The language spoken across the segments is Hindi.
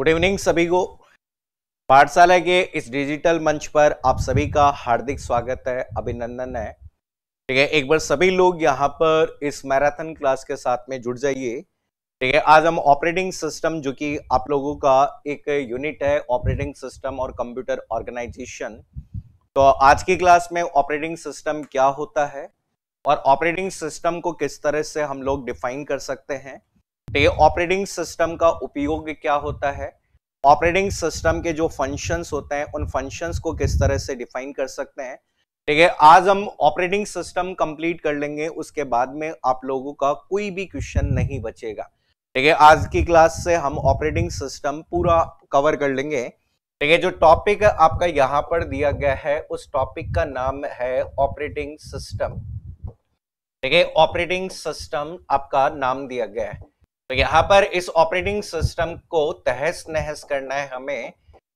गुड इवनिंग सभी को पाठशाला के इस डिजिटल मंच पर आप सभी का हार्दिक स्वागत है अभिनंदन है ठीक है एक बार सभी लोग यहाँ पर इस मैराथन क्लास के साथ में जुड़ जाइए ठीक है आज हम ऑपरेटिंग सिस्टम जो कि आप लोगों का एक यूनिट है ऑपरेटिंग सिस्टम और कंप्यूटर ऑर्गेनाइजेशन तो आज की क्लास में ऑपरेटिंग सिस्टम क्या होता है और ऑपरेटिंग सिस्टम को किस तरह से हम लोग डिफाइन कर सकते हैं तो ये ऑपरेटिंग सिस्टम का उपयोग क्या होता है ऑपरेटिंग सिस्टम के जो फंक्शंस होते हैं उन फंक्शंस को किस तरह से डिफाइन कर सकते हैं ठीक है आज हम ऑपरेटिंग सिस्टम कंप्लीट कर लेंगे उसके बाद में आप लोगों का कोई भी क्वेश्चन नहीं बचेगा ठीक है आज की क्लास से हम ऑपरेटिंग सिस्टम पूरा कवर कर लेंगे ठीक है जो टॉपिक आपका यहाँ पर दिया गया है उस टॉपिक का नाम है ऑपरेटिंग सिस्टम ठीक है ऑपरेटिंग सिस्टम आपका नाम दिया गया है तो यहाँ पर इस ऑपरेटिंग सिस्टम को तहस नहस करना है हमें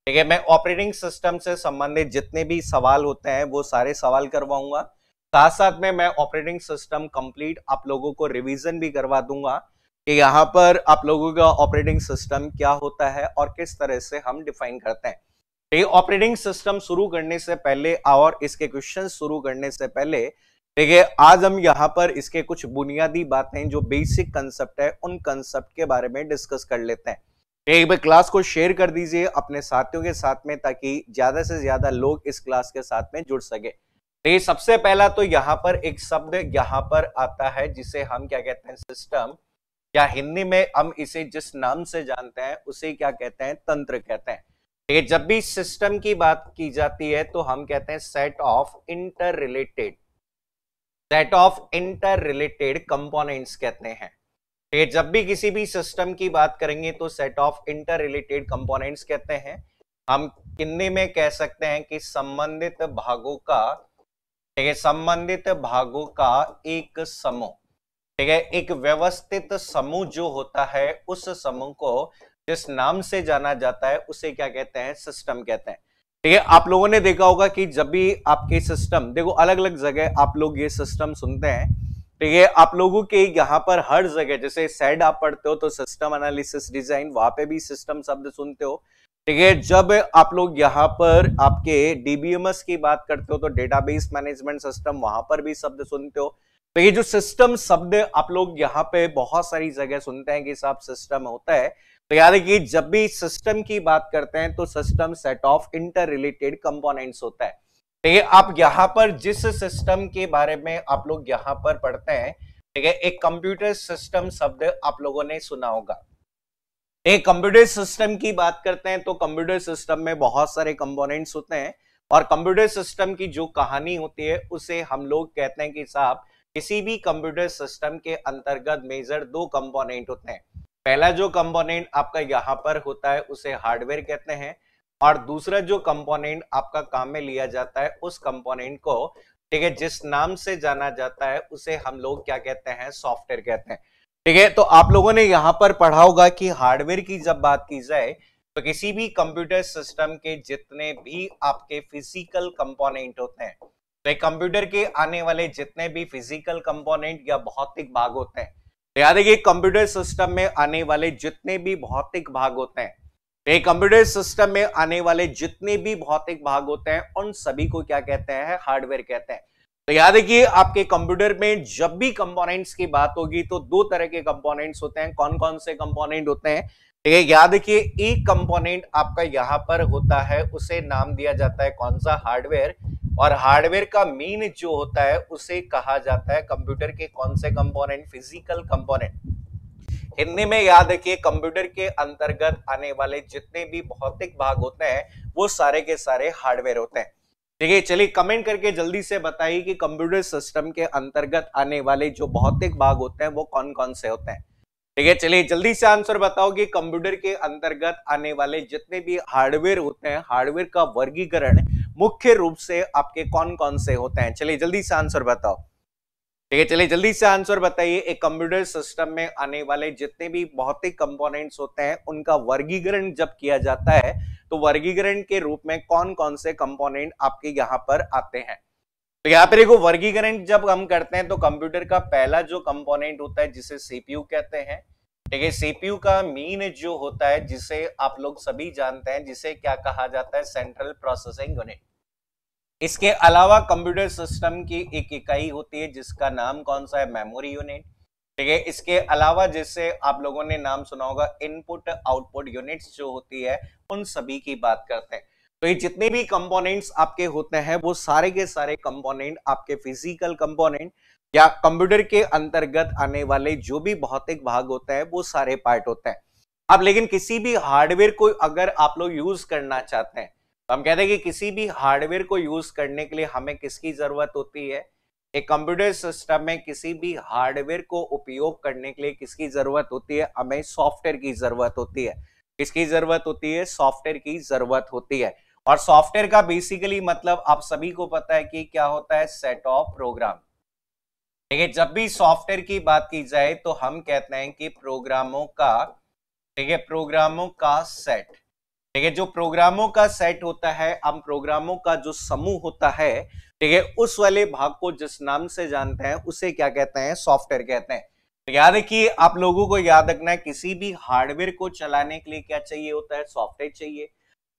ठीक है मैं ऑपरेटिंग सिस्टम से संबंधित जितने भी सवाल होते हैं वो सारे सवाल करवाऊंगा साथ साथ में मैं ऑपरेटिंग सिस्टम कंप्लीट आप लोगों को रिवीजन भी करवा दूंगा कि यहाँ पर आप लोगों का ऑपरेटिंग सिस्टम क्या होता है और किस तरह से हम डिफाइन करते हैं ठीक ऑपरेटिंग सिस्टम शुरू करने से पहले और इसके क्वेश्चन शुरू करने से पहले देखिए आज हम यहाँ पर इसके कुछ बुनियादी बातें जो बेसिक कंसेप्ट है उन कंसेप्ट के बारे में डिस्कस कर लेते हैं एक बार क्लास को शेयर कर दीजिए अपने साथियों के साथ में ताकि ज्यादा से ज्यादा लोग इस क्लास के साथ में जुड़ सके देखिए तो सबसे पहला तो यहाँ पर एक शब्द यहाँ पर आता है जिसे हम क्या कहते हैं सिस्टम या हिंदी में हम इसे जिस नाम से जानते हैं उसे क्या कहते हैं तंत्र कहते हैं देखिए जब भी सिस्टम की बात की जाती है तो हम कहते हैं set of interrelated set of interrelated components कहते हैं है जब भी किसी भी सिस्टम की बात करेंगे तो set of interrelated components कहते हैं हम किन्नी में कह सकते हैं कि संबंधित भागों का ठीक है संबंधित भागों का एक समूह ठीक है एक व्यवस्थित समूह जो होता है उस समूह को जिस नाम से जाना जाता है उसे क्या कहते हैं सिस्टम कहते हैं ठीक है आप लोगों ने देखा होगा कि जब भी आपके सिस्टम देखो अलग अलग जगह आप लोग ये सिस्टम सुनते हैं ठीक है आप लोगों के यहाँ पर हर जगह जैसे सेड आप पढ़ते हो तो सिस्टम एनालिसिस डिजाइन वहां पे भी सिस्टम शब्द सुनते हो ठीक है जब आप लोग यहाँ पर आपके डीबीएमएस की बात करते हो तो डेटाबेस मैनेजमेंट सिस्टम वहां पर भी शब्द सुनते हो तो ये जो सिस्टम शब्द आप लोग यहाँ पे बहुत सारी जगह सुनते हैं कि साहब सिस्टम होता है तो याद रखिए जब भी सिस्टम की बात करते हैं तो system set of interrelated components होता है ठीक है आप यहाँ पर जिस सिस्टम के बारे में आप लोग यहाँ पर पढ़ते हैं ठीक है एक कंप्यूटर सिस्टम शब्द आप लोगों ने सुना होगा एक कंप्यूटर सिस्टम की बात करते हैं तो कंप्यूटर सिस्टम में बहुत सारे कंपोनेंट्स होते हैं और कंप्यूटर सिस्टम की जो कहानी होती है उसे हम लोग कहते हैं कि साहब किसी भी कंप्यूटर सिस्टम के अंतर्गत मेजर दो कंपोनेंट होते हैं पहला जो कंपोनेंट आपका यहाँ पर होता है उसे हार्डवेयर कहते हैं और दूसरा जो कंपोनेंट आपका काम में लिया जाता है उस कंपोनेंट को ठीक है जिस नाम से जाना जाता है उसे हम लोग क्या कहते हैं सॉफ्टवेयर कहते हैं ठीक है तो आप लोगों ने यहाँ पर पढ़ा होगा कि हार्डवेयर की जब बात की जाए तो किसी भी कंप्यूटर सिस्टम के जितने भी आपके फिजिकल कंपोनेंट होते हैं तो कंप्यूटर के आने वाले जितने भी फिजिकल कंपोनेंट या भौतिक भाग होते हैं याद है कि कंप्यूटर सिस्टम में आने वाले जितने भी भौतिक भाग होते हैं ये कंप्यूटर सिस्टम में आने वाले जितने भी भौतिक भाग होते हैं उन सभी को क्या कहते हैं हार्डवेयर कहते हैं तो याद रखिए आपके कंप्यूटर में जब भी कंपोनेंट्स की बात होगी तो दो तरह के कंपोनेंट्स होते हैं कौन कौन से कंपोनेंट होते हैं ठीक है याद रखिए एक कंपोनेंट आपका यहां पर होता है उसे नाम दिया जाता है कौन सा हार्डवेयर और हार्डवेयर का मीन जो होता है उसे कहा जाता है कंप्यूटर के कौन से कंपोनेंट फिजिकल कंपोनेंट हिंदी में याद रखिए कंप्यूटर के अंतर्गत आने वाले जितने भी भौतिक भाग होते हैं वो सारे के सारे हार्डवेयर होते हैं ठीक है चलिए कमेंट करके जल्दी से बताइए कि कंप्यूटर सिस्टम के अंतर्गत आने वाले जो भौतिक भाग होते हैं वो कौन कौन से होते हैं ठीक है चलिए जल्दी से आंसर बताओ कि कंप्यूटर के अंतर्गत आने वाले जितने भी हार्डवेयर होते हैं हार्डवेयर का वर्गीकरण मुख्य रूप से आपके कौन कौन से होते हैं चलिए जल्दी से आंसर बताओ ठीक है चलिए जल्दी से आंसर बताइए एक कंप्यूटर सिस्टम में आने वाले जितने भी भौतिक कंपोनेंट्स होते हैं उनका वर्गीकरण जब किया जाता है तो वर्गीकरण के रूप में कौन कौन से कंपोनेंट आपके यहाँ पर आते हैं तो यहाँ पर देखो वर्गीकरण जब हम करते हैं तो कंप्यूटर का पहला जो कंपोनेंट होता है जिसे सीपीयू कहते हैं ठीक है सीपीयू का मीन जो होता है जिसे आप लोग सभी जानते हैं जिसे क्या कहा जाता है सेंट्रल प्रोसेसिंग यूनिट इसके अलावा कंप्यूटर सिस्टम की एक इकाई होती है जिसका नाम कौन सा है मेमोरी यूनिट ठीक है इसके अलावा जैसे आप लोगों ने नाम सुना होगा इनपुट आउटपुट यूनिट्स जो होती है उन सभी की बात करते हैं तो ये जितने भी कंपोनेंट्स आपके होते हैं वो सारे के सारे कंपोनेंट आपके फिजिकल कंपोनेंट या कंप्यूटर के अंतर्गत आने वाले जो भी भौतिक भाग होता है वो सारे पार्ट होते हैं अब लेकिन किसी भी हार्डवेयर को अगर आप लोग यूज करना चाहते हैं तो हम कहते हैं कि किसी भी हार्डवेयर को यूज करने के लिए हमें किसकी जरूरत होती है एक कंप्यूटर सिस्टम में किसी भी हार्डवेयर को उपयोग करने के लिए किसकी जरूरत होती है हमें सॉफ्टवेयर की जरूरत होती है किसकी जरूरत होती है सॉफ्टवेयर की जरूरत होती है और सॉफ्टवेयर का बेसिकली मतलब आप सभी को पता है कि क्या होता है सेट ऑफ प्रोग्राम ठीक है जब भी सॉफ्टवेयर की बात की जाए तो हम कहते हैं कि प्रोग्रामों का ठीक है प्रोग्रामों का सेट ठीक है जो प्रोग्रामों का सेट होता है हम प्रोग्रामों का जो समूह होता है ठीक है उस वाले भाग को जिस नाम से जानते हैं उसे क्या कहते हैं सॉफ्टवेयर कहते हैं तो याद रखिए आप लोगों को याद रखना है किसी भी हार्डवेयर को चलाने के लिए क्या चाहिए होता है सॉफ्टवेयर चाहिए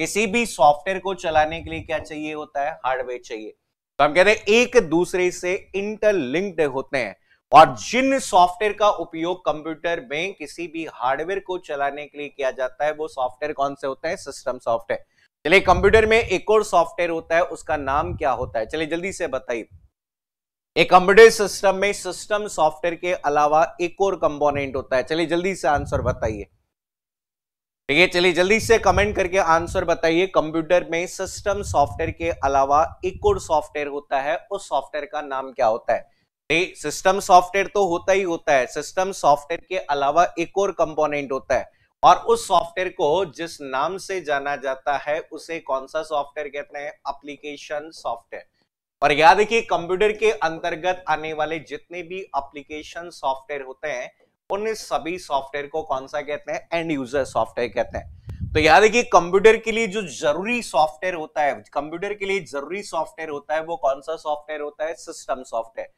किसी भी सॉफ्टवेयर को चलाने के लिए क्या चाहिए होता है हार्डवेयर चाहिए तो हम कहते हैं एक दूसरे से इंटरलिंक्ड होते हैं और जिन सॉफ्टवेयर का उपयोग कंप्यूटर में किसी भी हार्डवेयर को चलाने के लिए किया जाता है वो सॉफ्टवेयर कौन से होते हैं सिस्टम सॉफ्टवेयर चलिए कंप्यूटर में एक और सॉफ्टवेयर होता है उसका नाम क्या होता है चलिए जल्दी से बताइए एक कंप्यूटर सिस्टम में सिस्टम सॉफ्टवेयर के अलावा एक और कंपोनेंट होता है चलिए जल्दी से आंसर बताइए ठीक है चलिए जल्दी से कमेंट करके आंसर बताइए कंप्यूटर में सिस्टम सॉफ्टवेयर के अलावा एक और सॉफ्टवेयर होता है उस सॉफ्टवेयर का नाम क्या होता है सिस्टम सॉफ्टवेयर तो होता ही होता है सिस्टम सॉफ्टवेयर के अलावा एक और कंपोनेंट होता है और उस सॉफ्टवेयर को जिस नाम से जाना जाता है उसे कौन सा सॉफ्टवेयर कहते हैं अप्लीकेशन सॉफ्टवेयर और याद रखिए कंप्यूटर के अंतर्गत आने वाले जितने भी अप्लीकेशन सॉफ्टवेयर होते हैं उन सभी सॉफ्टवेयर को कौन सा कहते हैं एंड यूजर सॉफ्टवेयर कहते हैं तो याद रखिए कंप्यूटर के लिए जो जरूरी सॉफ्टवेयर होता है कंप्यूटर के लिए जरूरी सॉफ्टवेयर होता है वो कौन सा सॉफ्टवेयर होता है सिस्टम सॉफ्टवेयर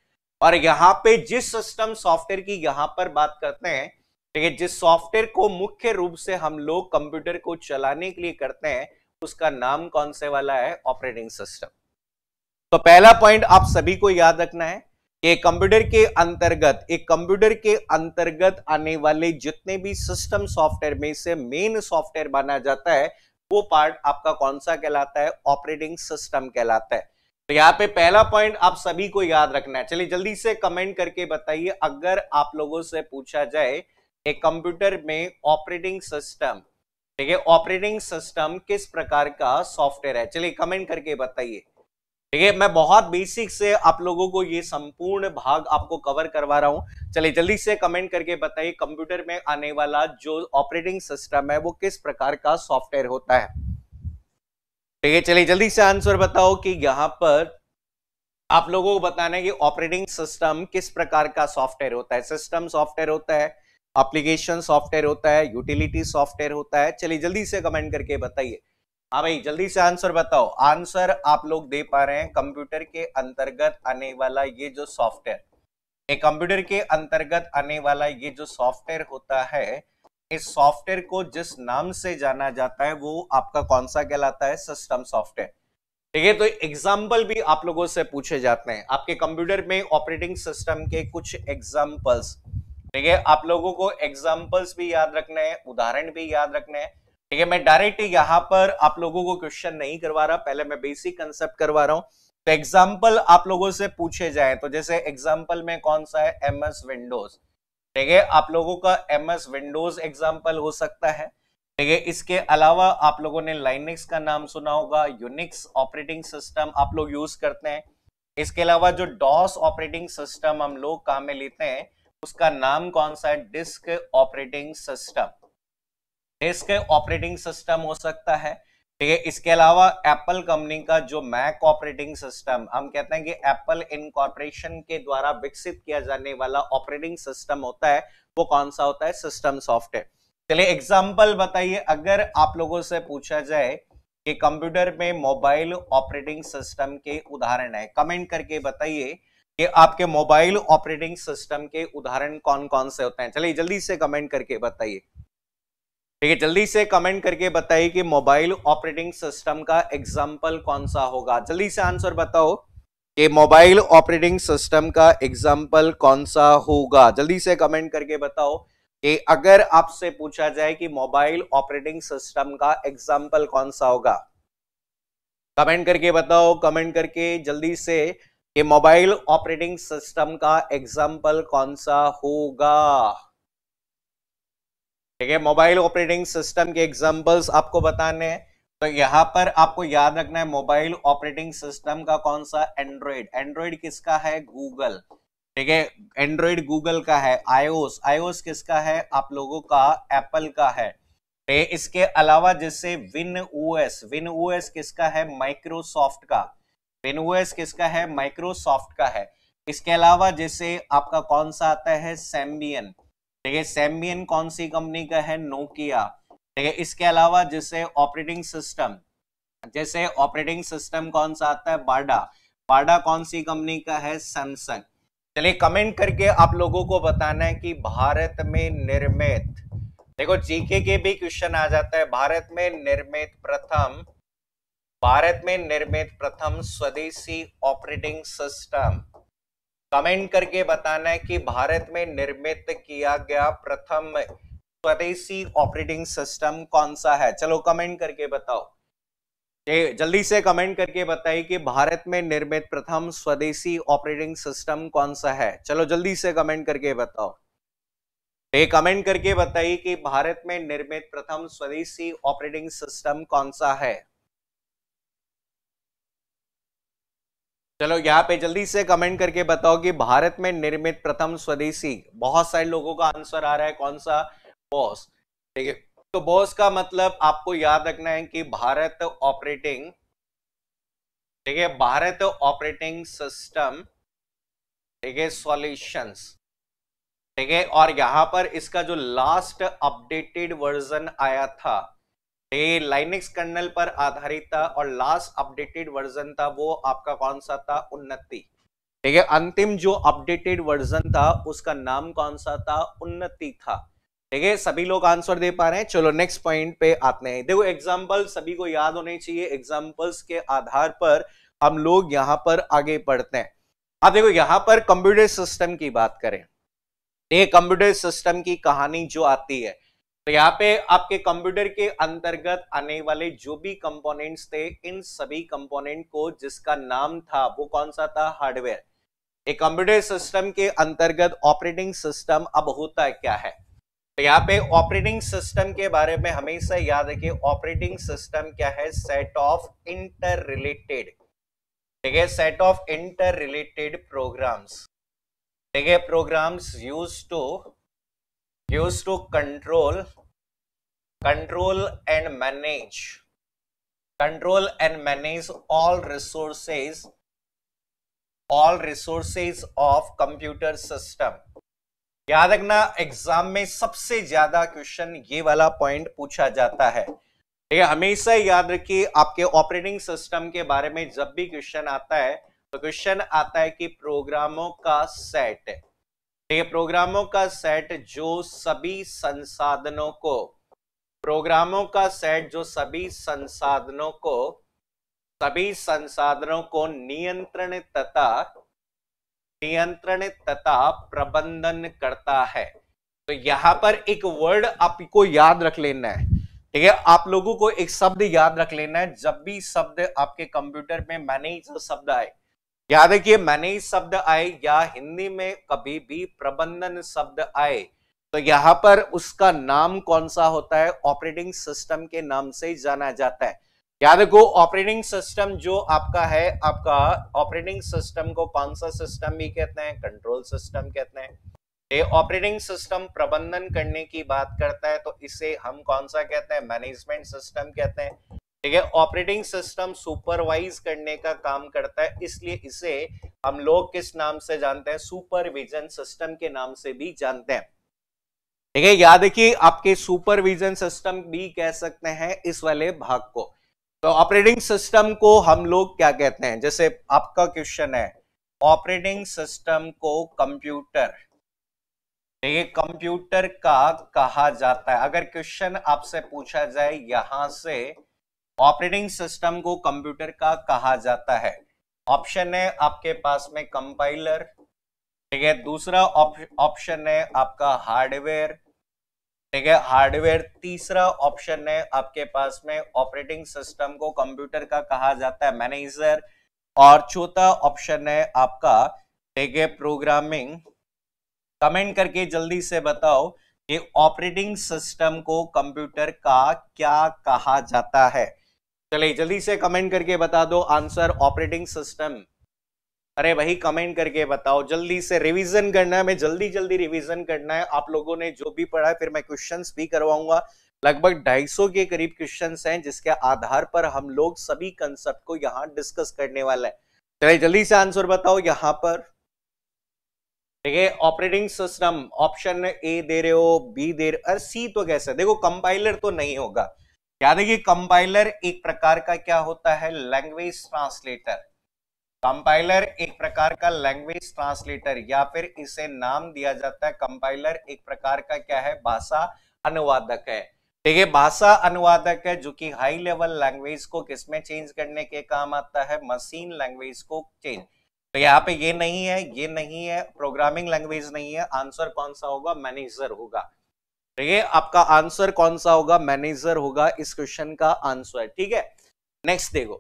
और यहाँ पे जिस सिस्टम सॉफ्टवेयर की यहां पर बात करते हैं ठीक है जिस सॉफ्टवेयर को मुख्य रूप से हम लोग कंप्यूटर को चलाने के लिए करते हैं उसका नाम कौन से वाला है ऑपरेटिंग सिस्टम तो पहला पॉइंट आप सभी को याद रखना है कि कंप्यूटर के अंतर्गत एक कंप्यूटर के अंतर्गत आने वाले जितने भी सिस्टम सॉफ्टवेयर में से मेन सॉफ्टवेयर माना जाता है वो पार्ट आपका कौन सा कहलाता है ऑपरेटिंग सिस्टम कहलाता है तो यहाँ पे पहला पॉइंट आप सभी को याद रखना है चलिए जल्दी से कमेंट करके बताइए अगर आप लोगों से पूछा जाए एक कंप्यूटर में ऑपरेटिंग सिस्टम ठीक है ऑपरेटिंग सिस्टम किस प्रकार का सॉफ्टवेयर है चलिए कमेंट करके बताइए ठीक है मैं बहुत बेसिक से आप लोगों को ये संपूर्ण भाग आपको कवर करवा रहा हूं चलिए जल्दी से कमेंट करके बताइए कंप्यूटर में आने वाला जो ऑपरेटिंग सिस्टम है वो किस प्रकार का सॉफ्टवेयर होता है ठीक है चलिए जल्दी से आंसर बताओ कि यहां पर आप लोगों को बताना है कि ऑपरेटिंग सिस्टम किस प्रकार का सॉफ्टवेयर होता है सिस्टम सॉफ्टवेयर होता है एप्लीकेशन सॉफ्टवेयर होता है यूटिलिटी सॉफ्टवेयर होता है चलिए जल्दी से कमेंट करके बताइए हाँ भाई जल्दी से आंसर बताओ आंसर आप लोग दे पा रहे हैं कंप्यूटर के अंतर्गत आने वाला ये जो सॉफ्टवेयर एक कंप्यूटर के अंतर्गत आने वाला ये जो सॉफ्टवेयर होता है इस सॉफ्टवेयर को जिस नाम से जाना जाता है वो आपका कौन सा कहलाता है सिस्टम सॉफ्टवेयर ठीक है तो एग्जाम्पल भी आप लोगों से पूछे जाते हैं आपके कंप्यूटर में ऑपरेटिंग सिस्टम के कुछ एग्जाम्पल्स ठीक है आप लोगों को एग्जाम्पल्स भी याद रखना है उदाहरण भी याद रखना है ठीक है मैं डायरेक्ट यहां पर आप लोगों को क्वेश्चन नहीं करवा रहा पहले मैं बेसिक कंसेप्ट करवा रहा हूं तो एग्जाम्पल आप लोगों से पूछे जाए तो जैसे एग्जाम्पल में कौन सा है एम एस विंडोज ठीक है आप लोगों का एम एस विंडोज एग्जाम्पल हो सकता है ठीक है इसके अलावा आप लोगों ने लाइनिक्स का नाम सुना होगा यूनिक्स ऑपरेटिंग सिस्टम आप लोग यूज करते हैं इसके अलावा जो डॉस ऑपरेटिंग सिस्टम हम लोग काम में लेते हैं उसका नाम कौन सा है डिस्क ऑपरेटिंग सिस्टम इसके ऑपरेटिंग सिस्टम हो सकता है ठीक है इसके अलावा एप्पल कंपनी का जो मैक ऑपरेटिंग सिस्टम हम कहते हैं कि एप्पल इनकॉर्पोरेशन के द्वारा विकसित किया जाने वाला ऑपरेटिंग सिस्टम होता है वो कौन सा होता है सिस्टम सॉफ्टवेयर चलिए एग्जाम्पल बताइए अगर आप लोगों से पूछा जाए कि कंप्यूटर में मोबाइल ऑपरेटिंग सिस्टम के उदाहरण है कमेंट करके बताइए कि आपके मोबाइल ऑपरेटिंग सिस्टम के उदाहरण कौन कौन से होते हैं चलिए जल्दी से कमेंट करके बताइए ठीक है जल्दी से कमेंट करके बताइए कि मोबाइल ऑपरेटिंग सिस्टम का एग्जाम्पल कौन सा होगा जल्दी से आंसर बताओ कि मोबाइल ऑपरेटिंग सिस्टम का एग्जाम्पल कौन सा होगा जल्दी से कमेंट करके बताओ कि अगर आपसे पूछा जाए कि मोबाइल ऑपरेटिंग सिस्टम का एग्जाम्पल कौन सा होगा कमेंट करके बताओ कमेंट करके जल्दी से कि मोबाइल ऑपरेटिंग सिस्टम का एग्जाम्पल कौन सा होगा ठीक है मोबाइल ऑपरेटिंग सिस्टम के एग्जाम्पल्स आपको बताने हैं तो यहाँ पर आपको याद रखना है मोबाइल ऑपरेटिंग सिस्टम का कौन सा एंड्रॉइड एंड्रॉइड किसका है गूगल ठीक है एंड्रॉइड गूगल का है आईओस आईओस किसका है आप लोगों का एप्पल का है ठीक तो इसके अलावा जैसे विन ओएस विन ओएस किसका है माइक्रोसॉफ्ट का विन ओएस किसका है माइक्रोसॉफ्ट का है इसके अलावा जैसे आपका कौन सा आता है सेम्बियन ठीक है सेम्बियन कौन सी कंपनी का है नोकिया ठीक है इसके अलावा जैसे ऑपरेटिंग सिस्टम जैसे ऑपरेटिंग सिस्टम कौन सा आता है बाडा बाडा कौन सी कंपनी का है सैमसंग चलिए कमेंट करके आप लोगों को बताना है कि भारत में निर्मित देखो जीके के भी क्वेश्चन आ जाता है भारत में निर्मित प्रथम भारत में निर्मित प्रथम स्वदेशी ऑपरेटिंग सिस्टम कमेंट करके बताना है कि भारत में निर्मित किया गया प्रथम स्वदेशी ऑपरेटिंग सिस्टम कौन सा है चलो कमेंट करके बताओ जल्दी से कमेंट करके बताइए कि भारत में निर्मित प्रथम स्वदेशी ऑपरेटिंग सिस्टम कौन सा है चलो जल्दी से कमेंट करके बताओ ये कमेंट करके बताइए कि भारत में निर्मित प्रथम स्वदेशी ऑपरेटिंग सिस्टम कौन सा है चलो यहाँ पे जल्दी से कमेंट करके बताओ कि भारत में निर्मित प्रथम स्वदेशी बहुत सारे लोगों का आंसर आ रहा है कौन सा बॉस ठीक है तो बॉस का मतलब आपको याद रखना है कि भारत ऑपरेटिंग ठीक है भारत ऑपरेटिंग सिस्टम ठीक है सॉल्यूशंस ठीक है और यहां पर इसका जो लास्ट अपडेटेड वर्जन आया था लाइनिक्स कर्नल पर आधारित था और लास्ट अपडेटेड वर्जन था वो आपका कौन सा था उन्नति ठीक है अंतिम जो अपडेटेड वर्जन था उसका नाम कौन सा था उन्नति था ठीक है सभी लोग आंसर दे पा रहे हैं चलो नेक्स्ट पॉइंट पे आते हैं देखो एग्जाम्पल सभी को याद होने चाहिए एग्जाम्पल्स के आधार पर हम लोग यहाँ पर आगे बढ़ते हैं आप देखो यहाँ पर कंप्यूटर सिस्टम की बात करें कंप्यूटर सिस्टम की कहानी जो आती है तो यहाँ पे आपके कंप्यूटर के अंतर्गत आने वाले जो भी कंपोनेंट्स थे इन सभी कंपोनेंट को जिसका नाम था वो कौन सा था हार्डवेयर एक कंप्यूटर सिस्टम के अंतर्गत ऑपरेटिंग सिस्टम अब होता है क्या है तो यहाँ पे ऑपरेटिंग सिस्टम के बारे में हमेशा याद रखिए ऑपरेटिंग सिस्टम क्या है सेट ऑफ इंटर रिलेटेड ठीक है set of interrelated programs ठीक है programs use to used to control control and manage control and manage all resources all resources of computer system याद रखना एग्जाम में सबसे ज्यादा क्वेश्चन ये वाला पॉइंट पूछा जाता है ठीक है हमेशा याद रखिए आपके ऑपरेटिंग सिस्टम के बारे में जब भी क्वेश्चन आता है तो क्वेश्चन आता है कि प्रोग्रामों का सेट ठीक है प्रोग्रामों का सेट जो सभी संसाधनों को प्रोग्रामों का सेट जो सभी संसाधनों को सभी संसाधनों को नियंत्रण तथा नियंत्रण तथा प्रबंधन करता है तो यहां पर एक वर्ड आपको याद रख लेना है ठीक है आप लोगों को एक शब्द याद रख लेना है जब भी शब्द आपके कंप्यूटर में मैनेजर शब्द आए याद रखिए मैनेज शब्द आए या हिंदी में कभी भी प्रबंधन शब्द आए तो यहां पर उसका नाम कौन सा होता है ऑपरेटिंग सिस्टम के नाम से जाना जाता है याद रखो ऑपरेटिंग सिस्टम जो आपका है आपका ऑपरेटिंग सिस्टम को कौन सा सिस्टम भी कहते हैं कंट्रोल सिस्टम कहते हैं ये ऑपरेटिंग सिस्टम प्रबंधन करने की बात करता है तो इसे हम कौन सा कहते हैं मैनेजमेंट सिस्टम कहते हैं ठीक है ऑपरेटिंग सिस्टम सुपरवाइज करने का काम करता है इसलिए इसे हम लोग किस नाम से जानते हैं सुपरविजन सिस्टम के नाम से भी जानते हैं ठीक है याद रखिए आपके सुपरविजन सिस्टम भी कह सकते हैं इस वाले भाग को तो ऑपरेटिंग सिस्टम को हम लोग क्या कहते हैं जैसे आपका क्वेश्चन है ऑपरेटिंग सिस्टम को कंप्यूटर ठीक है कंप्यूटर का कहा जाता है अगर क्वेश्चन आपसे पूछा जाए यहां से ऑपरेटिंग सिस्टम को कंप्यूटर का कहा जाता है ऑप्शन है आपके पास में कंपाइलर ठीक है दूसरा ऑप्शन है आपका हार्डवेयर ठीक है हार्डवेयर तीसरा ऑप्शन है आपके पास में ऑपरेटिंग सिस्टम को कंप्यूटर का कहा जाता है मैनेजर और चौथा ऑप्शन है आपका ठीक है प्रोग्रामिंग कमेंट करके जल्दी से बताओ कि ऑपरेटिंग सिस्टम को कंप्यूटर का क्या कहा जाता है चलिए जल्दी से कमेंट करके बता दो आंसर ऑपरेटिंग सिस्टम अरे भाई कमेंट करके बताओ जल्दी से रिवीजन करना है मैं जल्दी जल्दी रिवीजन करना है आप लोगों ने जो भी पढ़ा है फिर मैं क्वेश्चंस भी करवाऊंगा लगभग 250 के करीब क्वेश्चंस हैं जिसके आधार पर हम लोग सभी कंसेप्ट को यहाँ डिस्कस करने वाला है चलिए जल्दी से आंसर बताओ यहाँ पर ठीक है ऑपरेटिंग सिस्टम ऑप्शन ए दे रहे हो बी दे रहे हो अरे सी तो कैसे देखो कंपाइलर तो नहीं होगा याद है कि कंपाइलर एक प्रकार का क्या होता है लैंग्वेज ट्रांसलेटर कंपाइलर एक प्रकार का लैंग्वेज ट्रांसलेटर या फिर इसे नाम दिया जाता है कंपाइलर एक प्रकार का क्या है भाषा अनुवादक है ठीक है भाषा अनुवादक है जो कि हाई लेवल लैंग्वेज को किसमें चेंज करने के काम आता है मशीन लैंग्वेज को चेंज तो यहाँ पे ये नहीं है ये नहीं है प्रोग्रामिंग लैंग्वेज नहीं है आंसर कौन सा होगा मैनेजर होगा ठीक है आपका आंसर कौन सा होगा मैनेजर होगा इस क्वेश्चन का आंसर ठीक है नेक्स्ट देखो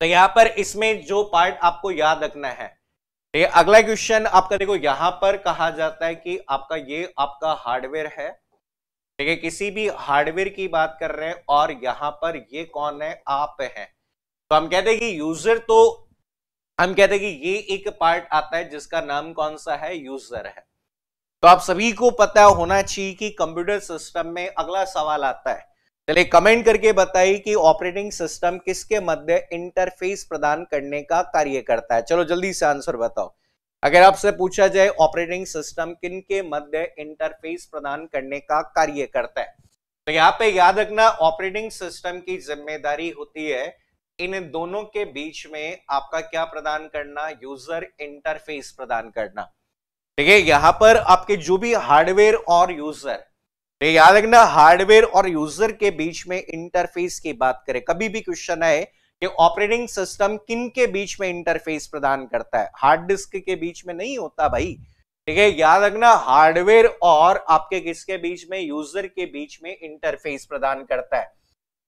तो यहां पर इसमें जो पार्ट आपको याद रखना है ठीक है अगला क्वेश्चन आपका देखो यहां पर कहा जाता है कि आपका ये आपका हार्डवेयर है ठीक है किसी भी हार्डवेयर की बात कर रहे हैं और यहां पर ये कौन है आप हैं तो हम कहते हैं कि यूजर तो हम कहते हैं कि ये एक पार्ट आता है जिसका नाम कौन सा है यूजर है तो आप सभी को पता होना चाहिए कि कंप्यूटर सिस्टम में अगला सवाल आता है चलिए कमेंट करके बताइए कि ऑपरेटिंग सिस्टम किसके मध्य इंटरफेस प्रदान करने का कार्य करता है चलो जल्दी से आंसर बताओ अगर आपसे पूछा जाए ऑपरेटिंग सिस्टम किन के मध्य इंटरफेस प्रदान करने का कार्य करता है तो यहाँ पे याद रखना ऑपरेटिंग सिस्टम की जिम्मेदारी होती है इन दोनों के बीच में आपका क्या प्रदान करना यूजर इंटरफेस प्रदान करना है यहां पर आपके जो भी हार्डवेयर और यूजर याद रखना हार्डवेयर और यूजर के बीच में इंटरफेस की बात करें कभी भी क्वेश्चन आए कि ऑपरेटिंग सिस्टम किन के बीच में इंटरफेस प्रदान करता है हार्ड डिस्क के बीच में नहीं होता भाई ठीक है याद रखना हार्डवेयर और आपके किसके बीच में यूजर के बीच में इंटरफेस प्रदान करता है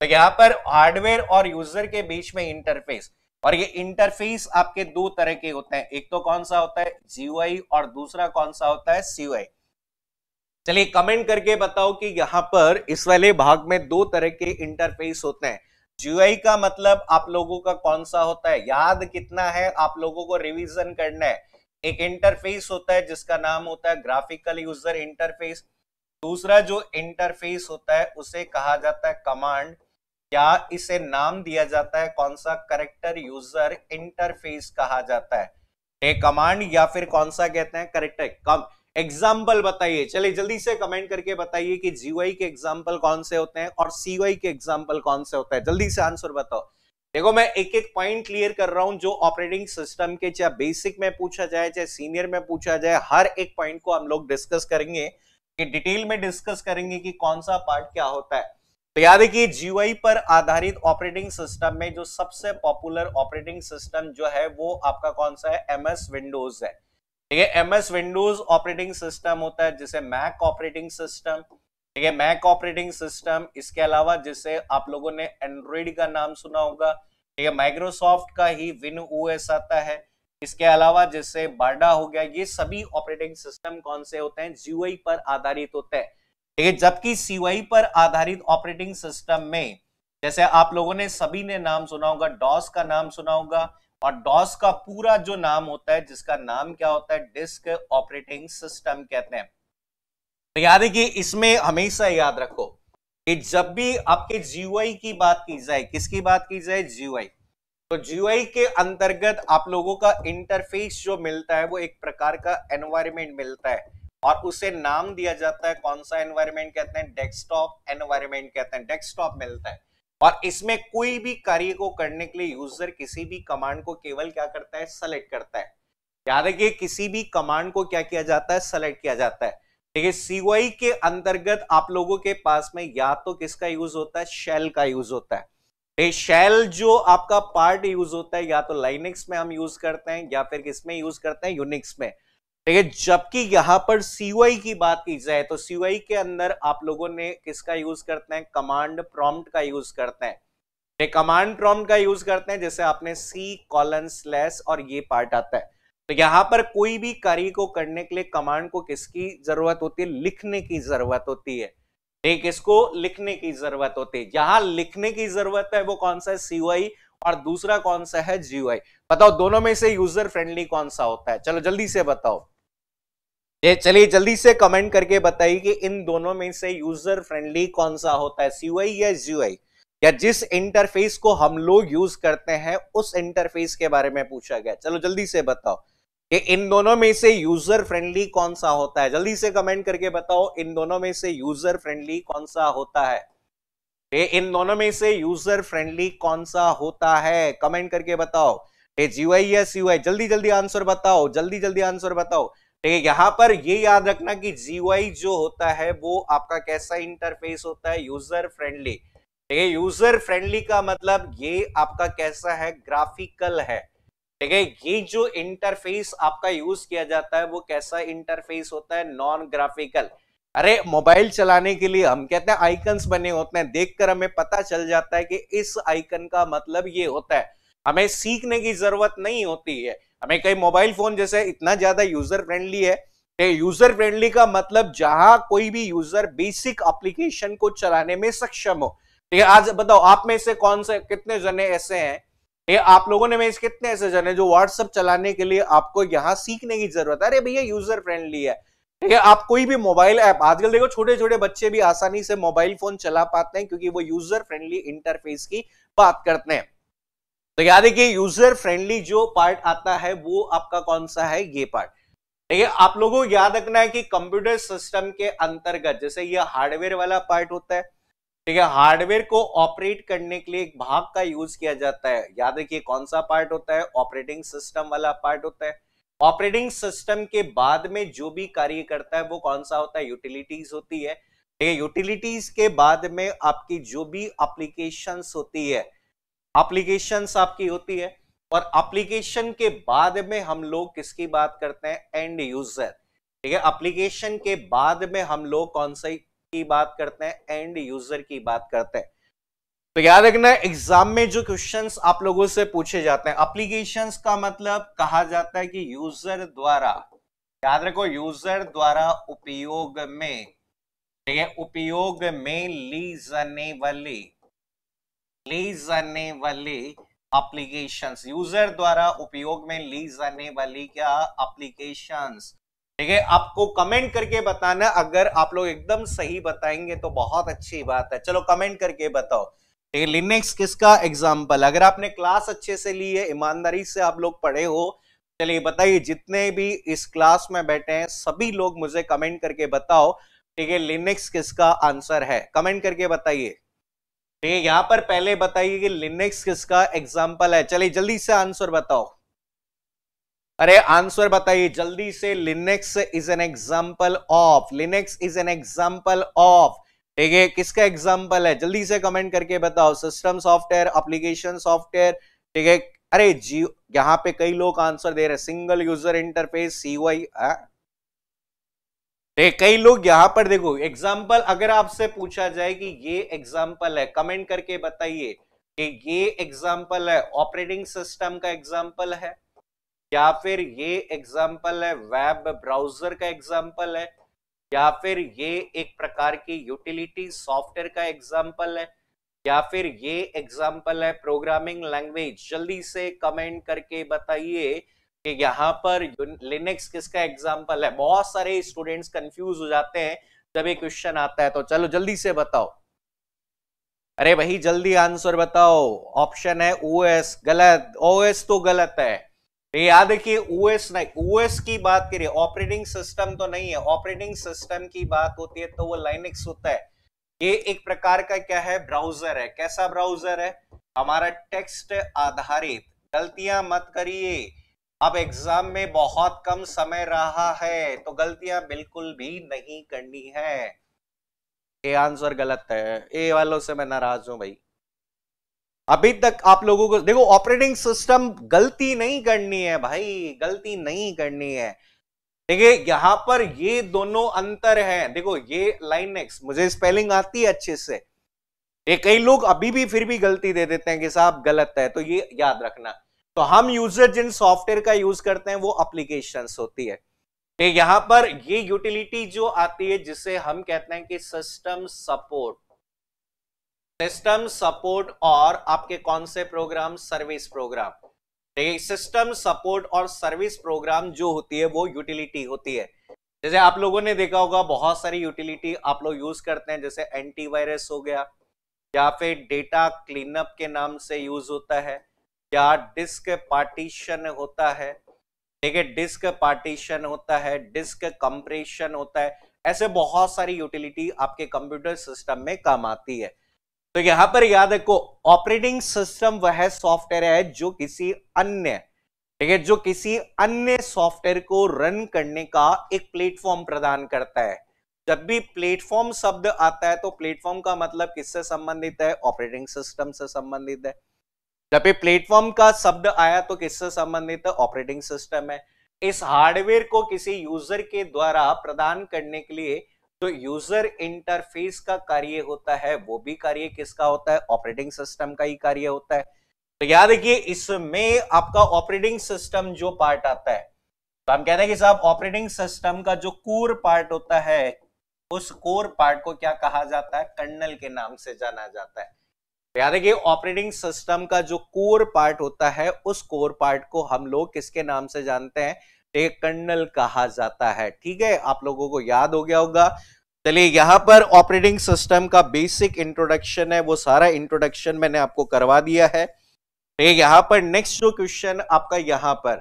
तो यहां पर हार्डवेयर और यूजर के बीच में इंटरफेस और ये इंटरफेस आपके दो तरह के होते हैं एक तो कौन सा होता है जीयूआई और दूसरा कौन सा होता है सीयूआई चलिए कमेंट करके बताओ कि यहाँ पर इस वाले भाग में दो तरह के इंटरफेस होते हैं जीयूआई का मतलब आप लोगों का कौन सा होता है याद कितना है आप लोगों को रिविजन करना है एक इंटरफेस होता है जिसका नाम होता है ग्राफिकल यूजर इंटरफेस दूसरा जो इंटरफेस होता है उसे कहा जाता है कमांड या इसे नाम दिया जाता है कौन सा करेक्टर यूजर इंटरफेस कहा जाता है ए कमांड या फिर कौन सा कहते हैं करेक्टर कम एग्जाम्पल बताइए चलिए जल्दी से कमेंट करके बताइए कि जीवाई के एग्जाम्पल कौन से होते हैं और सीवाई के एग्जाम्पल कौन से होता है जल्दी से आंसर बताओ देखो मैं एक एक पॉइंट क्लियर कर रहा हूं जो ऑपरेटिंग सिस्टम के चाहे बेसिक में पूछा जाए चाहे सीनियर में पूछा जाए हर एक पॉइंट को हम लोग डिस्कस करेंगे कि डिटेल में डिस्कस करेंगे कि कौन सा पार्ट क्या होता है तो याद है कि जीवाई पर आधारित ऑपरेटिंग सिस्टम में जो सबसे पॉपुलर ऑपरेटिंग सिस्टम जो है वो आपका कौन सा है एम एस विंडोज है ठीक है एमएस विंडोज ऑपरेटिंग सिस्टम होता है जिसे मैक ऑपरेटिंग सिस्टम ठीक है मैक ऑपरेटिंग सिस्टम इसके अलावा जिसे आप लोगों ने एंड्रॉइड का नाम सुना होगा ठीक है माइक्रोसॉफ्ट का ही विन ओ आता है इसके अलावा जैसे बाडा हो गया ये सभी ऑपरेटिंग सिस्टम कौन से होते हैं जीवाई पर आधारित होते हैं ठीक है जबकि सीवाई पर आधारित ऑपरेटिंग सिस्टम में जैसे आप लोगों ने सभी ने नाम सुना होगा डॉस का नाम सुना होगा और डॉस का पूरा जो नाम होता है जिसका नाम क्या होता है डिस्क ऑपरेटिंग सिस्टम कहते हैं तो याद है कि इसमें हमेशा याद रखो कि जब भी आपके जीवाई की बात की जाए किसकी बात की जाए जीवाई तो जीवाई के अंतर्गत आप लोगों का इंटरफेस जो मिलता है वो एक प्रकार का एनवायरमेंट मिलता है और उसे नाम दिया जाता है कौन सा एनवायरमेंट कहते हैं डेस्कटॉप एनवायरमेंट कहते हैं डेस्कटॉप मिलता है और इसमें कोई भी कार्य को करने के लिए यूजर किसी भी कमांड को केवल क्या करता है सेलेक्ट करता है याद रखिए किसी भी कमांड को क्या किया जाता है सेलेक्ट किया जाता है ठीक है सीवाई के अंतर्गत आप लोगों के पास में या तो किसका यूज होता है शेल का यूज होता है शेल जो आपका पार्ट यूज होता है या तो लाइनिक्स में हम यूज करते हैं या फिर किसमें यूज करते हैं यूनिक्स में ठीक है जबकि यहां पर सीयूआई की बात की जाए तो सीयूआई के अंदर आप लोगों ने किसका यूज करते हैं कमांड प्रॉम्प्ट का यूज करते हैं कमांड प्रॉम्प्ट का यूज करते हैं जैसे आपने सी कॉलन स्लैश और ये पार्ट आता है तो यहां पर कोई भी कार्य को करने के लिए कमांड को किसकी जरूरत होती है लिखने की जरूरत होती है ठीक इसको लिखने की जरूरत होती है यहां लिखने की जरूरत है वो कौन सा है सीयूआई और दूसरा कौन सा है जीवाई बताओ दोनों में से यूजर फ्रेंडली कौन सा होता है चलो जल्दी से बताओ ये चलिए जल्दी से कमेंट करके बताइए कि इन दोनों में से यूजर फ्रेंडली कौन सा होता है सी या जी या जिस इंटरफेस को हम लोग यूज करते हैं उस इंटरफेस के बारे में पूछा गया चलो जल्दी से बताओ कि इन दोनों में से यूजर फ्रेंडली कौन सा होता है जल्दी से कमेंट करके बताओ इन दोनों में से यूजर फ्रेंडली कौन सा होता है ये इन दोनों में से यूजर फ्रेंडली कौन सा होता है कमेंट करके बताओ ये जीवाई या सीवाई जल्दी जल्दी आंसर बताओ जल्दी जल्दी आंसर बताओ ठीक है यहां पर ये याद रखना कि जीवाई जो होता है वो आपका कैसा इंटरफेस होता है यूजर फ्रेंडली ठीक है यूजर फ्रेंडली का मतलब ये आपका कैसा है ग्राफिकल है ठीक है ये जो इंटरफेस आपका यूज किया जाता है वो कैसा इंटरफेस होता है नॉन ग्राफिकल अरे मोबाइल चलाने के लिए हम कहते हैं आइकन्स बने होते हैं देखकर हमें पता चल जाता है कि इस आइकन का मतलब ये होता है हमें सीखने की जरूरत नहीं होती है हमें कई मोबाइल फोन जैसे इतना ज्यादा यूजर फ्रेंडली है यूजर फ्रेंडली का मतलब जहां कोई भी यूजर बेसिक एप्लीकेशन को चलाने में सक्षम हो ठीक है आज बताओ आप में से कौन से कितने जने ऐसे हैं ये आप लोगों ने में कितने ऐसे जने जो व्हाट्सअप चलाने के लिए आपको यहाँ सीखने की जरूरत है अरे भैया यूजर फ्रेंडली है ठीक है आप कोई भी मोबाइल ऐप आजकल देखो छोटे छोटे बच्चे भी आसानी से मोबाइल फोन चला पाते हैं क्योंकि वो यूजर फ्रेंडली इंटरफेस की बात करते हैं तो याद देखिए यूजर फ्रेंडली जो पार्ट आता है वो आपका कौन सा है ये पार्ट देखिए आप लोगों को याद रखना है कि कंप्यूटर सिस्टम के अंतर्गत जैसे ये हार्डवेयर वाला पार्ट होता है ठीक है हार्डवेयर को ऑपरेट करने के लिए एक भाग का यूज किया जाता है याद रखिए कौन सा पार्ट होता है ऑपरेटिंग सिस्टम वाला पार्ट होता है ऑपरेटिंग सिस्टम के बाद में जो भी कार्य करता है वो कौन सा होता है यूटिलिटीज होती है ठीक है यूटिलिटीज के बाद में आपकी जो भी अप्लीकेशन होती है अप्लीकेशंस आपकी होती है और अप्लीकेशन के बाद में हम लोग किसकी बात करते हैं एंड यूजर ठीक है अप्लीकेशन के बाद में हम लोग कौन सा की बात करते हैं एंड यूजर की बात करते हैं तो याद रखना एग्जाम में जो क्वेश्चंस आप लोगों से पूछे जाते हैं अप्लीकेशन का मतलब कहा जाता है कि यूजर द्वारा याद रखो यूजर द्वारा उपयोग में ठीक है उपयोग में ली जाने वाली ली जाने वाले अप्लीकेशन यूजर द्वारा उपयोग में ली जाने वाली क्या अप्लीकेशन ठीक है आपको कमेंट करके बताना अगर आप लोग एकदम सही बताएंगे तो बहुत अच्छी बात है चलो कमेंट करके बताओ ठीक है लिनेक्स किसका एग्जाम्पल अगर आपने क्लास अच्छे से ली है ईमानदारी से आप लोग पढ़े हो चलिए बताइए जितने भी इस क्लास में बैठे हैं सभी लोग मुझे कमेंट करके बताओ ठीक है लिनेक्स किसका आंसर है कमेंट करके बताइए ठीक है यहां पर पहले बताइए कि लिनक्स किसका एग्जाम्पल है चलिए जल्दी से आंसर बताओ अरे आंसर बताइए जल्दी से Linux is an example of Linux is an example of ठीक है किसका एग्जाम्पल है जल्दी से कमेंट करके बताओ सिस्टम सॉफ्टवेयर अप्लीकेशन सॉफ्टवेयर ठीक है अरे जी यहाँ पे कई लोग आंसर दे रहे हैं सिंगल यूजर इंटरफेस सीवाई तो कई लोग यहां पर देखो एग्जाम्पल अगर आपसे पूछा जाए कि ये एग्जाम्पल है कमेंट करके बताइए कि ये एग्जाम्पल है ऑपरेटिंग सिस्टम का एग्जाम्पल है या फिर ये एग्जाम्पल है वेब ब्राउजर का एग्जाम्पल है या फिर ये एक प्रकार की यूटिलिटी सॉफ्टवेयर का एग्जाम्पल है या फिर ये एग्जाम्पल है प्रोग्रामिंग लैंग्वेज जल्दी से कमेंट करके बताइए कि यहाँ पर लिनक्स किसका एग्जाम्पल है बहुत सारे स्टूडेंट्स कंफ्यूज हो जाते हैं जब ये क्वेश्चन आता है तो चलो जल्दी से बताओ अरे भाई जल्दी आंसर बताओ ऑप्शन है ओएस गलत ओएस तो गलत है याद रखिए ओएस नहीं ओएस की बात करिए ऑपरेटिंग सिस्टम तो नहीं है ऑपरेटिंग सिस्टम की बात होती है तो वो लाइनिक्स होता है ये एक प्रकार का क्या है ब्राउजर है कैसा ब्राउजर है हमारा टेक्स्ट आधारित गलतियां मत करिए अब एग्जाम में बहुत कम समय रहा है तो गलतियां बिल्कुल भी नहीं करनी है ए आंसर गलत है ए वालों से मैं नाराज हूं भाई अभी तक आप लोगों को देखो ऑपरेटिंग सिस्टम गलती नहीं करनी है भाई गलती नहीं करनी है देखिए यहां पर ये दोनों अंतर हैं देखो ये लाइन एक्स मुझे स्पेलिंग आती है अच्छे से ये कई लोग अभी भी फिर भी गलती दे देते हैं कि साहब गलत है तो ये याद रखना तो हम यूजर जिन सॉफ्टवेयर का यूज करते हैं वो एप्लीकेशन होती है यहां पर ये यूटिलिटी जो आती है जिसे हम कहते हैं कि सिस्टम सपोर्ट सिस्टम सपोर्ट और आपके कौन से program service program system support और सर्विस प्रोग्राम जो होती है वो यूटिलिटी होती है जैसे आप लोगों ने देखा होगा बहुत सारी यूटिलिटी आप लोग यूज करते हैं जैसे एंटीवायरस हो गया या फिर डेटा क्लीनअप के नाम से यूज होता है या डिस्क पार्टीशन होता है ठीक है डिस्क पार्टीशन होता है डिस्क कंप्रेशन होता है ऐसे बहुत सारी यूटिलिटी आपके कंप्यूटर सिस्टम में काम आती है तो यहां पर याद रखो ऑपरेटिंग सिस्टम वह सॉफ्टवेयर है जो किसी अन्य ठीक है जो किसी अन्य सॉफ्टवेयर को रन करने का एक प्लेटफॉर्म प्रदान करता है जब भी प्लेटफॉर्म शब्द आता है तो प्लेटफॉर्म का मतलब किससे संबंधित है ऑपरेटिंग सिस्टम से संबंधित है जब ये प्लेटफॉर्म का शब्द आया तो किससे संबंधित ऑपरेटिंग सिस्टम है इस हार्डवेयर को किसी यूजर के द्वारा प्रदान करने के लिए जो तो यूजर इंटरफेस का कार्य होता है वो भी कार्य किसका होता है ऑपरेटिंग सिस्टम का ही कार्य होता है तो याद रखिए इसमें आपका ऑपरेटिंग सिस्टम जो पार्ट आता है तो हम कहते हैं कि साहब ऑपरेटिंग सिस्टम का जो कोर पार्ट होता है उस कोर पार्ट को क्या कहा जाता है कर्नल के नाम से जाना जाता है याद कि ऑपरेटिंग सिस्टम का जो कोर पार्ट होता है उस कोर पार्ट को हम लोग किसके नाम से जानते हैं टेक कर्नल कहा जाता है ठीक है आप लोगों को याद हो गया होगा चलिए यहाँ पर ऑपरेटिंग सिस्टम का बेसिक इंट्रोडक्शन है वो सारा इंट्रोडक्शन मैंने आपको करवा दिया है ठीक यहाँ पर नेक्स्ट जो क्वेश्चन आपका यहाँ पर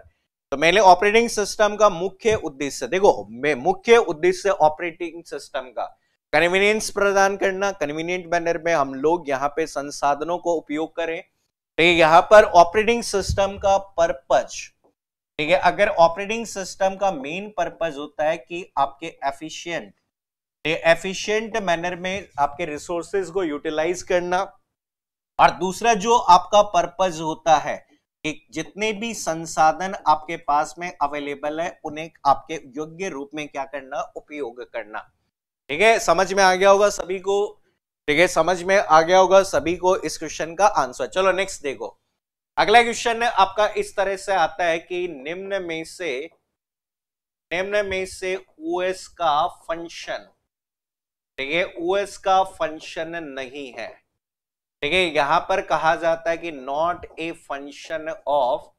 तो मैंने ऑपरेटिंग सिस्टम का मुख्य उद्देश्य देखो मुख्य उद्देश्य ऑपरेटिंग सिस्टम का कन्वीनियंस प्रदान करना कन्वीनियंट मैनर में हम लोग यहाँ पे संसाधनों को उपयोग करें ठीक है यहाँ पर ऑपरेटिंग सिस्टम का पर्पज ठीक है अगर ऑपरेटिंग सिस्टम का मेन पर्पज होता है कि आपके एफिशियंट एफिशियंट मैनर में आपके रिसोर्सेज को यूटिलाइज करना और दूसरा जो आपका पर्पज होता है कि जितने भी संसाधन आपके पास में अवेलेबल है उन्हें आपके योग्य रूप में क्या करना उपयोग करना ठीक है समझ में आ गया होगा सभी को ठीक है समझ में आ गया होगा सभी को इस क्वेश्चन का आंसर चलो नेक्स्ट देखो अगला क्वेश्चन आपका इस तरह से आता है कि निम्न में से निम्न में से ओएस का फंक्शन ठीक है ओएस का फंक्शन नहीं है ठीक है यहां पर कहा जाता है कि not a function of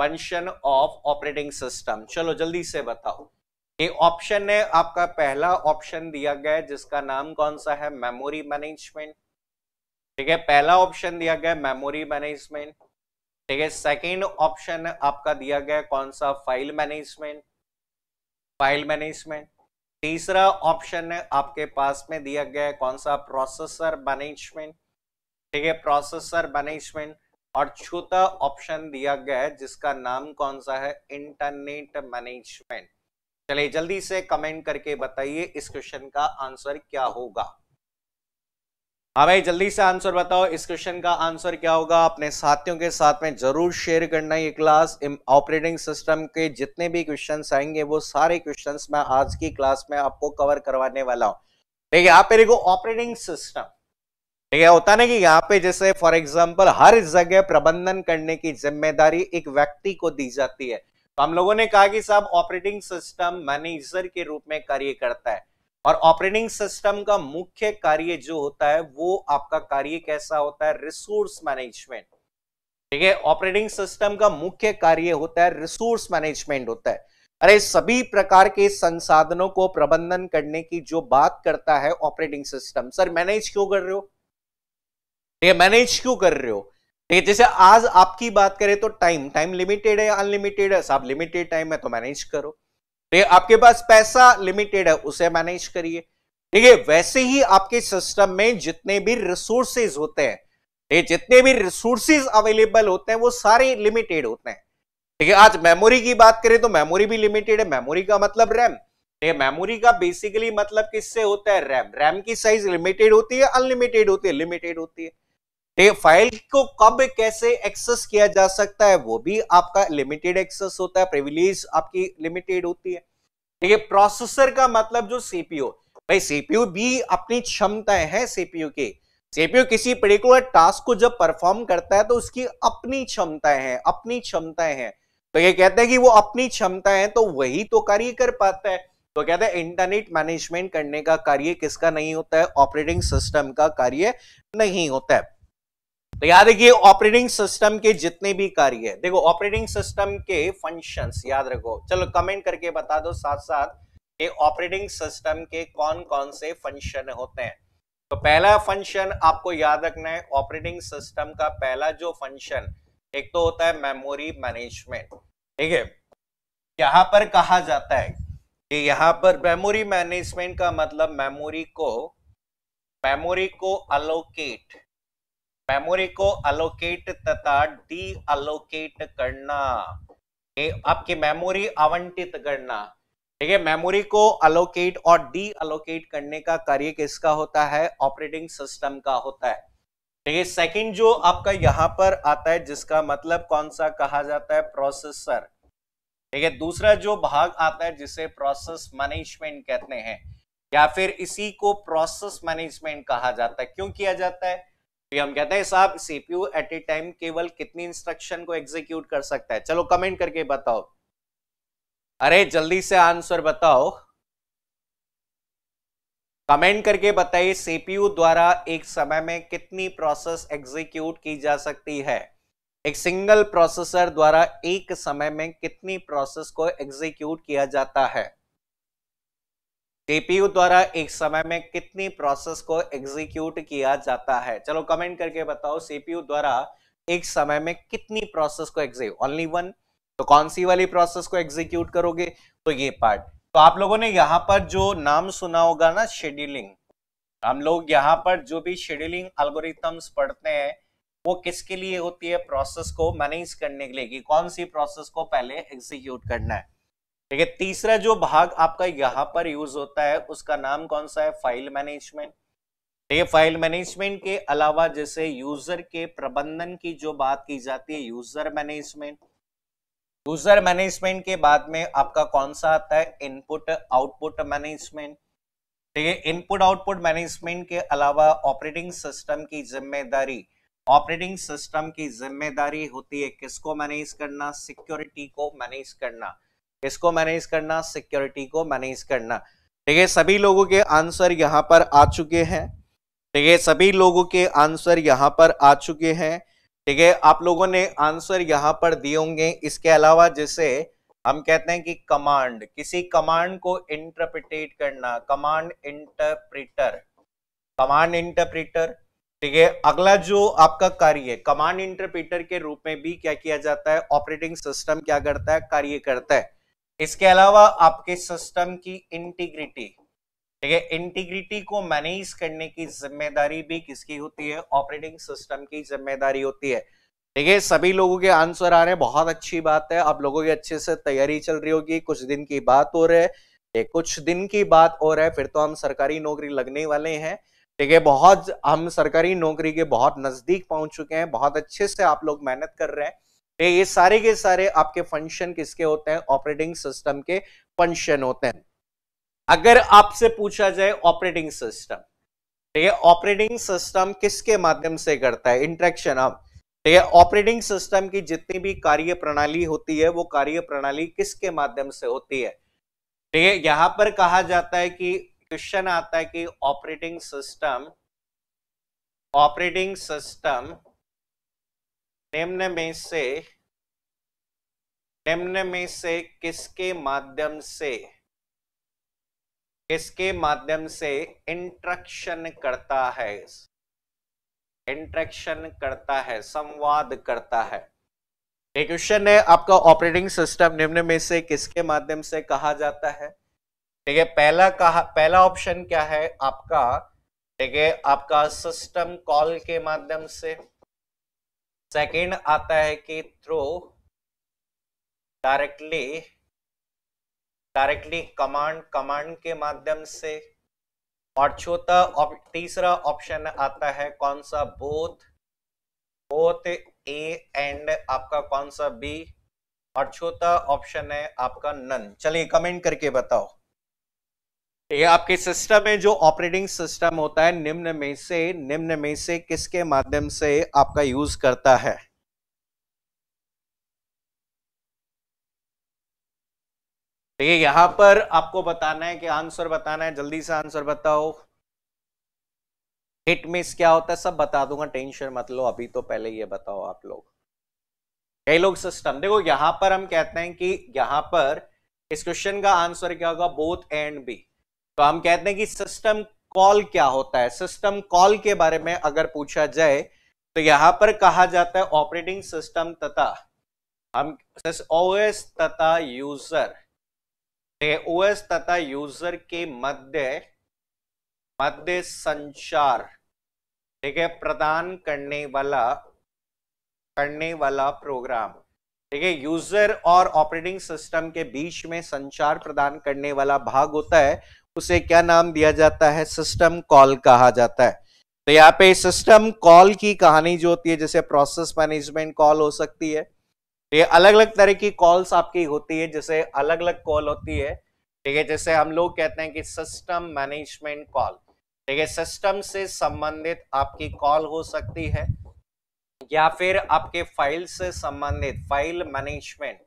function of operating system चलो जल्दी से बताओ ये ऑप्शन है आपका पहला ऑप्शन दिया गया है जिसका नाम कौन सा है मेमोरी मैनेजमेंट ठीक है पहला ऑप्शन दिया गया है मेमोरी मैनेजमेंट ठीक है सेकेंड ऑप्शन आपका दिया गया कौन सा फाइल मैनेजमेंट फाइल मैनेजमेंट तीसरा ऑप्शन आपके पास में दिया गया है कौन सा प्रोसेसर मैनेजमेंट ठीक है प्रोसेसर मैनेजमेंट और छोटा ऑप्शन दिया गया है जिसका नाम कौन सा है इंटरनेट मैनेजमेंट चलिए जल्दी से कमेंट करके बताइए इस क्वेश्चन का आंसर क्या होगा हाँ भाई जल्दी से आंसर बताओ इस क्वेश्चन का आंसर क्या होगा अपने साथियों के साथ में जरूर शेयर करना ये क्लास ऑपरेटिंग सिस्टम के जितने भी क्वेश्चंस आएंगे वो सारे क्वेश्चंस मैं आज की क्लास में आपको कवर करवाने वाला हूँ देखिए आप मेरे को ऑपरेटिंग सिस्टम ठीक है होता ना कि यहाँ पे जैसे फॉर एग्जाम्पल हर जगह प्रबंधन करने की जिम्मेदारी एक व्यक्ति को दी जाती है तो हम लोगों ने कहा कि साहब ऑपरेटिंग सिस्टम मैनेजर के रूप में कार्य करता है और ऑपरेटिंग सिस्टम का मुख्य कार्य जो होता है वो आपका कार्य कैसा होता है रिसोर्स मैनेजमेंट ठीक है ऑपरेटिंग सिस्टम का मुख्य कार्य होता है रिसोर्स मैनेजमेंट होता है अरे सभी प्रकार के संसाधनों को प्रबंधन करने की जो बात करता है ऑपरेटिंग सिस्टम सर मैनेज क्यों कर रहे हो ठीक है मैनेज क्यों कर रहे हो ठीक है जैसे आज आपकी बात करें तो टाइम टाइम लिमिटेड है अनलिमिटेड है सब लिमिटेड टाइम है तो मैनेज करो ठीक तो है आपके पास पैसा लिमिटेड है उसे मैनेज करिए ठीक है वैसे ही आपके सिस्टम में जितने भी रिसोर्सेज होते हैं ठीक जितने भी रिसोर्सेज अवेलेबल होते हैं वो सारे लिमिटेड होते हैं ठीक है आज मेमोरी की बात करें तो मेमोरी भी लिमिटेड है मेमोरी का मतलब रैम ठीक है मेमोरी का बेसिकली मतलब किससे होता है रैम रैम की साइज लिमिटेड होती है अनलिमिटेड होती है लिमिटेड होती है तो फाइल को कब कैसे एक्सेस किया जा सकता है वो भी आपका लिमिटेड एक्सेस होता है प्रिविलेज आपकी लिमिटेड होती है ठीक तो है प्रोसेसर का मतलब जो सीपीयू भाई सीपीयू भी अपनी क्षमताएं हैं सीपीयू की सीपीयू किसी पर्टिकुलर टास्क को जब परफॉर्म करता है तो उसकी अपनी क्षमताएं हैं अपनी क्षमताएं हैं तो ये कहते हैं कि वो अपनी क्षमता है तो वही तो कार्य कर पाता है तो कहते हैं इंटरनेट मैनेजमेंट करने का कार्य किसका नहीं होता है ऑपरेटिंग सिस्टम का कार्य नहीं होता है तो याद रखिए ऑपरेटिंग सिस्टम के जितने भी कार्य है देखो ऑपरेटिंग सिस्टम के फंक्शंस याद रखो चलो कमेंट करके बता दो साथ साथ कि ऑपरेटिंग सिस्टम के कौन कौन से फंक्शन होते हैं तो पहला फंक्शन आपको याद रखना है ऑपरेटिंग सिस्टम का पहला जो फंक्शन एक तो होता है मेमोरी मैनेजमेंट ठीक है यहां पर कहा जाता है कि यहां पर मेमोरी मैनेजमेंट का मतलब मेमोरी को मेमोरी को अलोकेट मेमोरी को अलोकेट तथा डी अलोकेट करना आपकी मेमोरी आवंटित करना ठीक है मेमोरी को अलोकेट और डी अलोकेट करने का कार्य किसका होता है ऑपरेटिंग सिस्टम का होता है ठीक है सेकंड जो आपका यहां पर आता है जिसका मतलब कौन सा कहा जाता है प्रोसेसर ठीक है दूसरा जो भाग आता है जिसे प्रोसेस मैनेजमेंट कहते हैं या फिर इसी को प्रोसेस मैनेजमेंट कहा जाता है क्यों किया जाता है तो हम कहते हैं साहब सीपीयू एट ए टाइम केवल कितनी इंस्ट्रक्शन को एग्जीक्यूट कर सकता है चलो कमेंट करके बताओ अरे जल्दी से आंसर बताओ कमेंट करके बताइए सीपीयू द्वारा एक समय में कितनी प्रोसेस एग्जीक्यूट की जा सकती है एक सिंगल प्रोसेसर द्वारा एक समय में कितनी प्रोसेस को एग्जीक्यूट किया जाता है टीपीयू द्वारा एक समय में कितनी प्रोसेस को एग्जीक्यूट किया जाता है चलो कमेंट करके बताओ सीपीयू द्वारा एक समय में कितनी प्रोसेस को एग्जीक्यूट ओनली वन तो कौन सी वाली प्रोसेस को एग्जीक्यूट करोगे तो ये पार्ट तो आप लोगों ने यहाँ पर जो नाम सुना होगा ना शेड्यूलिंग हम लोग यहाँ पर जो भी शेड्यूलिंग अल्गोरिथम्स पढ़ते हैं वो किसके लिए होती है प्रोसेस को मैनेज करने के लिए कि कौन सी प्रोसेस को पहले एग्जीक्यूट करना है ठीक है तीसरा जो भाग आपका यहां पर यूज होता है उसका नाम कौन सा है फाइल मैनेजमेंट ठीक है फाइल मैनेजमेंट के अलावा जैसे यूजर के प्रबंधन की जो बात की जाती है यूजर मैनेजमेंट यूजर मैनेजमेंट के बाद में आपका कौन सा आता है इनपुट आउटपुट मैनेजमेंट ठीक है इनपुट आउटपुट मैनेजमेंट के अलावा ऑपरेटिंग सिस्टम की जिम्मेदारी ऑपरेटिंग सिस्टम की जिम्मेदारी होती है किसको मैनेज करना सिक्योरिटी को मैनेज करना किसको मैनेज करना सिक्योरिटी को मैनेज करना ठीक है सभी लोगों के आंसर यहाँ पर आ चुके हैं ठीक है सभी लोगों के आंसर यहाँ पर आ चुके हैं ठीक है आप लोगों ने आंसर यहाँ पर दिए होंगे इसके अलावा जैसे हम कहते हैं कि कमांड किसी कमांड को इंटरप्रिटेट करना कमांड इंटरप्रिटर कमांड इंटरप्रिटर ठीक है अगला जो आपका कार्य है कमांड इंटरप्रिटर के रूप में भी क्या किया जाता है ऑपरेटिंग सिस्टम क्या करता है कार्य करता है इसके अलावा आपके सिस्टम की इंटीग्रिटी ठीक है इंटीग्रिटी को मैनेज करने की जिम्मेदारी भी किसकी होती है ऑपरेटिंग सिस्टम की जिम्मेदारी होती है ठीक है सभी लोगों के आंसर आ रहे हैं बहुत अच्छी बात है आप लोगों की अच्छे से तैयारी चल रही होगी कुछ दिन की बात हो रहा है कुछ दिन की बात हो रहा है फिर तो हम सरकारी नौकरी लगने वाले हैं ठीक है बहुत हम सरकारी नौकरी के बहुत नजदीक पहुंच चुके हैं बहुत अच्छे से आप लोग मेहनत कर रहे हैं ये सारे के सारे आपके फंक्शन किसके होते हैं ऑपरेटिंग सिस्टम के फंक्शन होते हैं अगर आपसे पूछा जाए ऑपरेटिंग सिस्टम ठीक है ऑपरेटिंग सिस्टम किसके माध्यम से करता है इंट्रेक्शन ऑफ ठीक है ऑपरेटिंग सिस्टम की जितनी भी कार्य प्रणाली होती है वो कार्य प्रणाली किसके माध्यम से होती है ठीक है यहां पर कहा जाता है कि क्वेश्चन आता है कि ऑपरेटिंग सिस्टम ऑपरेटिंग सिस्टम निम्न में से निम्न में से किसके माध्यम से किसके माध्यम से इंट्रक्शन करता है इंट्रेक्शन करता है संवाद करता है एक क्वेश्चन है आपका ऑपरेटिंग सिस्टम निम्न में से किसके माध्यम से कहा जाता है ठीक है पहला कहा पहला ऑप्शन क्या है आपका ठीक है आपका सिस्टम कॉल के माध्यम से सेकेंड आता है कि through directly directly command command के माध्यम से और छोटा तीसरा ऑप्शन आता है कौन सा बोथ बोथ ए एंड आपका कौन सा बी और छोटा ऑप्शन है आपका नन चलिए कमेंट करके बताओ ये आपके सिस्टम में जो ऑपरेटिंग सिस्टम होता है निम्न में से निम्न में से किसके माध्यम से आपका यूज करता है ठीक है यहां पर आपको बताना है कि आंसर बताना है जल्दी से आंसर बताओ हिट मिस क्या होता है सब बता दूंगा टेंशन मत लो अभी तो पहले ये बताओ आप लोग कई लोग सिस्टम देखो यहां पर हम कहते हैं कि यहां पर इस क्वेश्चन का आंसर क्या होगा बोथ एंड बी तो हम कहते हैं कि सिस्टम कॉल क्या होता है सिस्टम कॉल के बारे में अगर पूछा जाए तो यहां पर कहा जाता है ऑपरेटिंग सिस्टम तथा हम ओएस तथा तो यूजर ओएस तथा यूजर के मध्य मध्य संचार ठीक है प्रदान करने वाला करने वाला प्रोग्राम ठीक है यूजर और ऑपरेटिंग सिस्टम के बीच में संचार प्रदान करने वाला भाग होता है उसे क्या नाम दिया जाता है सिस्टम कॉल कहा जाता है तो यहाँ पे सिस्टम कॉल की कहानी जो होती है जैसे प्रोसेस मैनेजमेंट कॉल हो सकती है तो ये अलग अलग तरह की कॉल्स आपकी होती है जैसे अलग अलग कॉल होती है ठीक है जैसे हम लोग कहते हैं कि सिस्टम मैनेजमेंट कॉल ठीक है सिस्टम से संबंधित आपकी कॉल हो सकती है या फिर आपके फाइल से संबंधित फाइल मैनेजमेंट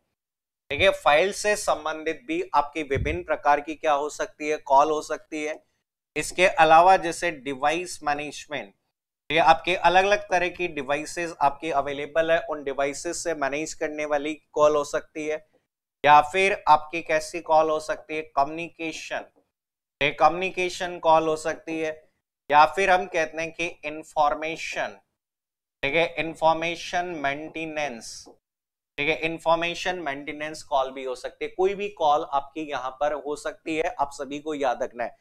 ठीक है फाइल से संबंधित भी आपकी विभिन्न प्रकार की क्या हो सकती है कॉल हो सकती है इसके अलावा जैसे डिवाइस मैनेजमेंट ये आपके अलग अलग तरह की डिवाइसेस आपके अवेलेबल है उन डिवाइसेस से मैनेज करने वाली कॉल हो सकती है या फिर आपकी कैसी कॉल हो सकती है कम्युनिकेशन कम्युनिकेशन कॉल हो सकती है या फिर हम कहते हैं कि इंफॉर्मेशन ठीक है इंफॉर्मेशन मेंटेनेंस ठीक है इंफॉर्मेशन मेंटेनेंस कॉल भी हो सकती है कोई भी कॉल आपकी यहाँ पर हो सकती है आप सभी को याद रखना है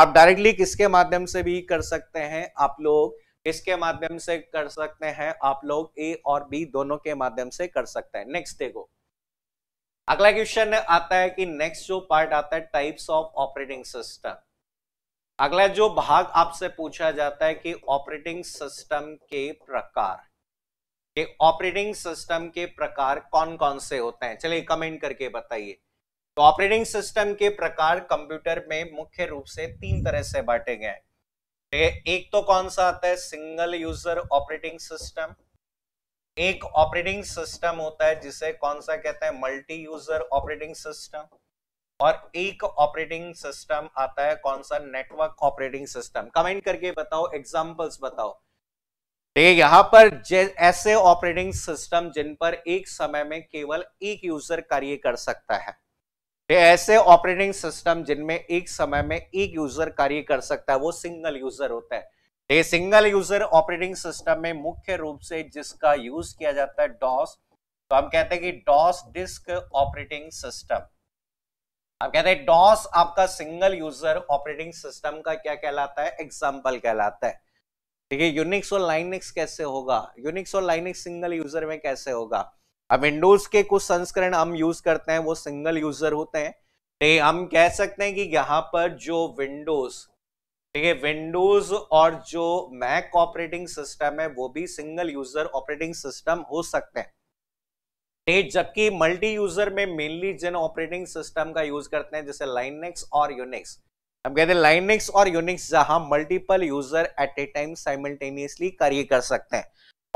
आप डायरेक्टली किसके माध्यम से भी कर सकते हैं आप लोग इसके माध्यम से कर सकते हैं आप लोग ए और बी दोनों के माध्यम से कर सकते हैं नेक्स्ट देखो अगला क्वेश्चन आता है कि नेक्स्ट जो पार्ट आता है टाइप्स ऑफ ऑपरेटिंग सिस्टम अगला जो भाग आपसे पूछा जाता है कि ऑपरेटिंग सिस्टम के प्रकार कि ऑपरेटिंग सिस्टम के प्रकार कौन कौन से होते हैं चलिए कमेंट करके बताइए तो ऑपरेटिंग सिस्टम के प्रकार कंप्यूटर में मुख्य रूप से तीन तरह से बांटे गए हैं एक तो कौन सा आता है सिंगल यूजर ऑपरेटिंग सिस्टम एक ऑपरेटिंग सिस्टम होता है जिसे कौन सा कहते हैं मल्टी यूजर ऑपरेटिंग सिस्टम और एक ऑपरेटिंग सिस्टम आता है कौन सा नेटवर्क ऑपरेटिंग सिस्टम कमेंट करके बताओ एग्जांपल्स बताओ ठीक है यहां पर ऐसे ऑपरेटिंग सिस्टम जिन पर एक समय में केवल एक यूजर कार्य कर सकता है ऐसे ऑपरेटिंग सिस्टम जिनमें एक समय में एक यूजर कार्य कर सकता है वो सिंगल यूजर होता है तो ये सिंगल यूजर ऑपरेटिंग सिस्टम में मुख्य रूप से जिसका यूज किया जाता है डॉस तो हम कहते हैं कि डॉस डिस्क ऑपरेटिंग सिस्टम हम कहते हैं डॉस आपका सिंगल यूजर ऑपरेटिंग सिस्टम का क्या कहलाता है एग्जाम्पल कहलाता है ठीक है यूनिक्स और लाइनिक्स कैसे होगा यूनिक्स और लाइनिक्स सिंगल यूजर में कैसे होगा अब विंडोज के कुछ संस्करण हम यूज करते हैं वो सिंगल यूजर होते हैं ठीक हम कह सकते हैं कि यहाँ पर जो विंडोज ठीक है विंडोज और जो मैक ऑपरेटिंग सिस्टम है वो भी सिंगल यूजर ऑपरेटिंग सिस्टम हो सकते हैं ठीक जबकि मल्टी यूजर में मेनली जिन ऑपरेटिंग सिस्टम का यूज करते हैं जैसे लाइनेक्स और यूनिक्स हम कहते हैं लाइनिक्स और यूनिक्स जहां multiple user at a time simultaneously कार्य कर सकते हैं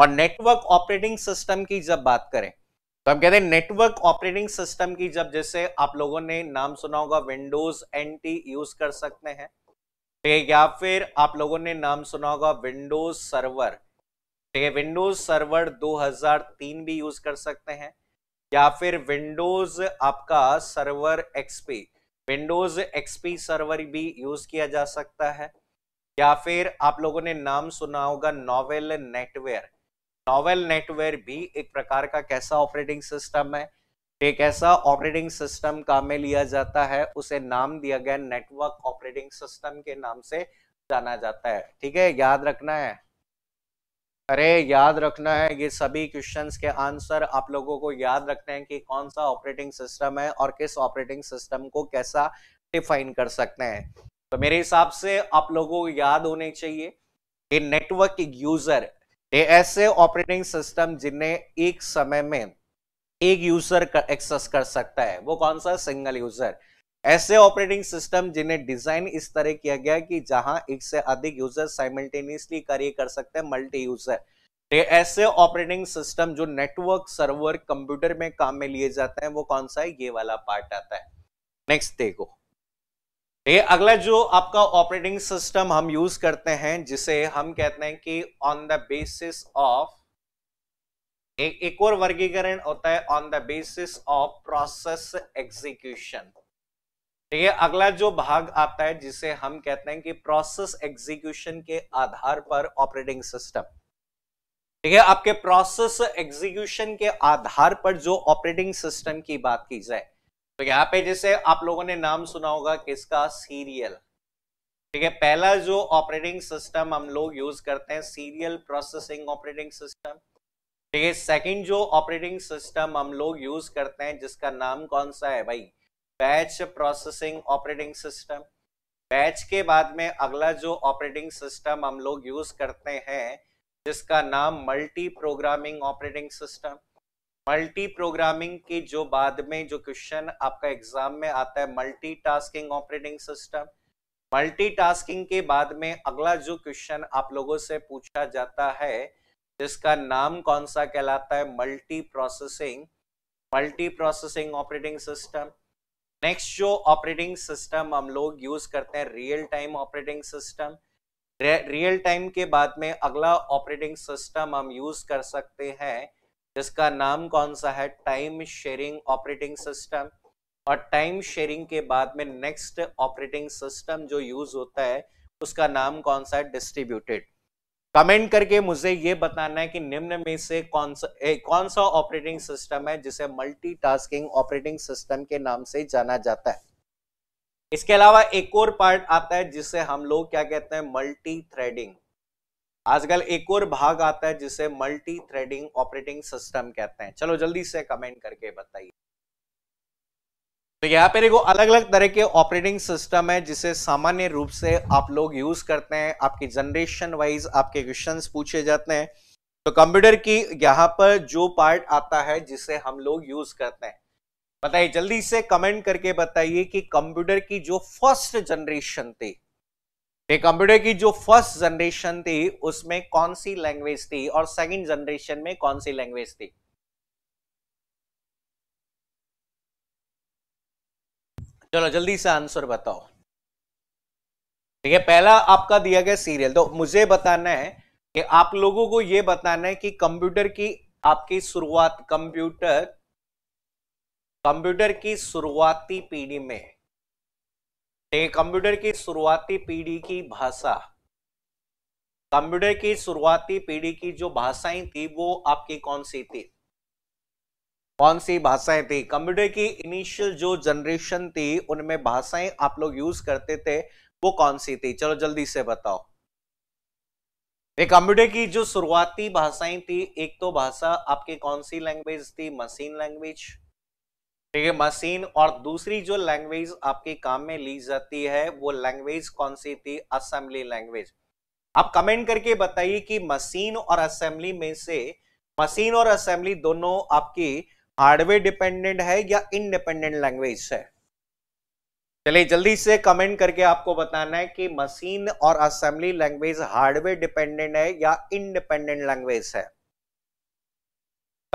और नेटवर्क ऑपरेटिंग सिस्टम की जब बात करें तो हम कहते हैं नेटवर्क ऑपरेटिंग सिस्टम की जब जैसे आप लोगों ने नाम सुना होगा विंडोज एन यूज कर सकते हैं ठीक है या फिर आप लोगों ने नाम सुना होगा विंडोज सर्वर ठीक है विंडोज सर्वर 2003 भी यूज कर सकते हैं या फिर विंडोज आपका server XP Windows XP server भी यूज किया जा सकता है या फिर आप लोगों ने नाम सुना होगा नोवेल नेटवेयर नॉवेल नेटवेयर भी एक प्रकार का कैसा ऑपरेटिंग सिस्टम है एक ऐसा ऑपरेटिंग सिस्टम काम में लिया जाता है उसे नाम दिया गया नेटवर्क ऑपरेटिंग सिस्टम के नाम से जाना जाता है ठीक है याद रखना है अरे याद रखना है ये सभी क्वेश्चंस के आंसर आप लोगों को याद रखते हैं कि कौन सा ऑपरेटिंग सिस्टम है और किस ऑपरेटिंग सिस्टम को कैसा डिफाइन कर सकते हैं तो मेरे हिसाब से आप लोगों को याद होने चाहिए कि नेटवर्क यूजर ये ऐसे ऑपरेटिंग सिस्टम जिन्हें एक समय में एक यूजर एक्सेस कर सकता है वो कौन सा सिंगल यूजर ऐसे ऑपरेटिंग सिस्टम जिन्हें डिजाइन इस तरह किया गया कि जहां एक से अधिक यूजर साइमल्टेनियसली कार्य कर सकते हैं मल्टी यूजर ऐसे ऑपरेटिंग सिस्टम जो नेटवर्क सर्वर कंप्यूटर में काम में लिए जाते हैं वो कौन सा है ये वाला पार्ट आता है नेक्स्ट देखो ये अगला जो आपका ऑपरेटिंग सिस्टम हम यूज करते हैं जिसे हम कहते हैं कि ऑन द बेसिस ऑफ एक और वर्गीकरण होता है on the basis of process execution ठीक है अगला जो भाग आता है जिसे हम कहते हैं कि प्रोसेस एग्जीक्यूशन के आधार पर ऑपरेटिंग सिस्टम ठीक है आपके प्रोसेस एग्जीक्यूशन के आधार पर जो ऑपरेटिंग सिस्टम की बात की जाए तो यहाँ पे जैसे आप लोगों ने नाम सुना होगा किसका सीरियल ठीक है पहला जो ऑपरेटिंग सिस्टम हम लोग यूज करते हैं सीरियल प्रोसेसिंग ऑपरेटिंग सिस्टम ठीक है सेकंड जो ऑपरेटिंग सिस्टम हम लोग यूज करते हैं जिसका नाम कौन सा है भाई batch processing operating system batch के बाद में अगला जो ऑपरेटिंग सिस्टम हम लोग यूज करते हैं जिसका नाम multi programming operating system multi programming की जो बाद में जो क्वेश्चन आपका एग्जाम में आता है multi tasking operating system multi tasking के बाद में अगला जो क्वेश्चन आप लोगों से पूछा जाता है जिसका नाम कौन सा कहलाता है multi processing multi processing operating system next जो ऑपरेटिंग सिस्टम हम लोग यूज करते हैं real time operating system real time के बाद में अगला ऑपरेटिंग सिस्टम हम यूज कर सकते हैं जिसका नाम कौन सा है टाइम शेयरिंग ऑपरेटिंग सिस्टम और टाइम शेयरिंग के बाद में नेक्स्ट ऑपरेटिंग सिस्टम जो यूज होता है उसका नाम कौन सा है डिस्ट्रीब्यूटेड कमेंट करके मुझे ये बताना है कि निम्न में से कौन सा ए, कौन सा ऑपरेटिंग सिस्टम है जिसे मल्टीटास्किंग ऑपरेटिंग सिस्टम के नाम से जाना जाता है इसके अलावा एक और पार्ट आता है जिसे हम लोग क्या कहते हैं मल्टी थ्रेडिंग आजकल एक और भाग आता है जिसे मल्टी थ्रेडिंग ऑपरेटिंग सिस्टम कहते हैं चलो जल्दी से कमेंट करके बताइए तो यहाँ पे देखो अलग अलग तरह के ऑपरेटिंग सिस्टम है जिसे सामान्य रूप से आप लोग यूज करते हैं आपकी जनरेशन वाइज आपके क्वेश्चन पूछे जाते हैं तो कंप्यूटर की यहाँ पर जो पार्ट आता है जिसे हम लोग यूज करते हैं बताइए जल्दी से कमेंट करके बताइए कि कंप्यूटर की जो फर्स्ट जनरेशन थी कंप्यूटर की जो फर्स्ट जनरेशन थी उसमें कौन सी लैंग्वेज थी और सेकंड जनरेशन में कौन सी लैंग्वेज थी चलो जल्दी से आंसर बताओ ठीक है पहला आपका दिया गया सीरियल तो मुझे बताना है कि आप लोगों को यह बताना है कि कंप्यूटर की आपकी शुरुआत कंप्यूटर कंप्यूटर की शुरुआती पीढ़ी में कंप्यूटर की शुरुआती पीढ़ी की भाषा कंप्यूटर की शुरुआती पीढ़ी की जो भाषाएं थी वो आपकी कौन सी थी कौन सी भाषाएं थी कंप्यूटर की इनिशियल जो जनरेशन थी उनमें भाषाएं आप लोग यूज करते थे वो कौन सी थी चलो जल्दी से बताओ ये कंप्यूटर की जो शुरुआती भाषाएं थी एक तो भाषा आपकी कौन सी लैंग्वेज थी मशीन लैंग्वेज ठीक है मशीन और दूसरी जो लैंग्वेज आपके काम में ली जाती है वो लैंग्वेज कौन सी थी असेंबली लैंग्वेज आप कमेंट करके बताइए कि मशीन और असेंबली में से मशीन और असेंबली दोनों आपकी हार्डवेयर डिपेंडेंट है या इनडिपेंडेंट लैंग्वेज है चलिए जल्दी से कमेंट करके आपको बताना है कि मशीन और असेंबली लैंग्वेज हार्डवेयर डिपेंडेंट है या इनडिपेंडेंट लैंग्वेज है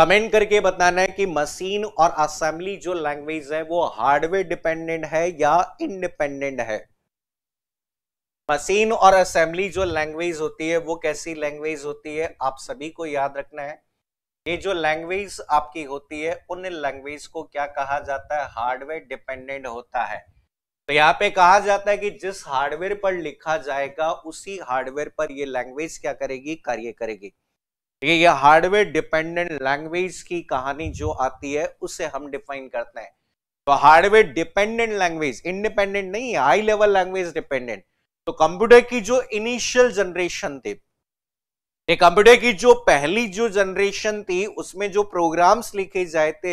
कमेंट करके बताना है कि मशीन और असेंबली जो लैंग्वेज है वो हार्डवेयर डिपेंडेंट है या इनडिपेंडेंट है मशीन और असेंबली जो लैंग्वेज होती है वो कैसी लैंग्वेज होती है आप सभी को याद रखना है ये जो लैंग्वेज आपकी होती है उन लैंग्वेज को क्या कहा जाता है हार्डवेयर डिपेंडेंट होता है तो यहाँ पे कहा जाता है कि जिस हार्डवेयर पर लिखा जाएगा उसी हार्डवेयर पर ये लैंग्वेज क्या करेगी कार्य करेगी ठीक है ये हार्डवेयर डिपेंडेंट लैंग्वेज की कहानी जो आती है उसे हम डिफाइन करते हैं तो हार्डवेयर डिपेंडेंट लैंग्वेज इंडिपेंडेंट नहीं हाई लेवल लैंग्वेज डिपेंडेंट तो कंप्यूटर की जो इनिशियल जनरेशन थी ये कंप्यूटर की जो पहली जो जनरेशन थी उसमें जो प्रोग्राम्स लिखे जाते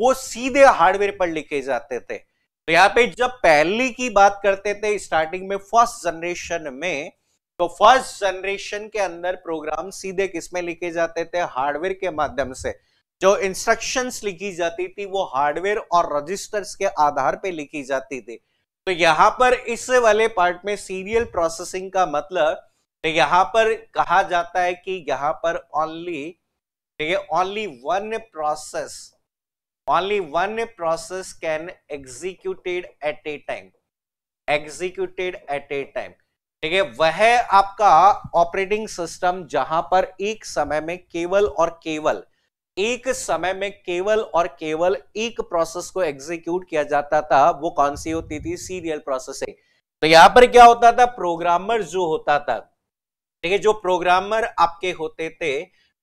वो सीधे हार्डवेयर पर लिखे जाते थे तो यहाँ पे जब पहली की बात करते थे स्टार्टिंग में फर्स्ट जनरेशन में तो फर्स्ट जनरेशन के अंदर प्रोग्राम सीधे किसमें लिखे जाते थे हार्डवेयर के माध्यम से जो इंस्ट्रक्शंस लिखी जाती थी वो हार्डवेयर और रजिस्टर्स के आधार पे लिखी जाती थी तो यहां पर इस वाले पार्ट में सीरियल प्रोसेसिंग का मतलब तो यहां पर कहा जाता है कि यहां पर ओनली ठीक है only one process only one process can executed at a time executed at a time ठीक है वह आपका ऑपरेटिंग सिस्टम जहां पर एक समय में केवल और केवल एक समय में केवल और केवल एक प्रोसेस को एग्जीक्यूट किया जाता था वो कौन सी होती थी सीरियल प्रोसेसिंग तो यहां पर क्या होता था प्रोग्रामर जो होता था देखिए जो प्रोग्रामर आपके होते थे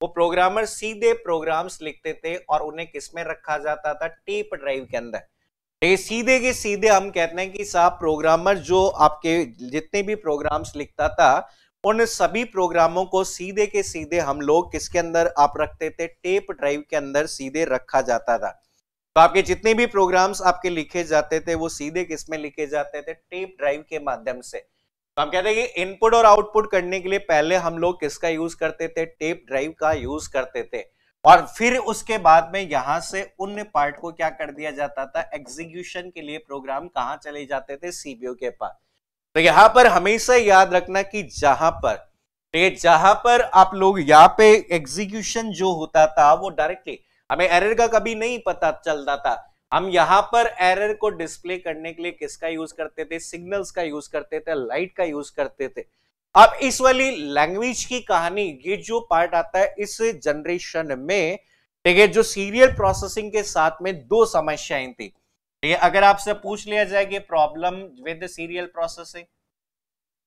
वो प्रोग्रामर सीधे प्रोग्राम्स लिखते थे और उन्हें किसमें रखा जाता था टेप ड्राइव के अंदर देखिए सीधे के सीधे हम कहते हैं कि साहब प्रोग्रामर जो आपके जितने भी प्रोग्राम्स लिखता था उन सभी प्रोग्रामों को सीधे के सीधे हम लोग किसके अंदर आप रखते थे टेप ड्राइव के अंदर सीधे रखा जाता था तो आपके जितने भी प्रोग्राम्स आपके लिखे जाते थे वो सीधे किसमें लिखे जाते थे टेप ड्राइव के माध्यम से तो हम कहते हैं कि इनपुट और आउटपुट करने के लिए पहले हम लोग किसका यूज करते थे टेप ड्राइव का यूज करते थे और फिर उसके बाद में यहां से उन पार्ट को क्या कर दिया जाता था एग्जीक्यूशन के लिए प्रोग्राम कहां चले जाते थे सीबीओ के पास तो यहां पर हमेशा याद रखना कि जहां पर तो जहां पर आप लोग यहाँ पे एग्जीक्यूशन जो होता था वो डायरेक्टली हमें एरर का कभी नहीं पता चलता था हम यहां पर एरर को डिस्प्ले करने के लिए किसका यूज करते थे सिग्नल्स का यूज करते थे लाइट का यूज करते थे अब इस वाली लैंग्वेज की कहानी ये जो पार्ट आता है इस जनरेशन में ठीक है जो सीरियल प्रोसेसिंग के साथ में दो समस्याएं थी ठीक है अगर आपसे पूछ लिया जाए कि प्रॉब्लम विद सीरियल प्रोसेसिंग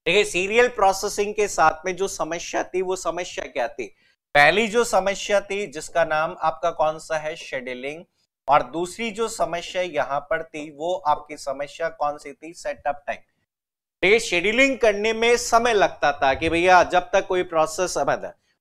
ठीक है सीरियल प्रोसेसिंग के साथ में जो समस्या थी वो समस्या क्या थी पहली जो समस्या थी जिसका नाम आपका कौन सा है शेड्यूलिंग और दूसरी जो समस्या यहाँ पर थी वो आपकी समस्या कौन सी थी सेटअप टाइम शेड्यूलिंग करने में समय लगता था कि भैया जब तक कोई प्रोसेस अब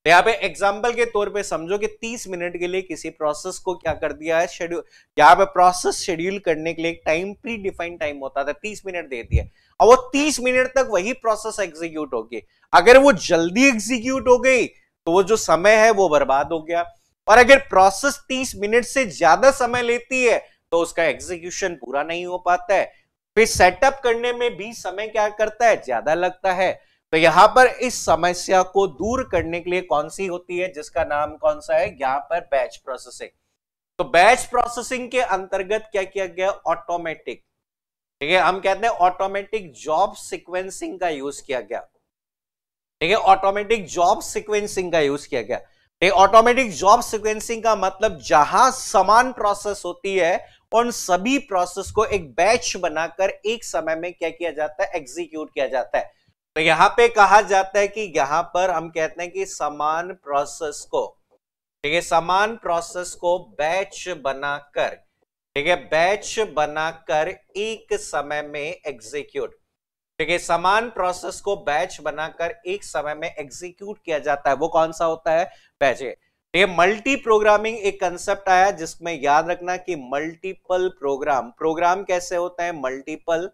तो यहाँ पे एग्जाम्पल के तौर पे समझो कि 30 मिनट के लिए किसी प्रोसेस को क्या कर दिया है शेड्यूल यहाँ पे प्रोसेस शेड्यूल करने के लिए एक टाइम प्री डिफाइन टाइम होता था 30 मिनट दे दिया और वो 30 मिनट तक वही प्रोसेस एग्जीक्यूट होगी अगर वो जल्दी एग्जीक्यूट हो गई तो वो जो समय है वो बर्बाद हो गया और अगर प्रोसेस 30 मिनट से ज्यादा समय लेती है तो उसका एग्जीक्यूशन पूरा नहीं हो पाता है फिर सेटअप करने में भी समय क्या करता है ज्यादा लगता है तो यहां पर इस समस्या को दूर करने के लिए कौन सी होती है जिसका नाम कौन सा है यहां पर बैच प्रोसेसिंग तो बैच प्रोसेसिंग के अंतर्गत क्या किया गया ऑटोमेटिक ठीक है हम कहते हैं ऑटोमेटिक जॉब सिक्वेंसिंग का यूज किया गया ठीक है ऑटोमेटिक जॉब सिक्वेंसिंग का यूज किया गया ये ऑटोमेटिक जॉब सिक्वेंसिंग का मतलब जहां समान प्रोसेस होती है उन सभी प्रोसेस को एक बैच बनाकर एक समय में क्या किया जाता है एग्जीक्यूट किया जाता है तो यहां पे कहा जाता है कि यहां पर हम कहते हैं कि समान प्रोसेस को ठीक है समान प्रोसेस को बैच बनाकर ठीक है बैच बनाकर एक समय में एग्जीक्यूट देखिए समान प्रोसेस को बैच बनाकर एक समय में एग्जीक्यूट किया जाता है वो कौन सा होता है बैच ये मल्टी प्रोग्रामिंग एक कंसेप्ट आया जिसमें याद रखना कि मल्टीपल प्रोग्राम प्रोग्राम कैसे होते हैं मल्टीपल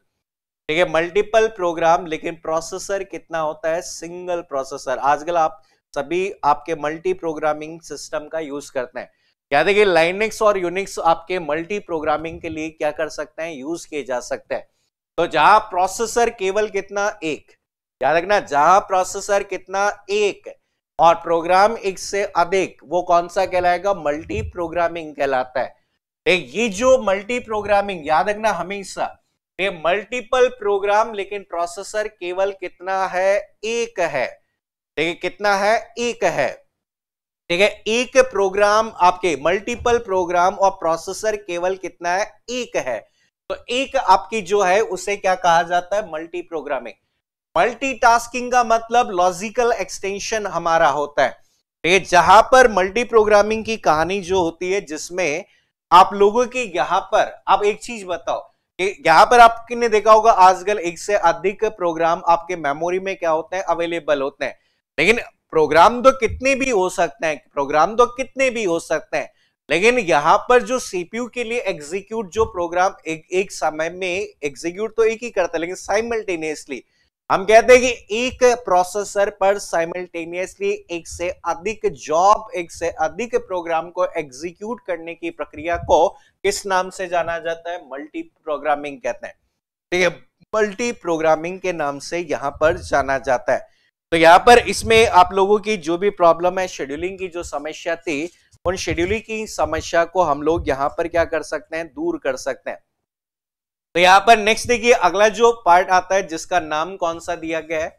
ठीक है मल्टीपल प्रोग्राम लेकिन प्रोसेसर कितना होता है सिंगल प्रोसेसर आजकल आप सभी आपके मल्टी प्रोग्रामिंग सिस्टम का यूज करते हैं याद देखिए लाइनिक्स और यूनिक्स आपके मल्टी प्रोग्रामिंग के लिए क्या कर सकते हैं यूज किए जा सकते हैं तो जहां प्रोसेसर केवल कितना एक याद रखना जहां प्रोसेसर कितना एक और प्रोग्राम एक से अधिक वो कौन सा कहलाएगा मल्टी प्रोग्रामिंग कहलाता है एक ये जो मल्टी प्रोग्रामिंग याद रखना हमेशा ये मल्टीपल प्रोग्राम लेकिन प्रोसेसर केवल कितना है एक है ठीक है कितना है एक है ठीक है एक प्रोग्राम आपके मल्टीपल प्रोग्राम और प्रोसेसर केवल कितना है एक है तो एक आपकी जो है उसे क्या कहा जाता है मल्टी प्रोग्रामिंग मल्टीटास्किंग का मतलब लॉजिकल एक्सटेंशन हमारा होता है तो ये जहां पर मल्टी प्रोग्रामिंग की कहानी जो होती है जिसमें आप लोगों की यहां पर आप एक चीज बताओ यहाँ पर आपने देखा होगा आजकल एक से अधिक प्रोग्राम आपके मेमोरी में क्या होते हैं अवेलेबल होते हैं लेकिन प्रोग्राम तो कितने भी हो सकते हैं प्रोग्राम तो कितने भी हो सकते हैं लेकिन यहाँ पर जो सीपीयू के लिए एग्जीक्यूट जो प्रोग्राम एक एक समय में एग्जीक्यूट तो एक ही करता है लेकिन साइमल्टेनियसली हम कहते हैं कि एक प्रोसेसर पर साइमल्टेनियसली एक से अधिक जॉब एक से अधिक प्रोग्राम को एग्जीक्यूट करने की प्रक्रिया को किस नाम से जाना जाता है मल्टी प्रोग्रामिंग कहते हैं ठीक है मल्टी प्रोग्रामिंग के नाम से यहां पर जाना जाता है तो यहां पर इसमें आप लोगों की जो भी प्रॉब्लम है शेड्यूलिंग की जो समस्या थी उन शेड्यूलिंग की समस्या को हम लोग यहाँ पर क्या कर सकते हैं दूर कर सकते हैं तो यहाँ पर नेक्स्ट देखिए अगला जो पार्ट आता है जिसका नाम कौन सा दिया गया है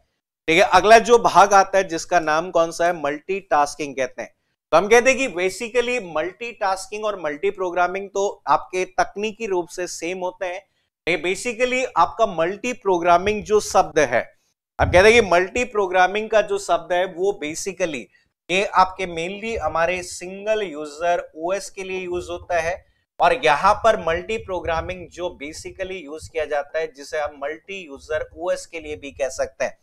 ठीक है अगला जो भाग आता है जिसका नाम कौन सा है मल्टी कहते हैं तो हम कहते हैं कि बेसिकली मल्टी और मल्टी प्रोग्रामिंग तो आपके तकनीकी रूप से सेम होते हैं बेसिकली आपका मल्टी प्रोग्रामिंग जो शब्द है आप कहते हैं कि मल्टी प्रोग्रामिंग का जो शब्द है वो बेसिकली ये आपके मेनली हमारे सिंगल यूजर ओएस के लिए यूज होता है और यहाँ पर मल्टी प्रोग्रामिंग जो बेसिकली यूज किया जाता है जिसे हम मल्टी यूजर ओएस के लिए भी कह सकते हैं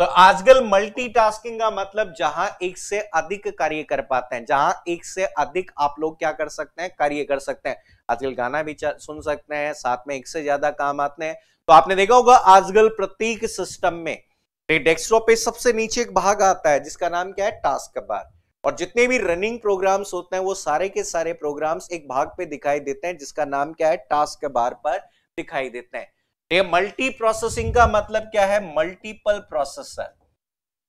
तो आजकल मल्टीटास्किंग का मतलब जहां एक से अधिक कार्य कर पाते हैं जहां एक से अधिक आप लोग क्या कर सकते हैं कार्य कर सकते हैं आजकल गाना भी सुन सकते हैं साथ में एक से ज्यादा काम आते हैं तो आपने देखा होगा आजकल प्रत्येक सिस्टम में तो डेस्कटॉप पे सबसे नीचे एक भाग आता है जिसका नाम क्या है टास्क बार और जितने भी रनिंग प्रोग्राम्स होते हैं वो सारे के सारे प्रोग्राम्स एक भाग पे दिखाई देते हैं जिसका नाम क्या है टास्क बार पर दिखाई देते हैं तो ये मल्टी प्रोसेसिंग का मतलब क्या है मल्टीपल प्रोसेसर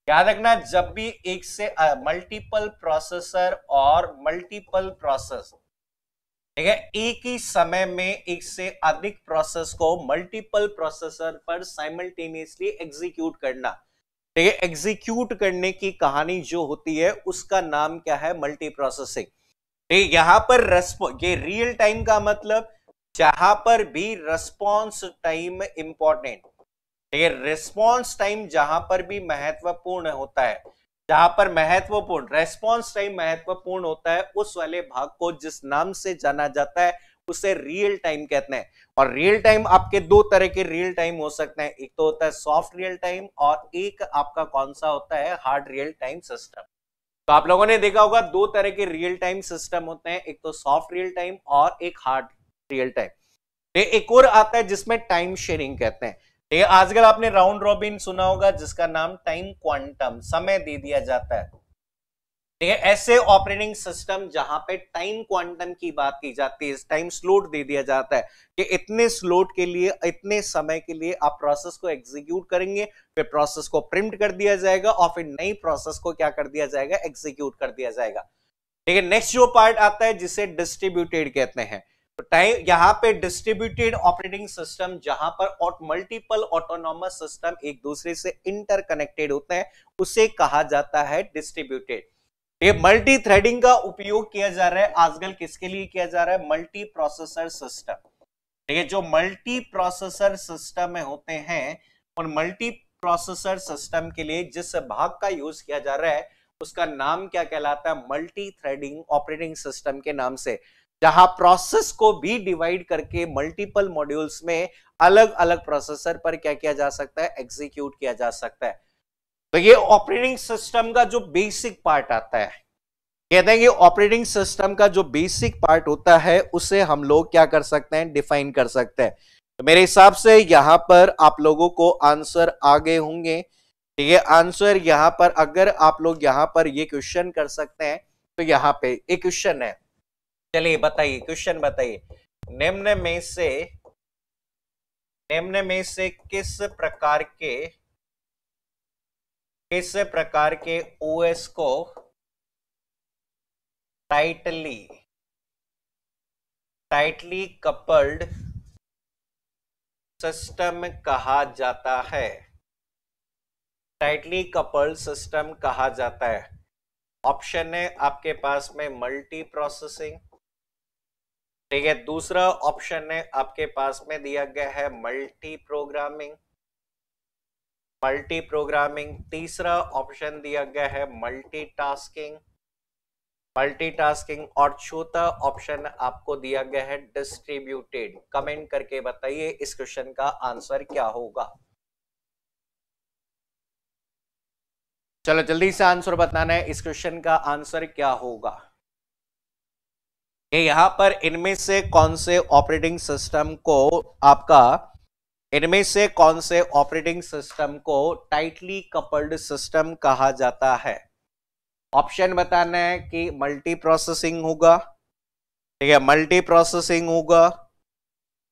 याद रखना जब भी एक से मल्टीपल प्रोसेसर और मल्टीपल प्रोसेस ठीक है एक ही समय में एक से अधिक प्रोसेस को मल्टीपल प्रोसेसर पर साइमल्टेनियसली एग्जीक्यूट करना ठीक है एग्जीक्यूट करने की कहानी जो होती है उसका नाम क्या है मल्टी प्रोसेसिंग ठीक यहां पर रेस्पो ये रियल टाइम का मतलब जहां पर भी रेस्पॉन्स टाइम इंपॉर्टेंट ठीक है रेस्पॉन्स टाइम जहां पर भी महत्वपूर्ण होता है जहां पर महत्वपूर्ण रेस्पॉन्स टाइम महत्वपूर्ण होता है उस वाले भाग को जिस नाम से जाना जाता है उसे रियल टाइम कहते हैं और रियल टाइम आपके दो तरह के रियल टाइम हो सकते हैं एक तो होता है सॉफ्ट रियल टाइम और एक आपका कौन सा होता है हार्ड रियल टाइम सिस्टम तो आप लोगों ने देखा होगा दो तरह के रियल टाइम सिस्टम होते हैं एक तो सॉफ्ट रियल टाइम और एक हार्ड रियल टाइम एक और आता है जिसमें टाइम शेयरिंग कहते हैं ठीक है आजकल आपने राउंड रॉबिन सुना होगा जिसका नाम टाइम क्वांटम समय दे दिया जाता है ठीक है ऐसे ऑपरेटिंग सिस्टम जहां पे टाइम क्वांटम की बात की जाती है टाइम स्लोट दे दिया जाता है कि इतने स्लोट के लिए इतने समय के लिए आप प्रोसेस को एग्जीक्यूट करेंगे फिर प्रोसेस को प्रिंट कर दिया जाएगा और फिर नई प्रोसेस को क्या कर दिया जाएगा एग्जीक्यूट कर दिया जाएगा ठीक है नेक्स्ट जो पार्ट आता है जिसे डिस्ट्रीब्यूटेड कहते हैं टाइम यहाँ पे डिस्ट्रीब्यूटेड ऑपरेटिंग सिस्टम जहां पर और मल्टीपल ऑटोनॉमस सिस्टम एक दूसरे से इंटरकनेक्टेड होते हैं उसे कहा जाता है डिस्ट्रीब्यूटेड ये मल्टी थ्रेडिंग का उपयोग किया जा रहा है आजकल किसके लिए किया जा रहा है मल्टी प्रोसेसर सिस्टम ठीक है जो मल्टी प्रोसेसर सिस्टम में होते हैं उन मल्टी प्रोसेसर सिस्टम के लिए जिस भाग का यूज किया जा रहा है उसका नाम क्या कहलाता है मल्टी थ्रेडिंग ऑपरेटिंग सिस्टम के नाम से जहां प्रोसेस को भी डिवाइड करके मल्टीपल मॉड्यूल्स में अलग अलग प्रोसेसर पर क्या किया जा सकता है एग्जीक्यूट किया जा सकता है तो ये ऑपरेटिंग सिस्टम का जो बेसिक पार्ट आता है कहते हैं कि ऑपरेटिंग सिस्टम का जो बेसिक पार्ट होता है उसे हम लोग क्या कर सकते हैं डिफाइन कर सकते हैं तो मेरे हिसाब से यहां पर आप लोगों को आंसर आगे होंगे ठीक है आंसर यहां पर अगर आप लोग यहां पर ये क्वेश्चन कर सकते हैं तो यहां पे एक क्वेश्चन है चलिए बताइए क्वेश्चन बताइए निम्न में से निम्न में से किस प्रकार के किस प्रकार के ओएस को टाइटली टाइटली कपल्ड सिस्टम कहा जाता है टाइटली कपल्ड सिस्टम कहा जाता है ऑप्शन है आपके पास में मल्टी प्रोसेसिंग ठीक है दूसरा ऑप्शन है आपके पास में दिया गया है मल्टी प्रोग्रामिंग मल्टी प्रोग्रामिंग तीसरा ऑप्शन दिया गया है मल्टीटास्किंग मल्टीटास्किंग और चौथा ऑप्शन आपको दिया गया है डिस्ट्रीब्यूटेड कमेंट करके बताइए इस क्वेश्चन का आंसर क्या होगा चलो जल्दी से आंसर बताना है इस क्वेश्चन का आंसर क्या होगा कि यहां पर इनमें से कौन से ऑपरेटिंग सिस्टम को आपका इनमें से कौन से ऑपरेटिंग सिस्टम को टाइटली कपल्ड सिस्टम कहा जाता है ऑप्शन बताना है कि मल्टी प्रोसेसिंग होगा ठीक है मल्टी प्रोसेसिंग होगा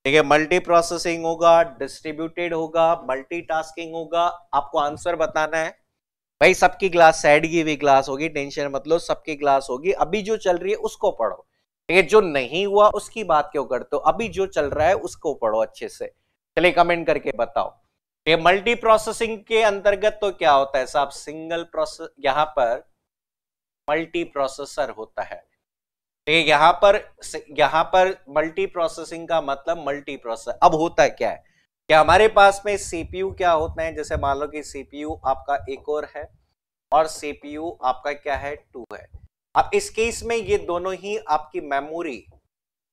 ठीक है मल्टी प्रोसेसिंग होगा डिस्ट्रीब्यूटेड होगा मल्टीटास्किंग होगा आपको आंसर बताना है भाई सबकी ग्लास सैड की भी ग्लास होगी टेंशन मतलब सबकी ग्लास होगी अभी जो चल रही है उसको पढ़ो ठीक है जो नहीं हुआ उसकी बात क्यों करते हो अभी जो चल रहा है उसको पढ़ो अच्छे से चलिए कमेंट करके बताओ ये मल्टी प्रोसेसिंग के अंतर्गत तो क्या होता है साहब सिंगल प्रोसेस यहां पर मल्टी प्रोसेसर होता है ठीक है यहां पर यहां पर मल्टी प्रोसेसिंग का मतलब मल्टी प्रोसेसर अब होता है क्या है कि हमारे पास में सीपीयू क्या होता है जैसे मान लो कि सीपीयू आपका एक और है और सीपीयू आपका क्या है टू है अब इस केस में ये दोनों ही आपकी मेमोरी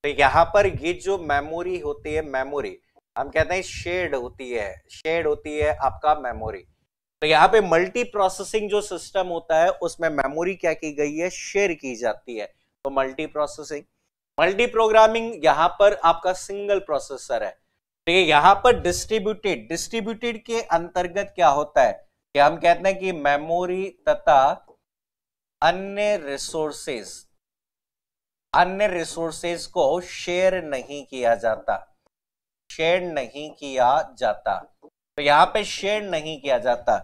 तो यहाँ पर ये जो मेमोरी होती है मेमोरी हम कहते हैं शेड होती है शेड होती है आपका मेमोरी तो यहाँ पे मल्टी प्रोसेसिंग जो सिस्टम होता है उसमें मेमोरी क्या की गई है शेयर की जाती है तो मल्टी प्रोसेसिंग मल्टी प्रोग्रामिंग यहाँ पर आपका सिंगल प्रोसेसर है तो ये यहाँ पर डिस्ट्रीब्यूटेड डिस्ट्रीब्यूटेड के अंतर्गत क्या होता है कि हम कहते हैं कि मेमोरी तथा अन्य रिसोर्सेस अन्य रिसोर्सेस को शेयर नहीं किया जाता शेयर नहीं किया जाता तो यहां पे शेयर नहीं किया जाता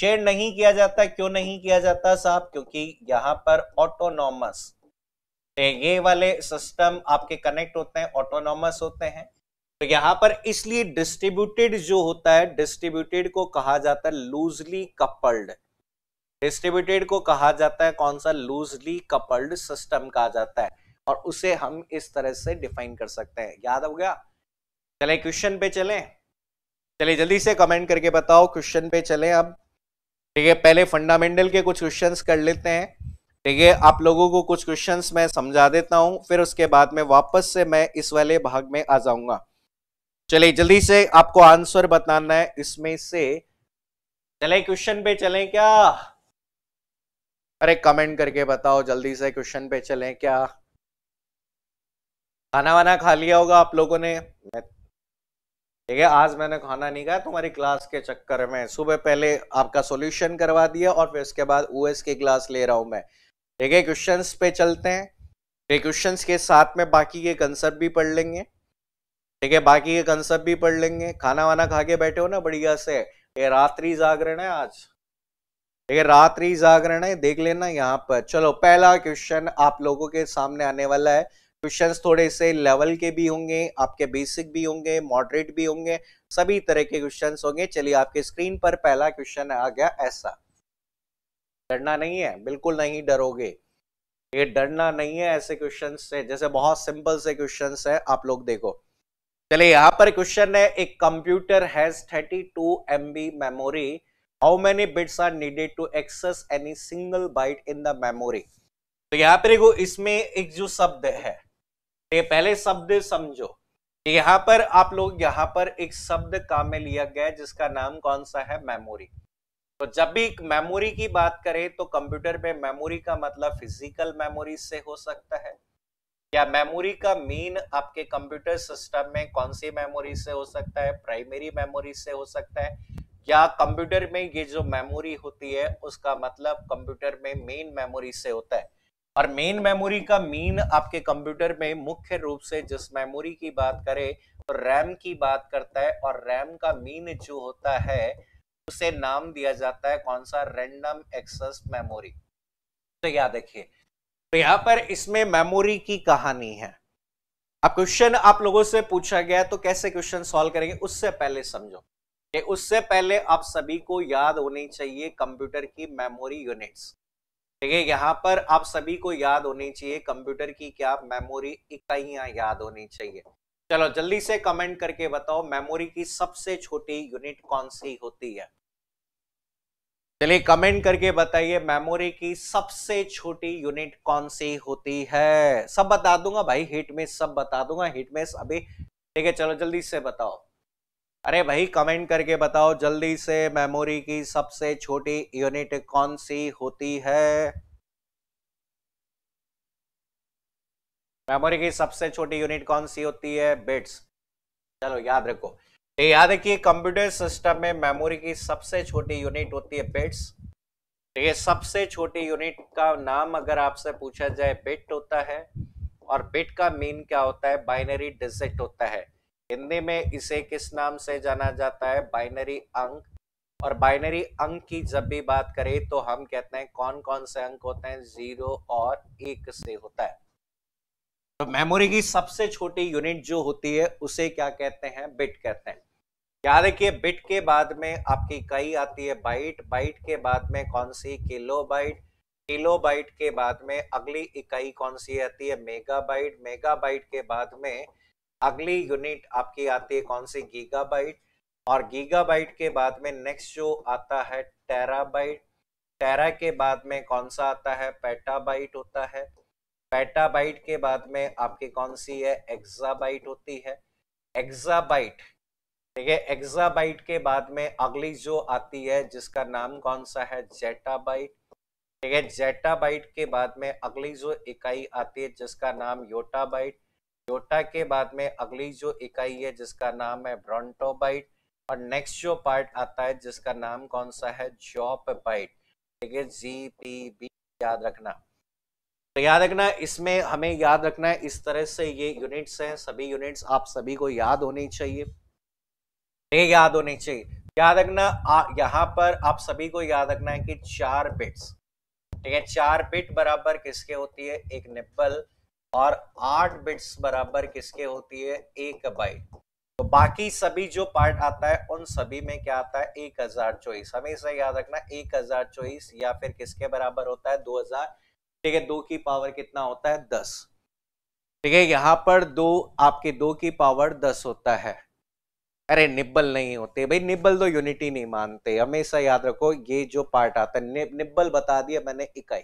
शेयर नहीं किया जाता क्यों नहीं किया जाता साहब क्योंकि यहां पर ऑटोनॉमस तो ये वाले सिस्टम आपके कनेक्ट होते हैं ऑटोनॉमस होते हैं तो यहां पर इसलिए डिस्ट्रीब्यूटेड जो होता है डिस्ट्रीब्यूटेड को कहा जाता है लूजली कपल्ड डिस्ट्रीब्यूटेड को कहा जाता है कौन सा लूजली कपल्ड सिस्टम कहा जाता है और उसे हम इस तरह से डिफाइन कर सकते हैं याद हो गया चले क्वेश्चन पे चलें चलिए जल्दी से कमेंट करके बताओ क्वेश्चन पे चलें अब ठीक है पहले फंडामेंटल के कुछ क्वेश्चंस कर लेते हैं ठीक है आप लोगों को कुछ क्वेश्चंस मैं समझा देता हूं फिर उसके बाद में वापस से मैं इस वाले भाग में आ जाऊंगा चलिए जल्दी से आपको आंसर बताना है इसमें से चले क्वेश्चन पे चले क्या अरे कमेंट करके बताओ जल्दी से क्वेश्चन पे चलें क्या खाना वाना खा लिया होगा आप लोगों ने ठीक है आज मैंने खाना नहीं खाया तुम्हारी क्लास के चक्कर में सुबह पहले आपका सॉल्यूशन करवा दिया और फिर उसके बाद ओएस की क्लास ले रहा हूं मैं ठीक है क्वेश्चन पे चलते हैं फिर क्वेश्चन के साथ में बाकी के कंसेप्ट भी पढ़ लेंगे ठीक है बाकी के कंसेप्ट भी पढ़ लेंगे खाना वाना खा के बैठे हो ना बढ़िया से ये रात्रि जागरण है आज अगर रात्रि जागरण है देख लेना यहाँ पर चलो पहला क्वेश्चन आप लोगों के सामने आने वाला है क्वेश्चन थोड़े से लेवल के भी होंगे आपके बेसिक भी होंगे मॉडरेट भी होंगे सभी तरह के क्वेश्चन होंगे चलिए आपके स्क्रीन पर पहला क्वेश्चन आ गया ऐसा डरना नहीं है बिल्कुल नहीं डरोगे ये डरना नहीं है ऐसे क्वेश्चन से जैसे बहुत सिंपल से क्वेश्चन है आप लोग देखो चलिए यहाँ पर क्वेश्चन है एक computer has thirty two M memory how many bits are needed to access any single byte in the memory तो यहाँ पर देखो इसमें एक जो शब्द है ये पहले शब्द समझो यहाँ पर आप लोग यहाँ पर एक शब्द काम में लिया गया है जिसका नाम कौन सा है मेमोरी तो जब भी मेमोरी की बात करें तो कंप्यूटर में मेमोरी का मतलब फिजिकल मेमोरी से हो सकता है या मेमोरी का मीन आपके कंप्यूटर सिस्टम में कौन सी मेमोरी से हो सकता है प्राइमरी मेमोरी से हो सकता है या कंप्यूटर में ये जो मेमोरी होती है उसका मतलब कंप्यूटर में मेन मेमोरी से होता है और मेन मेमोरी का मीन आपके कंप्यूटर में मुख्य रूप से जिस मेमोरी की बात करें तो रैम की बात करता है और रैम का मीन जो होता है उसे नाम दिया जाता है कौन सा रैंडम एक्सेस मेमोरी तो याद देखिए तो यहाँ पर इसमें मेमोरी की कहानी है अब क्वेश्चन आप लोगों से पूछा गया तो कैसे क्वेश्चन सॉल्व करेंगे उससे पहले समझो कि उससे पहले आप सभी को याद होनी चाहिए कंप्यूटर की मेमोरी यूनिट्स ठीक है यहाँ पर आप सभी को याद होनी चाहिए कंप्यूटर की क्या मेमोरी इकाइयां याद होनी चाहिए चलो जल्दी से कमेंट करके बताओ मेमोरी की सबसे छोटी यूनिट कौन सी होती है चलिए कमेंट करके बताइए मेमोरी की सबसे छोटी यूनिट कौन सी होती है सब बता दूंगा भाई हिट में सब बता दूंगा हिट में अभी ठीक है चलो जल्दी से बताओ अरे भाई कमेंट करके बताओ जल्दी से मेमोरी की सबसे छोटी यूनिट कौन सी होती है मेमोरी की सबसे छोटी यूनिट कौन सी होती है बिट्स चलो याद रखो याद रखिए कंप्यूटर सिस्टम में मेमोरी की सबसे छोटी यूनिट होती है बिट्स तो ये सबसे छोटी यूनिट का नाम अगर आपसे पूछा जाए बिट होता है और बिट का मीन क्या होता है बाइनरी डिजिट होता है हिंदी में इसे किस नाम से जाना जाता है बाइनरी अंक और बाइनरी अंक की जब भी बात करें तो हम कहते हैं कौन कौन से अंक होते हैं जीरो और एक से होता है तो मेमोरी की सबसे छोटी यूनिट जो होती है उसे क्या कहते हैं बिट कहते हैं याद रखिए बिट के बाद में आपकी कई आती है बाइट बाइट के बाद में कौन सी किलो बाइट किलो बाइट के बाद में अगली इकाई कौन सी आती है मेगा बाइट मेगा बाइट के बाद में अगली यूनिट आपकी आती है कौन सी गीगाबाइट और गीगाबाइट के बाद में नेक्स्ट जो आता है टेराबाइट टेरा के बाद में कौन सा आता है पेटाबाइट होता है पेटाबाइट के बाद में आपकी कौन सी है एक्साबाइट होती है एक्साबाइट ठीक है एक्साबाइट के बाद में अगली जो आती है जिसका नाम कौन सा है जेटाबाइट ठीक है जेटाबाइट के बाद में अगली जो इकाई आती है जिसका नाम योटाबाइट योटा के बाद में अगली जो इकाई है जिसका नाम है ब्रॉन्टोबाइट और नेक्स्ट जो पार्ट आता है जिसका नाम कौन सा है जॉप बाइट ठीक है जी पी बी याद रखना तो याद रखना इसमें हमें याद रखना है इस तरह से ये यूनिट्स हैं सभी यूनिट्स आप सभी को याद होनी चाहिए ये याद होनी चाहिए याद रखना यहाँ पर आप सभी को याद रखना है कि चार बिट्स ठीक है चार बिट बराबर किसके होती है एक निप्पल और आठ बिट्स बराबर किसके होती है एक बाइट तो बाकी सभी जो पार्ट आता है उन सभी में क्या आता है एक हजार चौबीस हमेशा याद रखना एक हजार चौबीस या फिर किसके बराबर होता है दो हजार ठीक है दो की पावर कितना होता है दस ठीक है यहाँ पर दो आपके दो की पावर दस होता है अरे निब्बल नहीं होते भाई निब्बल तो यूनिटी नहीं मानते हमेशा याद रखो ये जो पार्ट आता है निब्बल बता दिया मैंने इकाई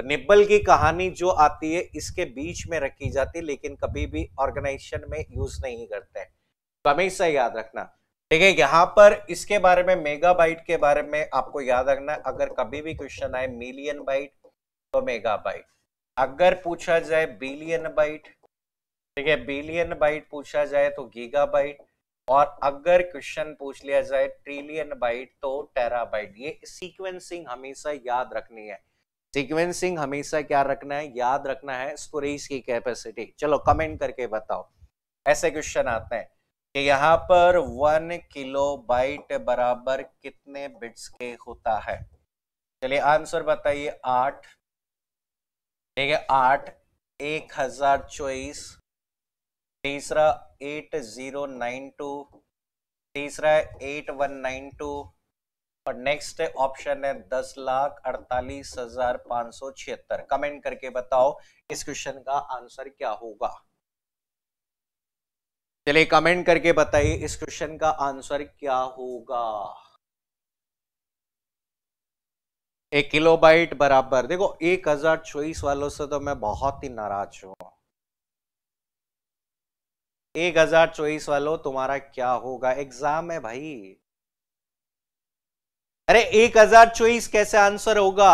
निब्बल की कहानी जो आती है इसके बीच में रखी जाती है लेकिन कभी भी ऑर्गेनाइजेशन में यूज नहीं करते हैं तो हमेशा याद रखना ठीक है यहाँ पर इसके बारे में मेगा बाइट के बारे में आपको याद रखना अगर कभी भी क्वेश्चन आए मिलियन बाइट तो मेगा बाइट अगर पूछा जाए बिलियन बाइट ठीक है बिलियन बाइट पूछा जाए तो गीगा बाइट और अगर क्वेश्चन पूछ लिया जाए ट्रिलियन बाइट तो टेरा बाइट ये सीक्वेंसिंग हमेशा याद रखनी है सीक्वेंसिंग हमेशा क्या रखना है याद रखना है स्टोरेज की कैपेसिटी चलो कमेंट करके बताओ ऐसे क्वेश्चन आते हैं कि यहाँ पर वन किलो बाइट बराबर कितने बिट्स के होता है चलिए आंसर बताइए आठ ठीक है आठ एक हजार चौबीस तीसरा एट जीरो नाइन टू तीसरा एट वन नाइन टू और नेक्स्ट ऑप्शन है दस लाख अड़तालीस हजार पांच सौ छिहत्तर कमेंट करके बताओ इस क्वेश्चन का आंसर क्या होगा चलिए कमेंट करके बताइए इस क्वेश्चन का आंसर क्या होगा एक किलोबाइट बराबर देखो एक हजार चौबीस वालों से तो मैं बहुत ही नाराज हूं एक हजार चौबीस वालों तुम्हारा क्या होगा एग्जाम है भाई अरे एक हजार चौबीस कैसे आंसर होगा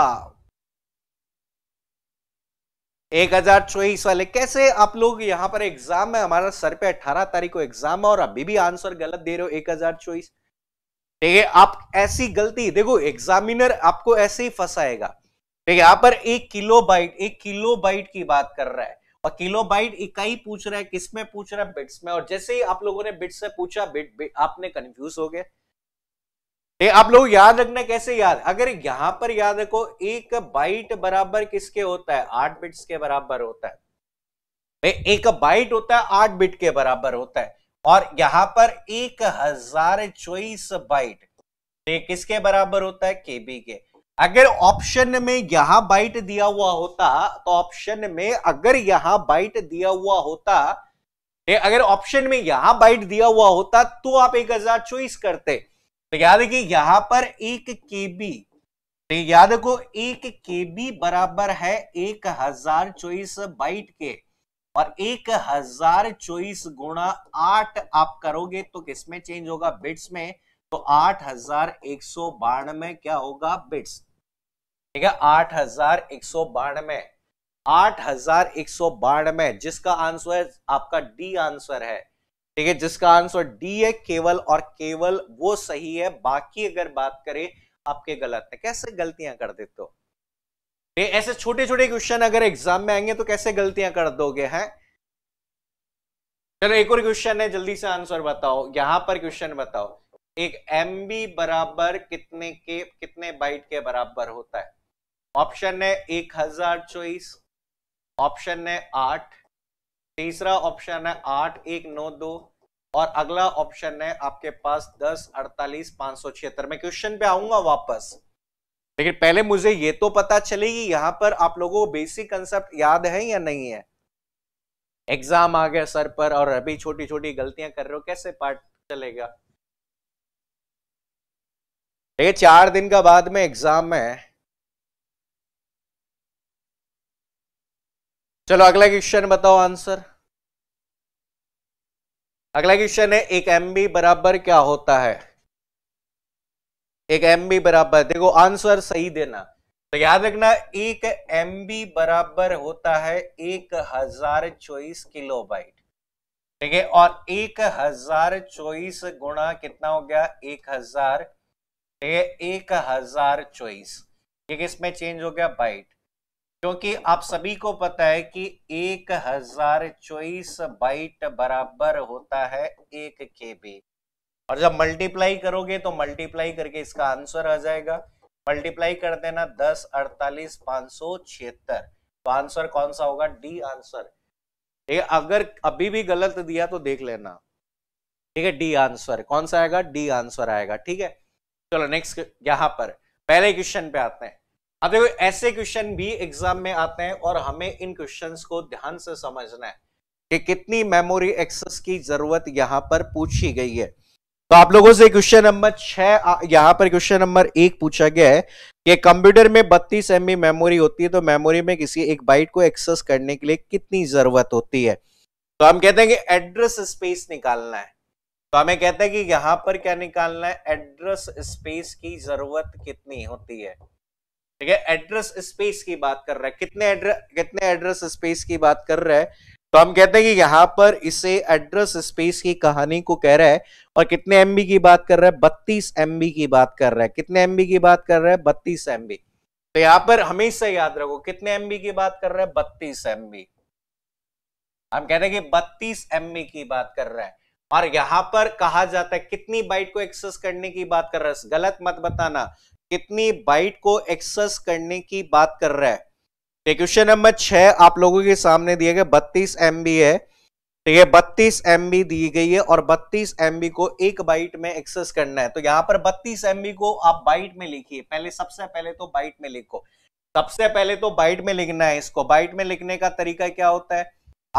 एक हजार चौबीस वाले कैसे आप लोग यहां पर एग्जाम है हमारा सर पे अठारह तारीख को एग्जाम है और अभी भी आंसर गलत दे रहे हो एक हजार चौबीस ठीक है आप ऐसी गलती देखो एग्जामिनर आपको ऐसे ही फंसाएगा ठीक है यहां पर एक किलो बाइट एक किलो बाइट की बात कर रहा है और किलो बाइट इकाई पूछ रहा है किसमें पूछ रहा है बिट्स में और जैसे ही आप लोगों ने बिट्स से पूछा बिट, बिट आपने कंफ्यूज हो गया ये आप लोग याद रखना कैसे याद अगर यहां पर याद रखो एक बाइट बराबर किसके होता है आठ बिट्स के बराबर होता है एक बाइट होता है आठ बिट के बराबर होता है और यहां पर एक हजार चौबीस बाइट तो ये किसके बराबर होता है केबी के अगर ऑप्शन में यहां बाइट दिया हुआ होता तो ऑप्शन में अगर यहां बाइट दिया हुआ होता अगर ऑप्शन में यहां बाइट दिया हुआ होता तो आप एक हजार चौबीस करते तो याद कि यहां पर एक के बी तो याद को एक के बी बराबर है एक हजार चौबीस बाइट के और एक हजार चौबीस गुणा आठ आप करोगे तो किसमें चेंज होगा बिट्स में तो आठ हजार एक सौ बानवे क्या होगा बिट्स ठीक है आठ हजार एक सौ बानवे आठ हजार एक सौ बानवे जिसका आंसर है आपका डी आंसर है ठीक है जिसका आंसर डी है केवल और केवल वो सही है बाकी अगर बात करें आपके गलत है कैसे गलतियां कर देते हो ऐसे छोटे छोटे क्वेश्चन अगर एग्जाम में आएंगे तो कैसे गलतियां कर दोगे हैं चलो एक और क्वेश्चन है जल्दी से आंसर बताओ यहां पर क्वेश्चन बताओ एक एम बी बराबर कितने के कितने बाइट के बराबर होता है ऑप्शन है एक हजार चौबीस ऑप्शन है आठ तीसरा ऑप्शन है आठ एक नौ दो और अगला ऑप्शन है आपके पास दस अड़तालीस पांच सौ छिहत्तर मैं क्वेश्चन पे आऊंगा वापस लेकिन पहले मुझे ये तो पता चलेगी यहां पर आप लोगों को बेसिक कंसेप्ट याद है या नहीं है एग्जाम आ गया सर पर और अभी छोटी छोटी गलतियां कर रहे हो कैसे पार्ट चलेगा देखिए चार दिन का बाद में एग्जाम है चलो अगला क्वेश्चन बताओ आंसर अगला क्वेश्चन है एक एम बराबर क्या होता है एक एम बराबर देखो आंसर सही देना तो याद रखना एक एम बराबर होता है एक हजार चौबीस किलो बाइट ठीक है और एक हजार चौबीस गुणा कितना हो गया एक हजार ठीक है एक हजार चौबीस ठीक है इसमें चेंज हो गया बाइट क्योंकि आप सभी को पता है कि एक हजार चौबीस बाइट बराबर होता है एक के बी और जब मल्टीप्लाई करोगे तो मल्टीप्लाई करके इसका आंसर आ जाएगा मल्टीप्लाई कर देना दस अड़तालीस पांच सौ छिहत्तर तो आंसर कौन सा होगा डी आंसर ठीक है अगर अभी भी गलत दिया तो देख लेना ठीक है डी आंसर कौन सा आएगा डी आंसर आएगा ठीक है चलो नेक्स्ट यहां पर पहले क्वेश्चन पे आते हैं अब देखो ऐसे क्वेश्चन भी एग्जाम में आते हैं और हमें इन क्वेश्चंस को ध्यान से समझना है कि कितनी मेमोरी एक्सेस की जरूरत यहां पर पूछी गई है तो आप लोगों से क्वेश्चन नंबर छह यहां पर क्वेश्चन नंबर एक पूछा गया है कि कंप्यूटर में 32 एम मेमोरी होती है तो मेमोरी में किसी एक बाइट को एक्सेस करने के लिए कितनी जरूरत होती है तो हम कहते हैं कि एड्रेस स्पेस निकालना है तो हमें कहते हैं कि यहां पर क्या निकालना है एड्रेस स्पेस की जरूरत कितनी होती है ठीक है एड्रेस स्पेस की बात कर रहा है कितने एड्रे, कितने एड्रेस स्पेस की बात कर रहा है तो हम कहते हैं कि यहां पर इसे एड्रेस स्पेस की कहानी को कह रहा है और कितने एमबी की बात कर रहा है बत्तीस एमबी की बात कर रहा है कितने एमबी की बात कर रहा है बत्तीस एमबी तो यहां पर हमेशा याद रखो कितने एमबी की बात कर रहा है बत्तीस एमबी हम कहते हैं कि बत्तीस एमबी की बात कर रहा है और यहां पर कहा जाता है कितनी बाइट को एक्सेस करने की बात कर रहा है गलत मत बताना कितनी बाइट को एक्सेस करने की बात कर रहा है ठीक क्वेश्चन नंबर छह आप लोगों के सामने दिए गए बत्तीस एम है ठीक तो है बत्तीस एम दी गई है और बत्तीस एम को एक बाइट में एक्सेस करना है तो यहां पर बत्तीस एम को आप बाइट में लिखिए पहले सबसे पहले तो बाइट में लिखो सबसे पहले तो बाइट में लिखना है इसको बाइट में लिखने का तरीका क्या होता है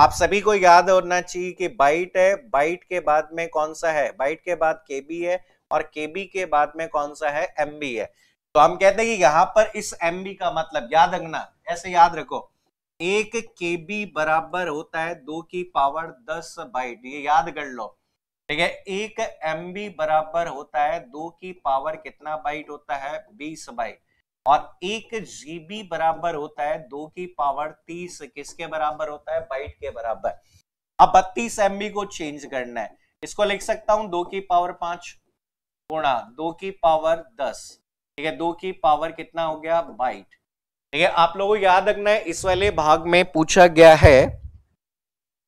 आप सभी को याद होना चाहिए कि बाइट है बाइट के बाद में कौन सा है बाइट के बाद के बी है और केबी के बाद में कौन सा है बी है तो हम कहते हैं कि यहां पर इस बी का मतलब याद रखना ऐसे याद रखो एक के बी बराबर होता है दो की पावर दस बाइट ये याद कर लो ठीक है एक एम बी बराबर होता है दो की पावर कितना बाइट होता है बीस बाइट और एक जीबी बराबर होता है दो की पावर तीस किसके बराबर होता है बाइट के बराबर अब बत्तीस एम बी को चेंज करना है इसको लिख सकता हूं दो की पावर पांच गुणा दो की पावर दस ठीक है दो की पावर कितना हो गया बाइट ठीक है आप लोगों को याद रखना है इस वाले भाग में पूछा गया है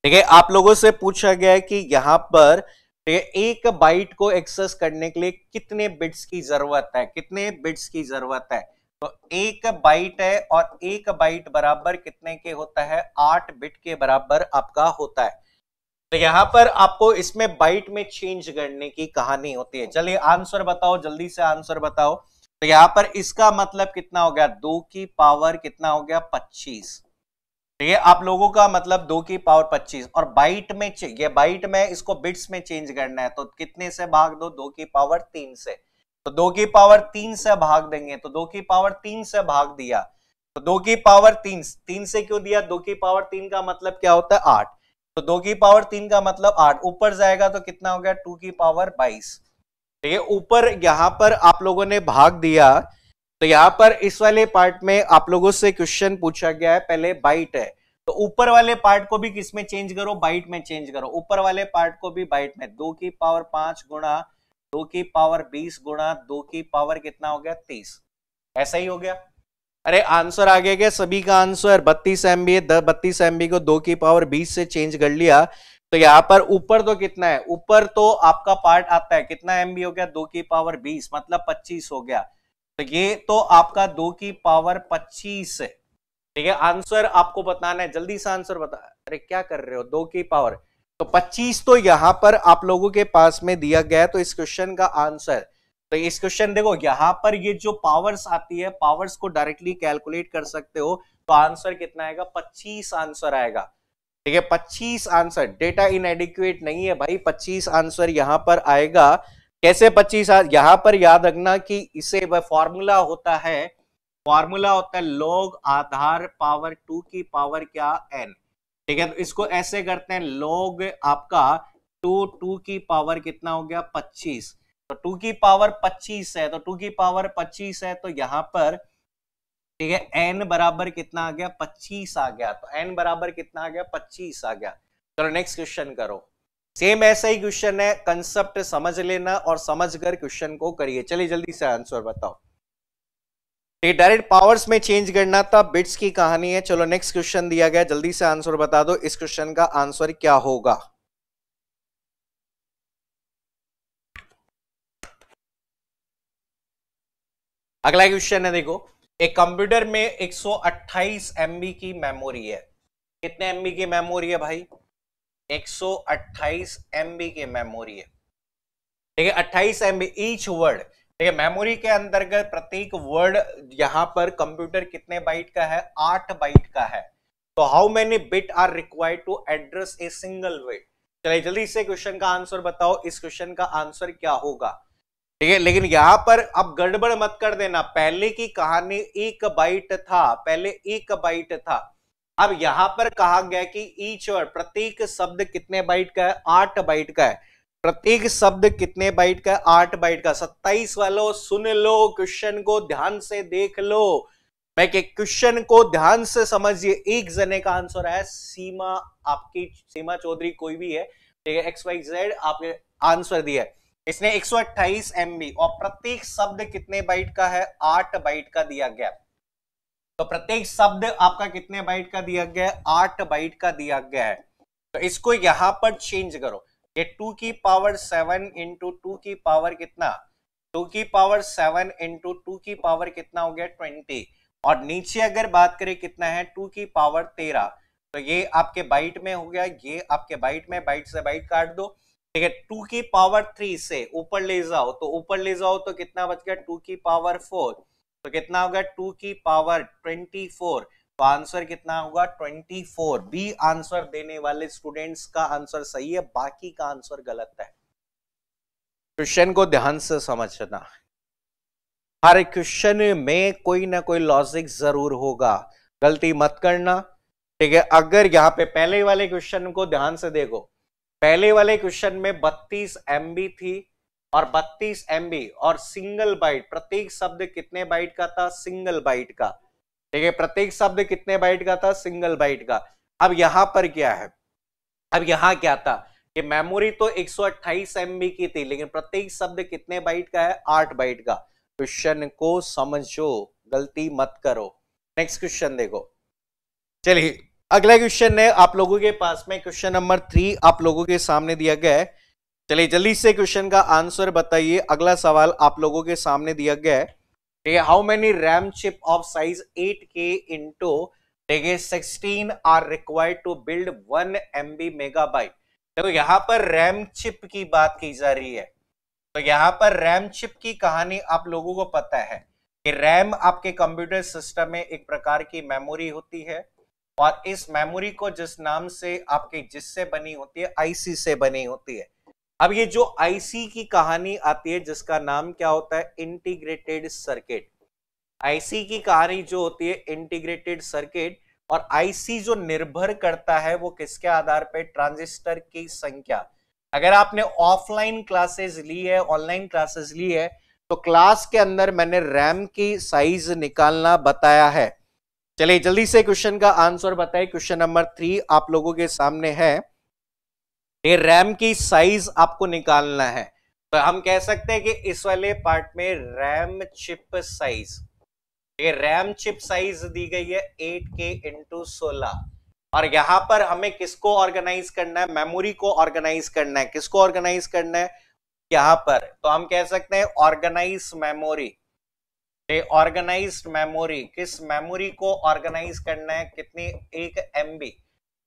ठीक है आप लोगों से पूछा गया है कि यहाँ पर ठीक है एक बाइट को एक्सेस करने के लिए कितने बिट्स की जरूरत है कितने बिट्स की जरूरत है तो एक बाइट है और एक बाइट बराबर कितने के होता है आठ बिट के बराबर आपका होता है तो यहां पर आपको इसमें बाइट में चेंज करने की कहानी होती है चलिए आंसर बताओ जल्दी से आंसर बताओ तो यहां पर इसका मतलब कितना हो गया दो की पावर कितना हो गया पच्चीस तो ये आप लोगों का मतलब दो की पावर पच्चीस और बाइट में ये बाइट में इसको बिट्स में चेंज करना है तो कितने से भाग दो दो की पावर तीन से तो दो की पावर तीन से भाग देंगे तो दो की पावर तीन से भाग दिया तो दो की पावर तीन तीन से क्यों दिया दो की पावर तीन का मतलब क्या होता है आठ तो दो की पावर तीन का मतलब आठ ऊपर जाएगा तो कितना हो गया टू की पावर बाईस ठीक है ऊपर यहां पर आप लोगों ने भाग दिया तो यहां पर इस वाले पार्ट में आप लोगों से क्वेश्चन पूछा गया है पहले बाइट है तो ऊपर वाले पार्ट को भी किस में चेंज करो बाइट में चेंज करो ऊपर वाले पार्ट को भी बाइट में दो की पावर पांच गुणा दो की पावर बीस गुणा दो की पावर कितना हो गया तीस ऐसा ही हो गया अरे आंसर आ गया क्या सभी का आंसर बत्तीस एम बी बत्तीस एम को दो की पावर बीस से चेंज कर लिया तो यहाँ पर ऊपर तो कितना है ऊपर तो आपका पार्ट आता है कितना एम हो गया दो की पावर बीस मतलब पच्चीस हो गया तो ये तो आपका दो की पावर पच्चीस है ठीक है आंसर आपको बताना है जल्दी से आंसर बता अरे क्या कर रहे हो दो की पावर तो 25 तो यहां पर आप लोगों के पास में दिया गया तो इस क्वेश्चन का आंसर तो इस क्वेश्चन देखो यहाँ पर ये जो पावर्स आती है पावर्स को डायरेक्टली कैलकुलेट कर सकते हो तो आंसर कितना आएगा 25 आंसर आएगा ठीक है 25 आंसर डेटा इनएडिक्वेट नहीं है भाई 25 आंसर यहां पर आएगा कैसे 25 यहां पर याद रखना कि इसे फॉर्मूला होता है फॉर्मूला होता है लॉग आधार पावर टू की पावर क्या एन ठीक है तो इसको ऐसे करते हैं लॉग आपका टू टू की पावर कितना हो गया पच्चीस तो टू की पावर पच्चीस है तो टू की पावर पच्चीस है तो यहां पर ठीक है एन बराबर कितना आ गया पच्चीस आ गया तो एन बराबर कितना आ गया पच्चीस आ गया चलो नेक्स्ट क्वेश्चन करो सेम ऐसे ही क्वेश्चन है कंसेप्ट समझ लेना और समझ कर क्वेश्चन को करिए चलिए जल्दी से आंसर बताओ डायरेक्ट पावर्स में चेंज करना था बिट्स की कहानी है चलो नेक्स्ट क्वेश्चन दिया गया जल्दी से आंसर बता दो इस क्वेश्चन का आंसर क्या होगा अगला क्वेश्चन है देखो एक कंप्यूटर में 128 सौ की मेमोरी है कितने एम की मेमोरी है भाई 128 सौ की मेमोरी है ठीक है अट्ठाईस एम ईच वर्ड ठीक है मेमोरी के अंतर्गत प्रत्येक वर्ड यहां पर कंप्यूटर कितने बाइट का है आठ बाइट का है तो how many bit are required to address a single way चलिए जल्दी से क्वेश्चन का आंसर बताओ इस क्वेश्चन का आंसर क्या होगा ठीक है लेकिन यहां पर अब गड़बड़ मत कर देना पहले की कहानी एक बाइट था पहले एक बाइट था अब यहां पर कहा गया कि ईच और प्रत्येक शब्द कितने बाइट का है आठ बाइट का है प्रत्येक शब्द कितने बाइट का है आठ बाइट का सत्ताईस वालों सुन लो क्वेश्चन को ध्यान से देख लो मैं के क्वेश्चन को ध्यान से समझिए एक जने का आंसर है सीमा आपकी सीमा चौधरी कोई भी है ठीक है एक्स वाई जेड आपने आंसर दिया है इसने 128 MB और प्रत्येक शब्द कितने बाइट का है आठ बाइट का दिया गया तो प्रत्येक शब्द आपका कितने बाइट का दिया गया है आठ बाइट का दिया गया है तो इसको यहां पर चेंज करो ये टू की पावर सेवन इंटू टू की पावर कितना टू की पावर सेवन इंटू टू की पावर कितना हो गया ट्वेंटी और नीचे अगर बात करें कितना है टू की पावर तेरह तो ये आपके बाइट में हो गया ये आपके बाइट में बाइट से बाइट काट दो ठीक है टू की पावर थ्री से ऊपर ले जाओ तो ऊपर ले जाओ तो कितना बच गया टू की पावर फोर तो कितना होगा टू की पावर ट्वेंटी फोर तो आंसर कितना होगा ट्वेंटी फोर बी आंसर देने वाले स्टूडेंट्स का आंसर सही है बाकी का आंसर गलत है क्वेश्चन को ध्यान से समझना हर क्वेश्चन में कोई ना कोई लॉजिक जरूर होगा गलती मत करना ठीक है अगर यहाँ पे पहले वाले क्वेश्चन को ध्यान से देखो पहले वाले क्वेश्चन में 32 एम थी और 32 एम और सिंगल बाइट प्रत्येक शब्द कितने बाइट का था सिंगल बाइट का ठीक है प्रत्येक शब्द कितने बाइट का था सिंगल बाइट का अब यहां पर क्या है अब यहां क्या था कि मेमोरी तो 128 एमबी की थी लेकिन प्रत्येक शब्द कितने बाइट का है आठ बाइट का क्वेश्चन को समझो गलती मत करो नेक्स्ट क्वेश्चन देखो चलिए अगला क्वेश्चन है आप लोगों के पास में क्वेश्चन नंबर थ्री आप लोगों के सामने दिया गया है चलिए जल्दी से क्वेश्चन का आंसर बताइए अगला सवाल आप लोगों के सामने दिया गया है ठीक है how many RAM chip of size 8k के इंटू ठीक है sixteen are required to build one M B byte देखो यहाँ पर रैम चिप की बात की जा रही है तो यहाँ पर रैम चिप की कहानी आप लोगों को पता है कि रैम आपके कंप्यूटर सिस्टम में एक प्रकार की मेमोरी होती है और इस मेमोरी को जिस नाम से आपके जिससे बनी होती है आईसी से बनी होती है अब ये जो आईसी की कहानी आती है जिसका नाम क्या होता है इंटीग्रेटेड सर्किट आईसी की कहानी जो होती है इंटीग्रेटेड सर्किट और आईसी जो निर्भर करता है वो किसके आधार पे ट्रांजिस्टर की संख्या अगर आपने ऑफलाइन क्लासेस ली है ऑनलाइन क्लासेस ली है तो क्लास के अंदर मैंने रैम की साइज निकालना बताया है चलिए जल्दी से क्वेश्चन का आंसर बताइए क्वेश्चन नंबर थ्री आप लोगों के सामने है ये रैम की साइज आपको निकालना है तो हम कह सकते हैं कि इस वाले पार्ट में रैम चिप साइज ये रैम चिप साइज दी गई है 8k के इंटू सोलह और यहां पर हमें किसको ऑर्गेनाइज करना है मेमोरी को ऑर्गेनाइज करना है किसको ऑर्गेनाइज करना है यहां पर तो हम कह सकते हैं ऑर्गेनाइज मेमोरी ऑर्गेनाइज्ड मेमोरी किस मेमोरी को ऑर्गेनाइज करना है कितनी एक एमबी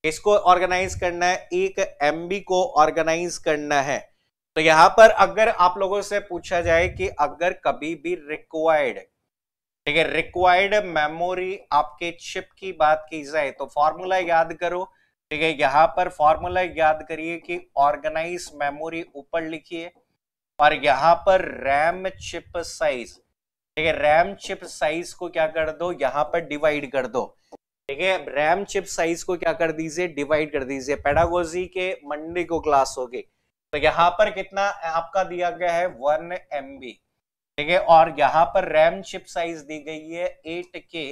इसको ऑर्गेनाइज करना है एक एमबी को ऑर्गेनाइज करना है तो यहां पर अगर आप लोगों से पूछा जाए कि अगर कभी भी रिक्वायर्ड ठीक है रिक्वायर्ड मेमोरी आपके चिप की बात की जाए तो फॉर्मूला याद करो ठीक है यहां पर फॉर्मूला याद करिए कि ऑर्गेनाइज मेमोरी ऊपर लिखिए और यहां पर रैम चिप साइज ठीक है रैम चिप साइज को क्या कर दो यहाँ पर डिवाइड कर दो ठीक है रैम चिप साइज को क्या कर दीजिए डिवाइड कर दीजिए पेडागोजी के मंडे को क्लास हो गई तो यहाँ पर कितना आपका दिया गया है वन एम ठीक है और यहाँ पर रैम चिप साइज दी गई है एट के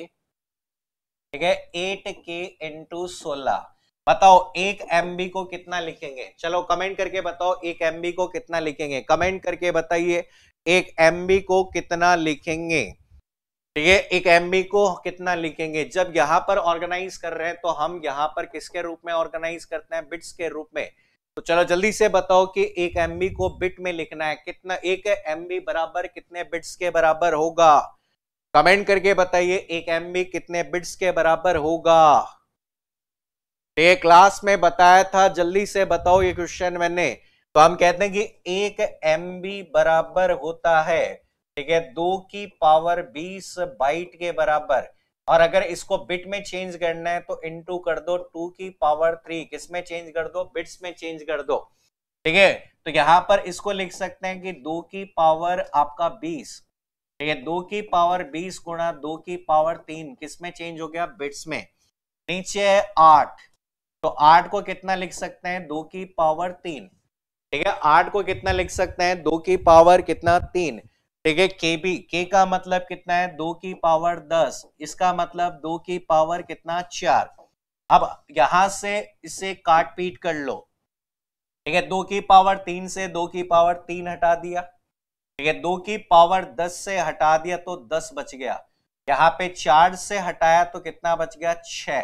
ठीक है एट के इंटू सोलह बताओ एक एम को कितना लिखेंगे चलो कमेंट करके बताओ एक एम को कितना लिखेंगे कमेंट करके बताइए एक एम को कितना लिखेंगे ठीक है एक एम को कितना लिखेंगे जब यहां पर ऑर्गेनाइज कर रहे हैं तो हम यहां पर किसके रूप में ऑर्गेनाइज करते हैं बिट्स के रूप में तो चलो जल्दी से बताओ कि एक एम को बिट में लिखना है कितना एक एम बराबर कितने बिट्स के बराबर होगा कमेंट करके बताइए एक एम कितने बिट्स के बराबर होगा क्लास में बताया था जल्दी से बताओ ये क्वेश्चन मैंने तो हम कहते हैं कि एक एम बराबर होता है ठीक है दो की पावर बीस बाइट के बराबर और अगर इसको बिट में चेंज करना है तो इनटू कर दो टू की पावर थ्री किस में चेंज कर दो बिट्स में चेंज कर दो ठीक है तो यहाँ पर इसको लिख सकते हैं कि दो की पावर आपका बीस ठीक है दो की पावर बीस गुणा दो की पावर तीन किस में चेंज हो गया बिट्स में नीचे आठ तो आठ को कितना लिख सकते हैं दो की पावर तीन ठीक है आठ को कितना लिख सकते हैं दो की पावर कितना तीन ठीक है के बी के का मतलब कितना है दो की पावर दस इसका मतलब दो की पावर कितना चार अब यहां से इसे काट पीट कर लो ठीक है दो की पावर तीन से दो की पावर तीन हटा दिया ठीक है दो की पावर दस से हटा दिया तो दस बच गया यहाँ पे चार से हटाया तो कितना बच गया छह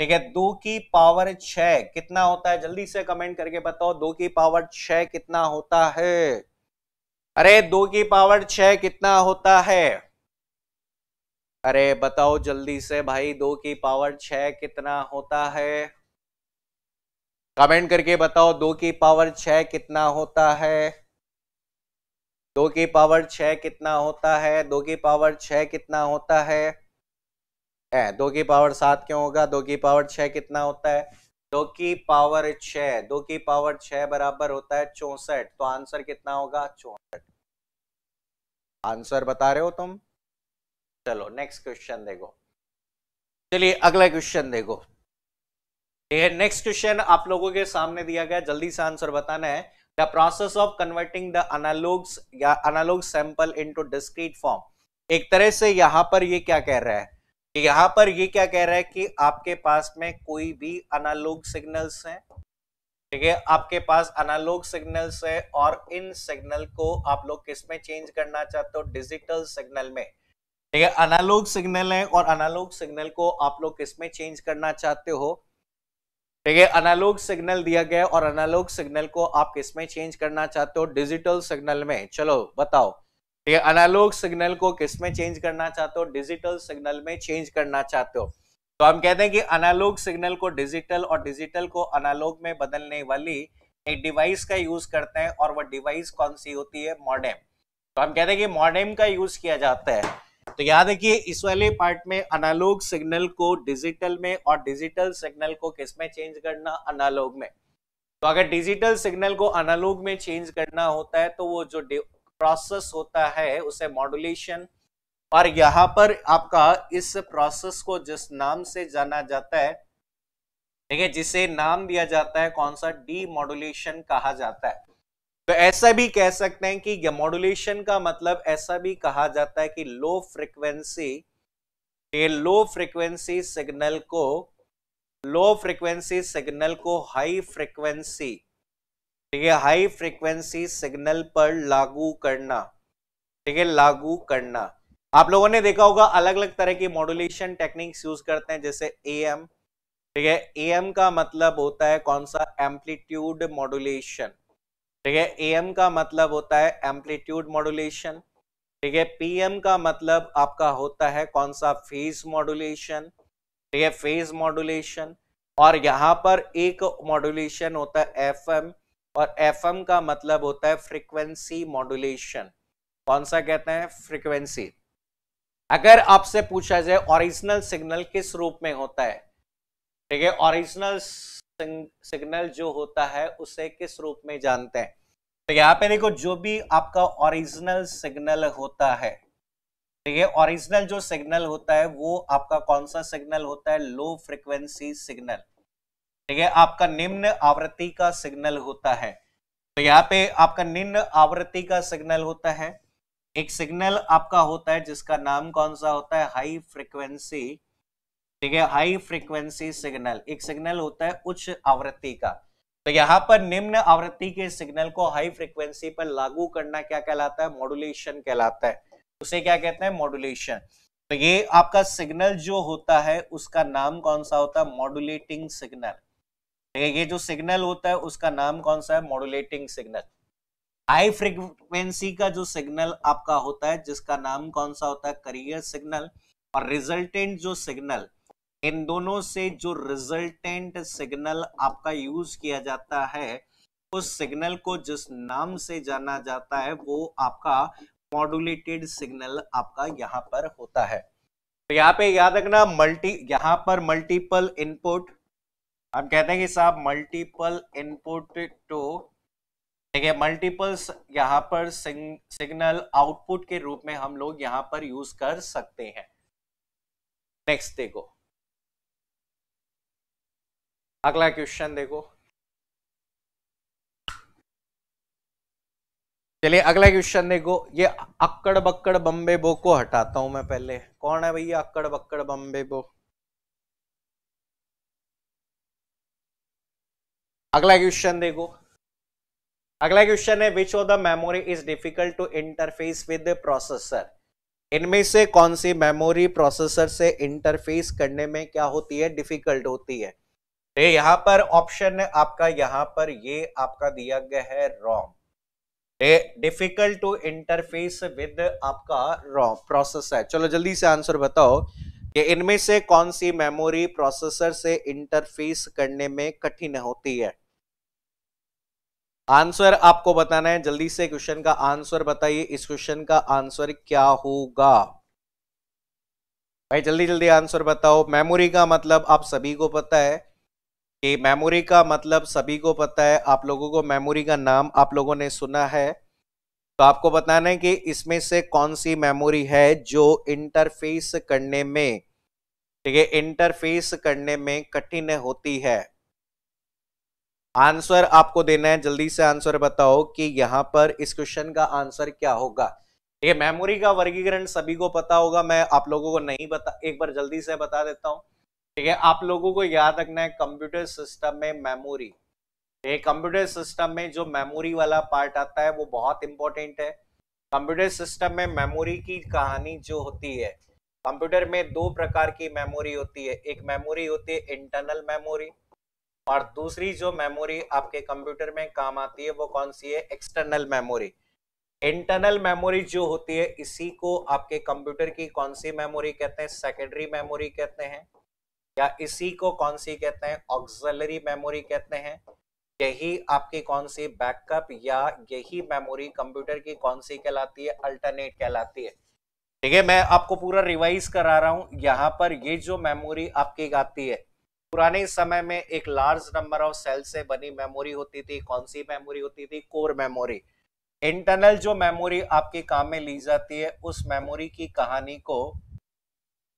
ठीक है दो की पावर छ कितना होता है जल्दी से कमेंट करके बताओ दो की पावर छ कितना होता है अरे दो की पावर छ कितना होता है अरे बताओ जल्दी से भाई दो की पावर छ कितना होता है कमेंट करके बताओ दो की पावर छ कितना होता है दो की पावर छ कितना होता है दो की पावर छ कितना होता है है दो की पावर सात क्यों होगा दो की पावर छह कितना होता है दो की पावर छ दो की पावर छ बराबर होता है चौसठ तो आंसर कितना होगा चौसठ आंसर बता रहे हो तुम चलो नेक्स्ट क्वेश्चन देखो चलिए अगला क्वेश्चन देखो ये नेक्स्ट क्वेश्चन आप लोगों के सामने दिया गया जल्दी से आंसर बताना है the process of converting the analogues या analogue sample into discrete form एक तरह से यहां पर ये क्या कह रहा है यहां पर ये क्या कह रहा है कि आपके पास में कोई भी अनालोग सिग्नल्स हैं ठीक है आपके पास अनालोग सिग्नल्स है और इन सिग्नल को आप लोग किस में चेंज करना चाहते हो डिजिटल सिग्नल में ठीक है अनालोग सिग्नल है और अनालोग सिग्नल को आप लोग किस में चेंज करना चाहते हो ठीक है अनालोग सिग्नल दिया गया है और अनालोग सिग्नल को आप किस में चेंज करना चाहते हो डिजिटल सिग्नल में चलो बताओ ठीक है अनालोग सिग्नल को किस में चेंज करना चाहते हो डिजिटल सिग्नल में चेंज करना चाहते हो तो हम कहते हैं कि अनालोग सिग्नल को डिजिटल और डिजिटल को अनालोग में बदलने वाली एक डिवाइस का यूज करते हैं और वह डिवाइस कौन सी होती है मॉडेम तो हम कहते हैं कि मॉडेम का यूज किया जाता है तो याद रखिए इस वाले पार्ट में अनालोग सिग्नल को डिजिटल में और डिजिटल सिग्नल को किस में चेंज करना अनालोग में तो अगर डिजिटल सिग्नल को अनालोग में चेंज करना होता है तो वो जो प्रोसेस होता है उसे मॉडुलेशन और यहाँ पर आपका इस प्रोसेस को जिस नाम से जाना जाता है ठीक है जिसे नाम दिया जाता है कौन सा डी मॉडुलेशन कहा जाता है तो ऐसा भी कह सकते हैं कि मॉडुलेशन का मतलब ऐसा भी कहा जाता है कि low frequency low frequency signal को लो फ्रिक्वेंसी सिग्नल को हाई फ्रिक्वेंसी ठीक है हाई फ्रिक्वेंसी सिग्नल पर लागू करना ठीक है लागू करना आप लोगों ने देखा होगा अलग अलग तरह की मॉड्यूलेशन टेक्निक्स यूज करते हैं जैसे ए एम ठीक है ए एम का मतलब होता है कौन सा एम्पलीट्यूड मॉड्यूलेशन ठीक है ए एम का मतलब होता है एम्पलीट्यूड मॉड्यूलेशन ठीक है पीएम का मतलब आपका होता है कौन सा फेज मॉड्यूलेशन ठीक है फेज मॉड्यूलेशन और यहाँ पर एक मॉड्यूलेशन होता है एफ एम और एफ का मतलब होता है फ्रीक्वेंसी मॉड्यूलेशन कौन सा कहते हैं फ्रीक्वेंसी अगर आपसे पूछा जाए ओरिजिनल सिग्नल किस रूप में होता है ठीक है ओरिजिनल सिग्नल जो होता है उसे किस रूप में जानते हैं तो यहाँ पे देखो जो भी आपका ओरिजिनल सिग्नल होता है ठीक है ओरिजिनल जो सिग्नल होता है वो आपका कौन सा सिग्नल होता है लो फ्रिक्वेंसी सिग्नल ठीक है आपका निम्न आवृत्ति का सिग्नल होता है तो यहाँ पे आपका निम्न आवृत्ति का सिग्नल होता है एक सिग्नल आपका होता है जिसका नाम कौन सा होता है हाई फ्रिक्वेंसी ठीक है हाई फ्रिक्वेंसी सिग्नल एक सिग्नल होता है उच्च आवृत्ति का तो यहाँ पर निम्न आवृत्ति के सिग्नल को हाई फ्रिक्वेंसी पर लागू करना क्या कहलाता है मॉडुलेशन कहलाता है उसे क्या कहते हैं मॉडुलेशन तो ये आपका सिग्नल जो होता है उसका नाम कौन सा होता है मॉडुलेटिंग सिग्नल ये जो सिग्नल होता है उसका नाम कौन सा है मॉड्यूलेटिंग सिग्नल हाई फ्रिक्वेंसी का जो सिग्नल आपका होता है जिसका नाम कौन सा होता है करियर सिग्नल और रिजल्टेंट जो सिग्नल इन दोनों से जो रिजल्टेंट सिग्नल आपका यूज किया जाता है उस सिग्नल को जिस नाम से जाना जाता है वो आपका मॉडुलेटेड सिग्नल आपका यहाँ पर होता है तो यहाँ पे याद रखना मल्टी यहाँ पर मल्टीपल इनपुट हम कहते हैं कि साहब मल्टीपल इनपुट टू देखिए मल्टीपल्स यहाँ पर सिग्नल आउटपुट के रूप में हम लोग यहाँ पर यूज कर सकते हैं नेक्स्ट देखो अगला क्वेश्चन देखो चलिए अगला क्वेश्चन देखो ये अक्कड़ बक्कड़ बम्बे बो को हटाता हूं मैं पहले कौन है भैया अक्कड़ बक्कड़ बम्बे बो अगला क्वेश्चन देखो अगला क्वेश्चन है which of the memory is difficult to interface with processor इनमें से कौन सी मेमोरी प्रोसेसर से इंटरफेस करने में क्या होती है डिफिकल्ट होती है तो यहां पर ऑप्शन है आपका यहां पर ये आपका दिया गया है ROM difficult to interface with आपका रॉम प्रोसेसर चलो जल्दी से आंसर बताओ कि इनमें से कौन सी मेमोरी प्रोसेसर से इंटरफेस करने में कठिन होती है आंसर आपको बताना है जल्दी से क्वेश्चन का आंसर बताइए इस क्वेश्चन का आंसर क्या होगा भाई जल्दी जल्दी आंसर बताओ मेमोरी का मतलब आप सभी को पता है कि मेमोरी का मतलब सभी को पता है आप लोगों को मेमोरी का नाम आप लोगों ने सुना है तो आपको बताना है कि इसमें से कौन सी मेमोरी है जो इंटरफेस करने में ठीक है इंटरफेस करने में कठिन होती है आंसर आपको देना है जल्दी से आंसर बताओ कि यहाँ पर इस क्वेश्चन का आंसर क्या होगा ठीक है मेमोरी का वर्गीकरण सभी को पता होगा मैं आप लोगों को नहीं बता एक बार जल्दी से बता देता हूँ ठीक है आप लोगों को याद रखना है कंप्यूटर सिस्टम में मेमोरी कंप्यूटर सिस्टम में जो मेमोरी वाला पार्ट आता है वो बहुत इंपॉर्टेंट है कंप्यूटर सिस्टम में मेमोरी की कहानी जो होती है कंप्यूटर में दो प्रकार की मेमोरी होती है एक मेमोरी होती है इंटरनल मेमोरी और दूसरी जो मेमोरी आपके कंप्यूटर में काम आती है वो कौन सी है एक्सटर्नल मेमोरी इंटरनल मेमोरी जो होती है इसी को आपके कंप्यूटर की कौन सी मेमोरी कहते हैं सेकेंडरी मेमोरी कहते हैं या इसी को कौन सी कहते हैं ऑक्सलरी मेमोरी कहते हैं यही आपकी कौन सी बैकअप या यही मेमोरी कंप्यूटर की कौन सी कहलाती है अल्टरनेट कहलाती है ठीक है मैं आपको पूरा रिवाइज करा रहा हूं यहाँ पर ये जो मेमोरी आपकी आती है पुराने समय में एक लार्ज नंबर ऑफ सेल से बनी मेमोरी होती थी कौन सी मेमोरी होती थी कोर मेमोरी इंटरनल जो मेमोरी आपके काम में ली जाती है उस मेमोरी की कहानी को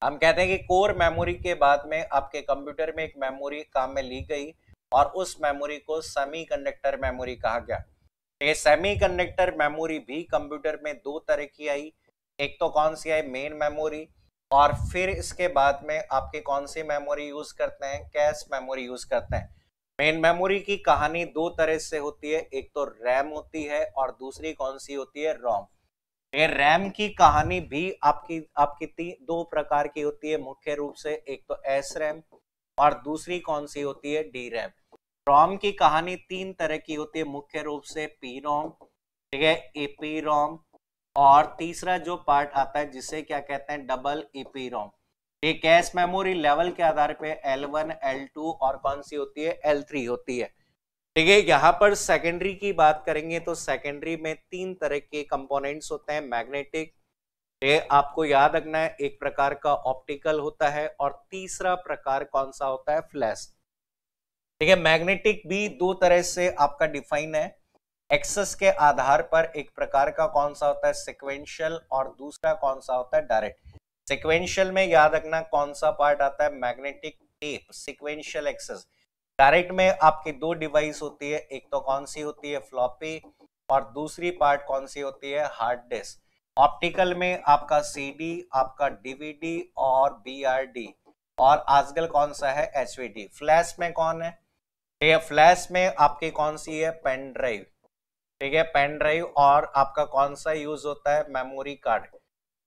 हम कहते हैं कि कोर मेमोरी के बाद में आपके कंप्यूटर में एक मेमोरी काम में ली गई और उस मेमोरी को सेमीकंडक्टर मेमोरी कहा गया तो ये सेमीकंडक्टर मेमोरी भी कंप्यूटर में दो तरह की आई एक तो कौन सी आई मेन मेमोरी और फिर इसके बाद में आपकी कौन सी मेमोरी यूज करते हैं कैश मेमोरी यूज करते हैं मेन मेमोरी की कहानी दो तरह से होती है एक तो रैम होती है और दूसरी कौन सी होती है रोम ये रैम की कहानी भी आपकी आपकी ती, दो प्रकार की होती है मुख्य रूप से एक तो एस रैम और दूसरी कौन सी होती है डी रैम रोम की कहानी तीन तरह की होती है मुख्य रूप से पी रोम ठीक है एपी रॉम रोम और तीसरा जो पार्ट आता है जिसे क्या कहते हैं डबल ईपी रोम ये कैश मेमोरी लेवल के आधार पे L1, L2 और कौन सी होती है L3 होती है ठीक है यहाँ पर सेकेंडरी की बात करेंगे तो सेकेंडरी में तीन तरह के कंपोनेंट्स होते हैं मैग्नेटिक ये आपको याद रखना है एक प्रकार का ऑप्टिकल होता है और तीसरा प्रकार कौन सा होता है फ्लैश ठीक है मैग्नेटिक भी दो तरह से आपका डिफाइन है एक्सेस के आधार पर एक प्रकार का कौन सा होता है सिक्वेंशियल और दूसरा कौन सा होता है डायरेक्ट सिक्वेंशियल में याद रखना कौन सा पार्ट आता है magnetic tape sequential access direct में आपकी दो डिवाइस होती है एक तो कौन सी होती है फ्लॉपी और दूसरी पार्ट कौन सी होती है हार्ड डिस्क ऑप्टिकल में आपका सीडी आपका डीवीडी और बीआरडी और आजकल कौन सा है एचवीडी फ्लैश में कौन है फ्लैश में आपकी कौन सी है पेन ड्राइव ठीक है पेन ड्राइव और आपका कौन सा यूज होता है मेमोरी कार्ड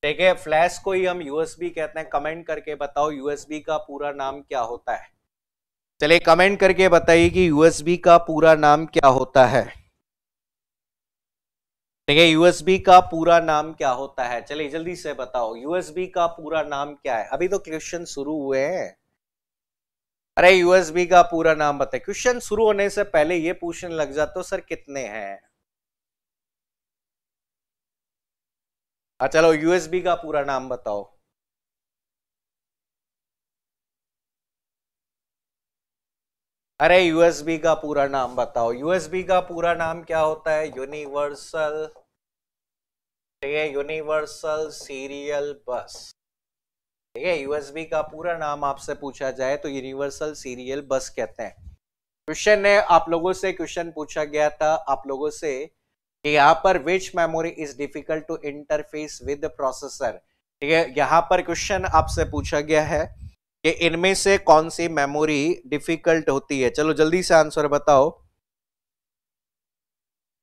ठीक है फ्लैश को ही हम यूएसबी कहते हैं कमेंट करके बताओ यूएसबी का पूरा नाम क्या होता है चलिए कमेंट करके बताइए कि यूएसबी का पूरा नाम क्या होता है ठीक है यूएसबी का पूरा नाम क्या होता है चलिए जल्दी से बताओ यूएसबी का पूरा नाम क्या है अभी तो क्वेश्चन शुरू हुए हैं अरे यूएसबी का पूरा नाम बताए क्वेश्चन शुरू होने से पहले ये पूछने लग जाते हो सर कितने हैं हाँ, चलो यूएसबी का पूरा नाम बताओ अरे यूएसबी का पूरा नाम बताओ यूएसबी का पूरा नाम क्या होता है यूनिवर्सल ठीक है यूनिवर्सल सीरियल बस ठीक है यूएसबी का पूरा नाम आपसे पूछा जाए तो यूनिवर्सल सीरियल बस कहते हैं क्वेश्चन है आप लोगों से क्वेश्चन पूछा गया था आप लोगों से कि यहाँ पर which memory is difficult to interface with processor ठीक है यहाँ पर क्वेश्चन आपसे पूछा गया है कि इनमें से कौन सी मेमोरी डिफिकल्ट होती है चलो जल्दी से आंसर बताओ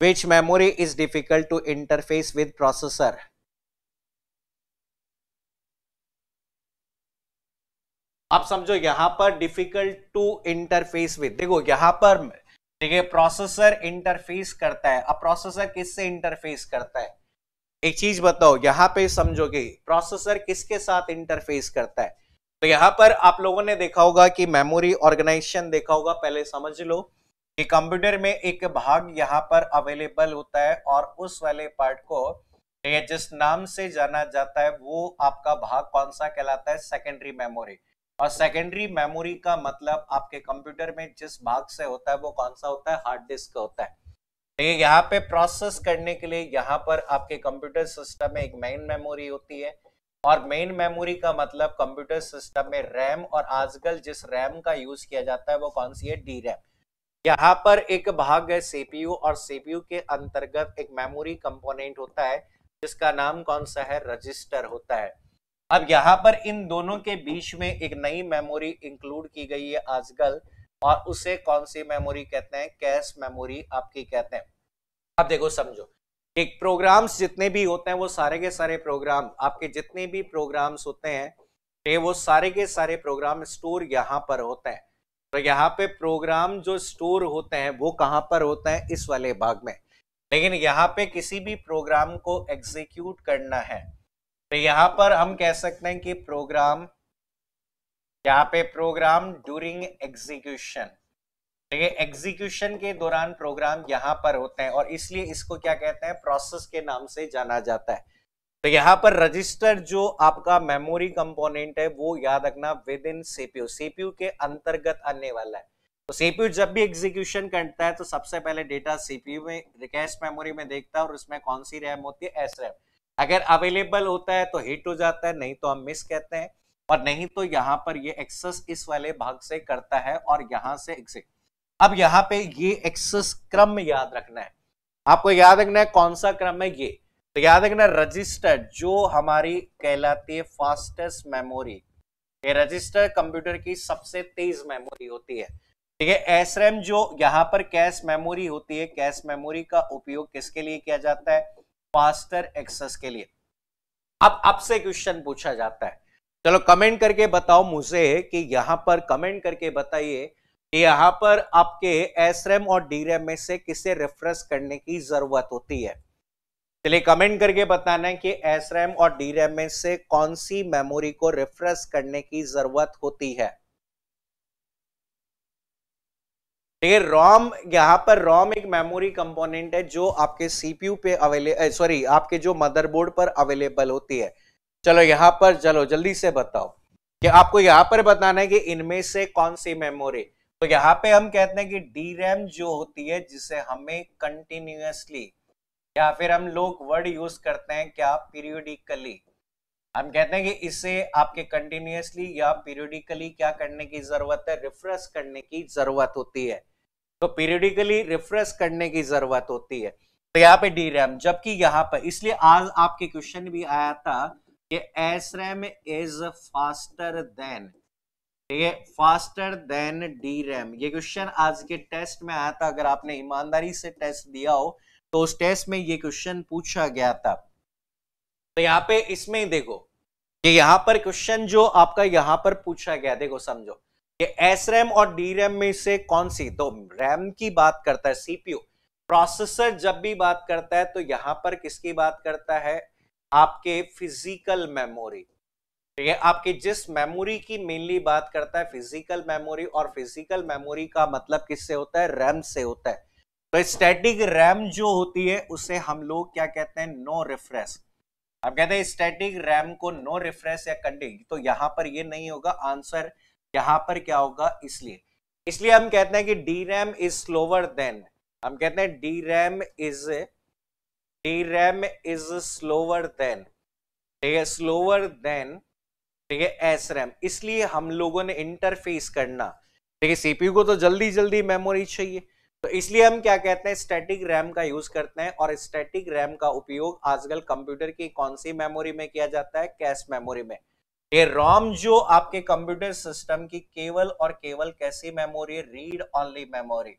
which memory is difficult to interface with processor आप समझो यहां पर डिफिकल्ट टू इंटरफेस विद देखो यहां पर देखिए प्रोसेसर इंटरफेस करता है अब प्रोसेसर किससे इंटरफेस करता है एक चीज बताओ यहाँ पे समझोगे प्रोसेसर किसके साथ इंटरफेस करता है तो यहाँ पर आप लोगों ने देखा होगा कि मेमोरी ऑर्गेनाइजेशन देखा होगा पहले समझ लो कि कंप्यूटर में एक भाग यहाँ पर अवेलेबल होता है और उस वाले पार्ट को जिस नाम से जाना जाता है वो आपका भाग कौन सा कहलाता है सेकेंडरी मेमोरी और सेकेंडरी मेमोरी का मतलब आपके कंप्यूटर में जिस भाग से होता है वो कौन सा होता है हार्ड डिस्क का होता है है तो यहाँ पे प्रोसेस करने के लिए यहाँ पर आपके कंप्यूटर सिस्टम में एक मेन मेमोरी होती है और मेन मेमोरी का मतलब कंप्यूटर सिस्टम में रैम और आजकल जिस रैम का यूज किया जाता है वो कौन सी है डी रैम यहाँ पर एक भाग है सीपीयू और सीपीयू के अंतर्गत एक मेमोरी कंपोनेंट होता है जिसका नाम कौन सा है रजिस्टर होता है अब यहाँ पर इन दोनों के बीच में एक नई मेमोरी इंक्लूड की गई है आजकल और उसे कौन सी मेमोरी कहते हैं कैश मेमोरी आपकी कहते हैं अब देखो समझो एक प्रोग्राम्स जितने भी होते हैं वो सारे के सारे प्रोग्राम आपके जितने भी प्रोग्राम्स होते हैं ये वो सारे के सारे प्रोग्राम स्टोर यहाँ पर होते हैं तो यहाँ पे प्रोग्राम जो स्टोर होते हैं वो कहाँ पर होते हैं इस वाले भाग में लेकिन यहाँ पे किसी भी प्रोग्राम को एग्जीक्यूट करना है तो यहाँ पर हम कह सकते हैं कि प्रोग्राम यहाँ पे प्रोग्राम ड्यूरिंग एग्जीक्यूशन ठीक है एग्जीक्यूशन के दौरान प्रोग्राम यहाँ पर होते हैं और इसलिए इसको क्या कहते हैं प्रोसेस के नाम से जाना जाता है तो यहाँ पर रजिस्टर जो आपका मेमोरी कंपोनेंट है वो याद रखना विद इन सीपीयू सीपीयू के अंतर्गत आने वाला है तो सीपीयू जब भी एग्जीक्यूशन करता है तो सबसे पहले डेटा सीपीयू में रिकेस्ट मेमोरी में देखता है और उसमें कौन सी रैम होती है एस रैम अगर अवेलेबल होता है तो हिट हो जाता है नहीं तो हम मिस कहते हैं और नहीं तो यहाँ पर ये एक्सेस इस वाले भाग से करता है और यहाँ से एग्जिट अब यहाँ पे ये एक्सेस क्रम याद रखना है आपको याद रखना है कौन सा क्रम है ये तो याद रखना रजिस्टर जो हमारी कहलाती है फास्टेस्ट मेमोरी ये रजिस्टर कंप्यूटर की सबसे तेज मेमोरी होती है ठीक है एस जो यहाँ पर कैश मेमोरी होती है कैश मेमोरी का उपयोग किसके लिए किया जाता है फास्टर एक्सेस के लिए अब आपसे क्वेश्चन पूछा जाता है चलो कमेंट करके बताओ मुझे कि यहां पर कमेंट करके बताइए कि यहां पर आपके एस रैम और डी रैम में से किसे रेफरेंस करने की जरूरत होती है चलिए कमेंट करके बताना है कि एस रैम और डी रैम में से कौन सी मेमोरी को रेफरेंस करने की जरूरत होती है है रॉम यहाँ पर रॉम एक मेमोरी कंपोनेंट है जो आपके सीपीयू पे अवेलेबल सॉरी आपके जो मदरबोर्ड पर अवेलेबल होती है चलो यहाँ पर चलो जल्दी से बताओ कि आपको यहाँ पर बताना है कि इनमें से कौन सी मेमोरी तो यहाँ पे हम कहते हैं कि डी रैम जो होती है जिसे हमें कंटिन्यूसली या फिर हम लोग वर्ड यूज करते हैं क्या पीरियोडिकली हम कहते हैं कि इसे आपके कंटिन्यूसली या पीरियोडिकली क्या करने की जरूरत है रिफ्रेश करने की जरूरत होती है तो पीरियडिकली रिफ्रेश करने की जरूरत होती है तो यहाँ पे डी रैम जबकि यहाँ पर इसलिए आज आपके क्वेश्चन भी आया था कि SRAM is faster than ठीक है फास्टर देन डी रैम ये क्वेश्चन आज के टेस्ट में आया था अगर आपने ईमानदारी से टेस्ट दिया हो तो उस टेस्ट में ये क्वेश्चन पूछा गया था तो यहाँ पे इसमें देखो कि यहाँ पर क्वेश्चन जो आपका यहाँ पर पूछा गया देखो समझो एस रैम और डी रैम में से कौन सी तो रैम की बात करता है सीपीयू प्रोसेसर जब भी बात करता है तो यहां पर किसकी बात करता है आपके फिजिकल मेमोरी ठीक है आपके जिस मेमोरी की मेनली बात करता है फिजिकल मेमोरी और फिजिकल मेमोरी का मतलब किससे होता है रैम से होता है तो स्टैटिक रैम जो होती है उसे हम लोग क्या कहते हैं नो रिफ्रेश आप कहते हैं स्टैटिक रैम को नो रिफ्रेश या कंडिंग तो यहां पर ये नहीं होगा आंसर यहां पर क्या होगा इसलिए इसलिए हम कहते हैं कि DRAM is slower than हम कहते हैं DRAM is DRAM is slower than ठीक है स्लोवर देन ठीक है एस रैम इसलिए हम लोगों ने इंटरफेस करना ठीक है सीपीयू को तो जल्दी जल्दी मेमोरी चाहिए तो इसलिए हम क्या कहते हैं स्टैटिक रैम का यूज करते हैं और स्टैटिक रैम का उपयोग आजकल कंप्यूटर की कौन सी मेमोरी में किया जाता है कैश मेमोरी में ये रॉम जो आपके कंप्यूटर सिस्टम की केवल और केवल कैसी memory read only memory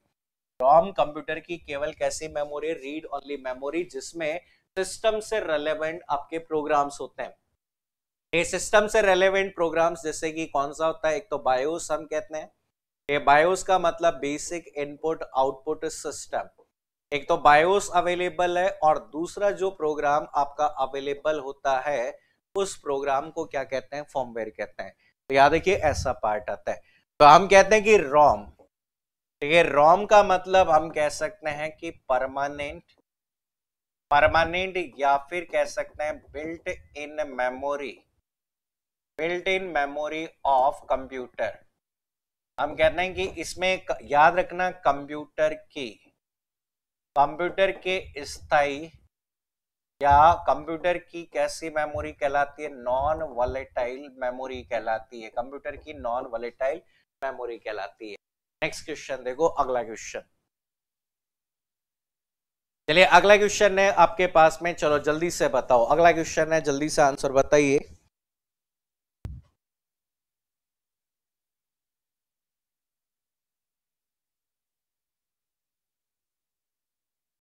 ROM computer की केवल कैसी मेमोरी रीड ऑनली मेमोरी जिसमें सिस्टम से रेलेवेंट आपके प्रोग्राम्स होते हैं ये सिस्टम से रेलेवेंट प्रोग्राम्स जैसे कि कौन सा होता है एक तो बायोस हम कहते हैं ये बायोस का मतलब बेसिक इनपुट आउटपुट सिस्टम एक तो बायोस अवेलेबल है और दूसरा जो प्रोग्राम आपका अवेलेबल होता है उस प्रोग्राम को क्या कहते हैं फॉर्मवेयर कहते हैं तो याद रखिए ऐसा पार्ट आता है तो हम कहते हैं कि रोम ठीक है रोम का मतलब हम कह सकते हैं कि परमानेंट परमानेंट या फिर कह सकते हैं built in memory built in memory of computer हम कहते हैं कि इसमें याद रखना कंप्यूटर की कंप्यूटर के स्थाई या कंप्यूटर की कैसी मेमोरी कहलाती है नॉन वॉलेटाइल मेमोरी कहलाती है कंप्यूटर की नॉन वॉलेटाइल मेमोरी कहलाती है नेक्स्ट क्वेश्चन देखो अगला क्वेश्चन चलिए अगला क्वेश्चन है आपके पास में चलो जल्दी से बताओ अगला क्वेश्चन है जल्दी से आंसर बताइए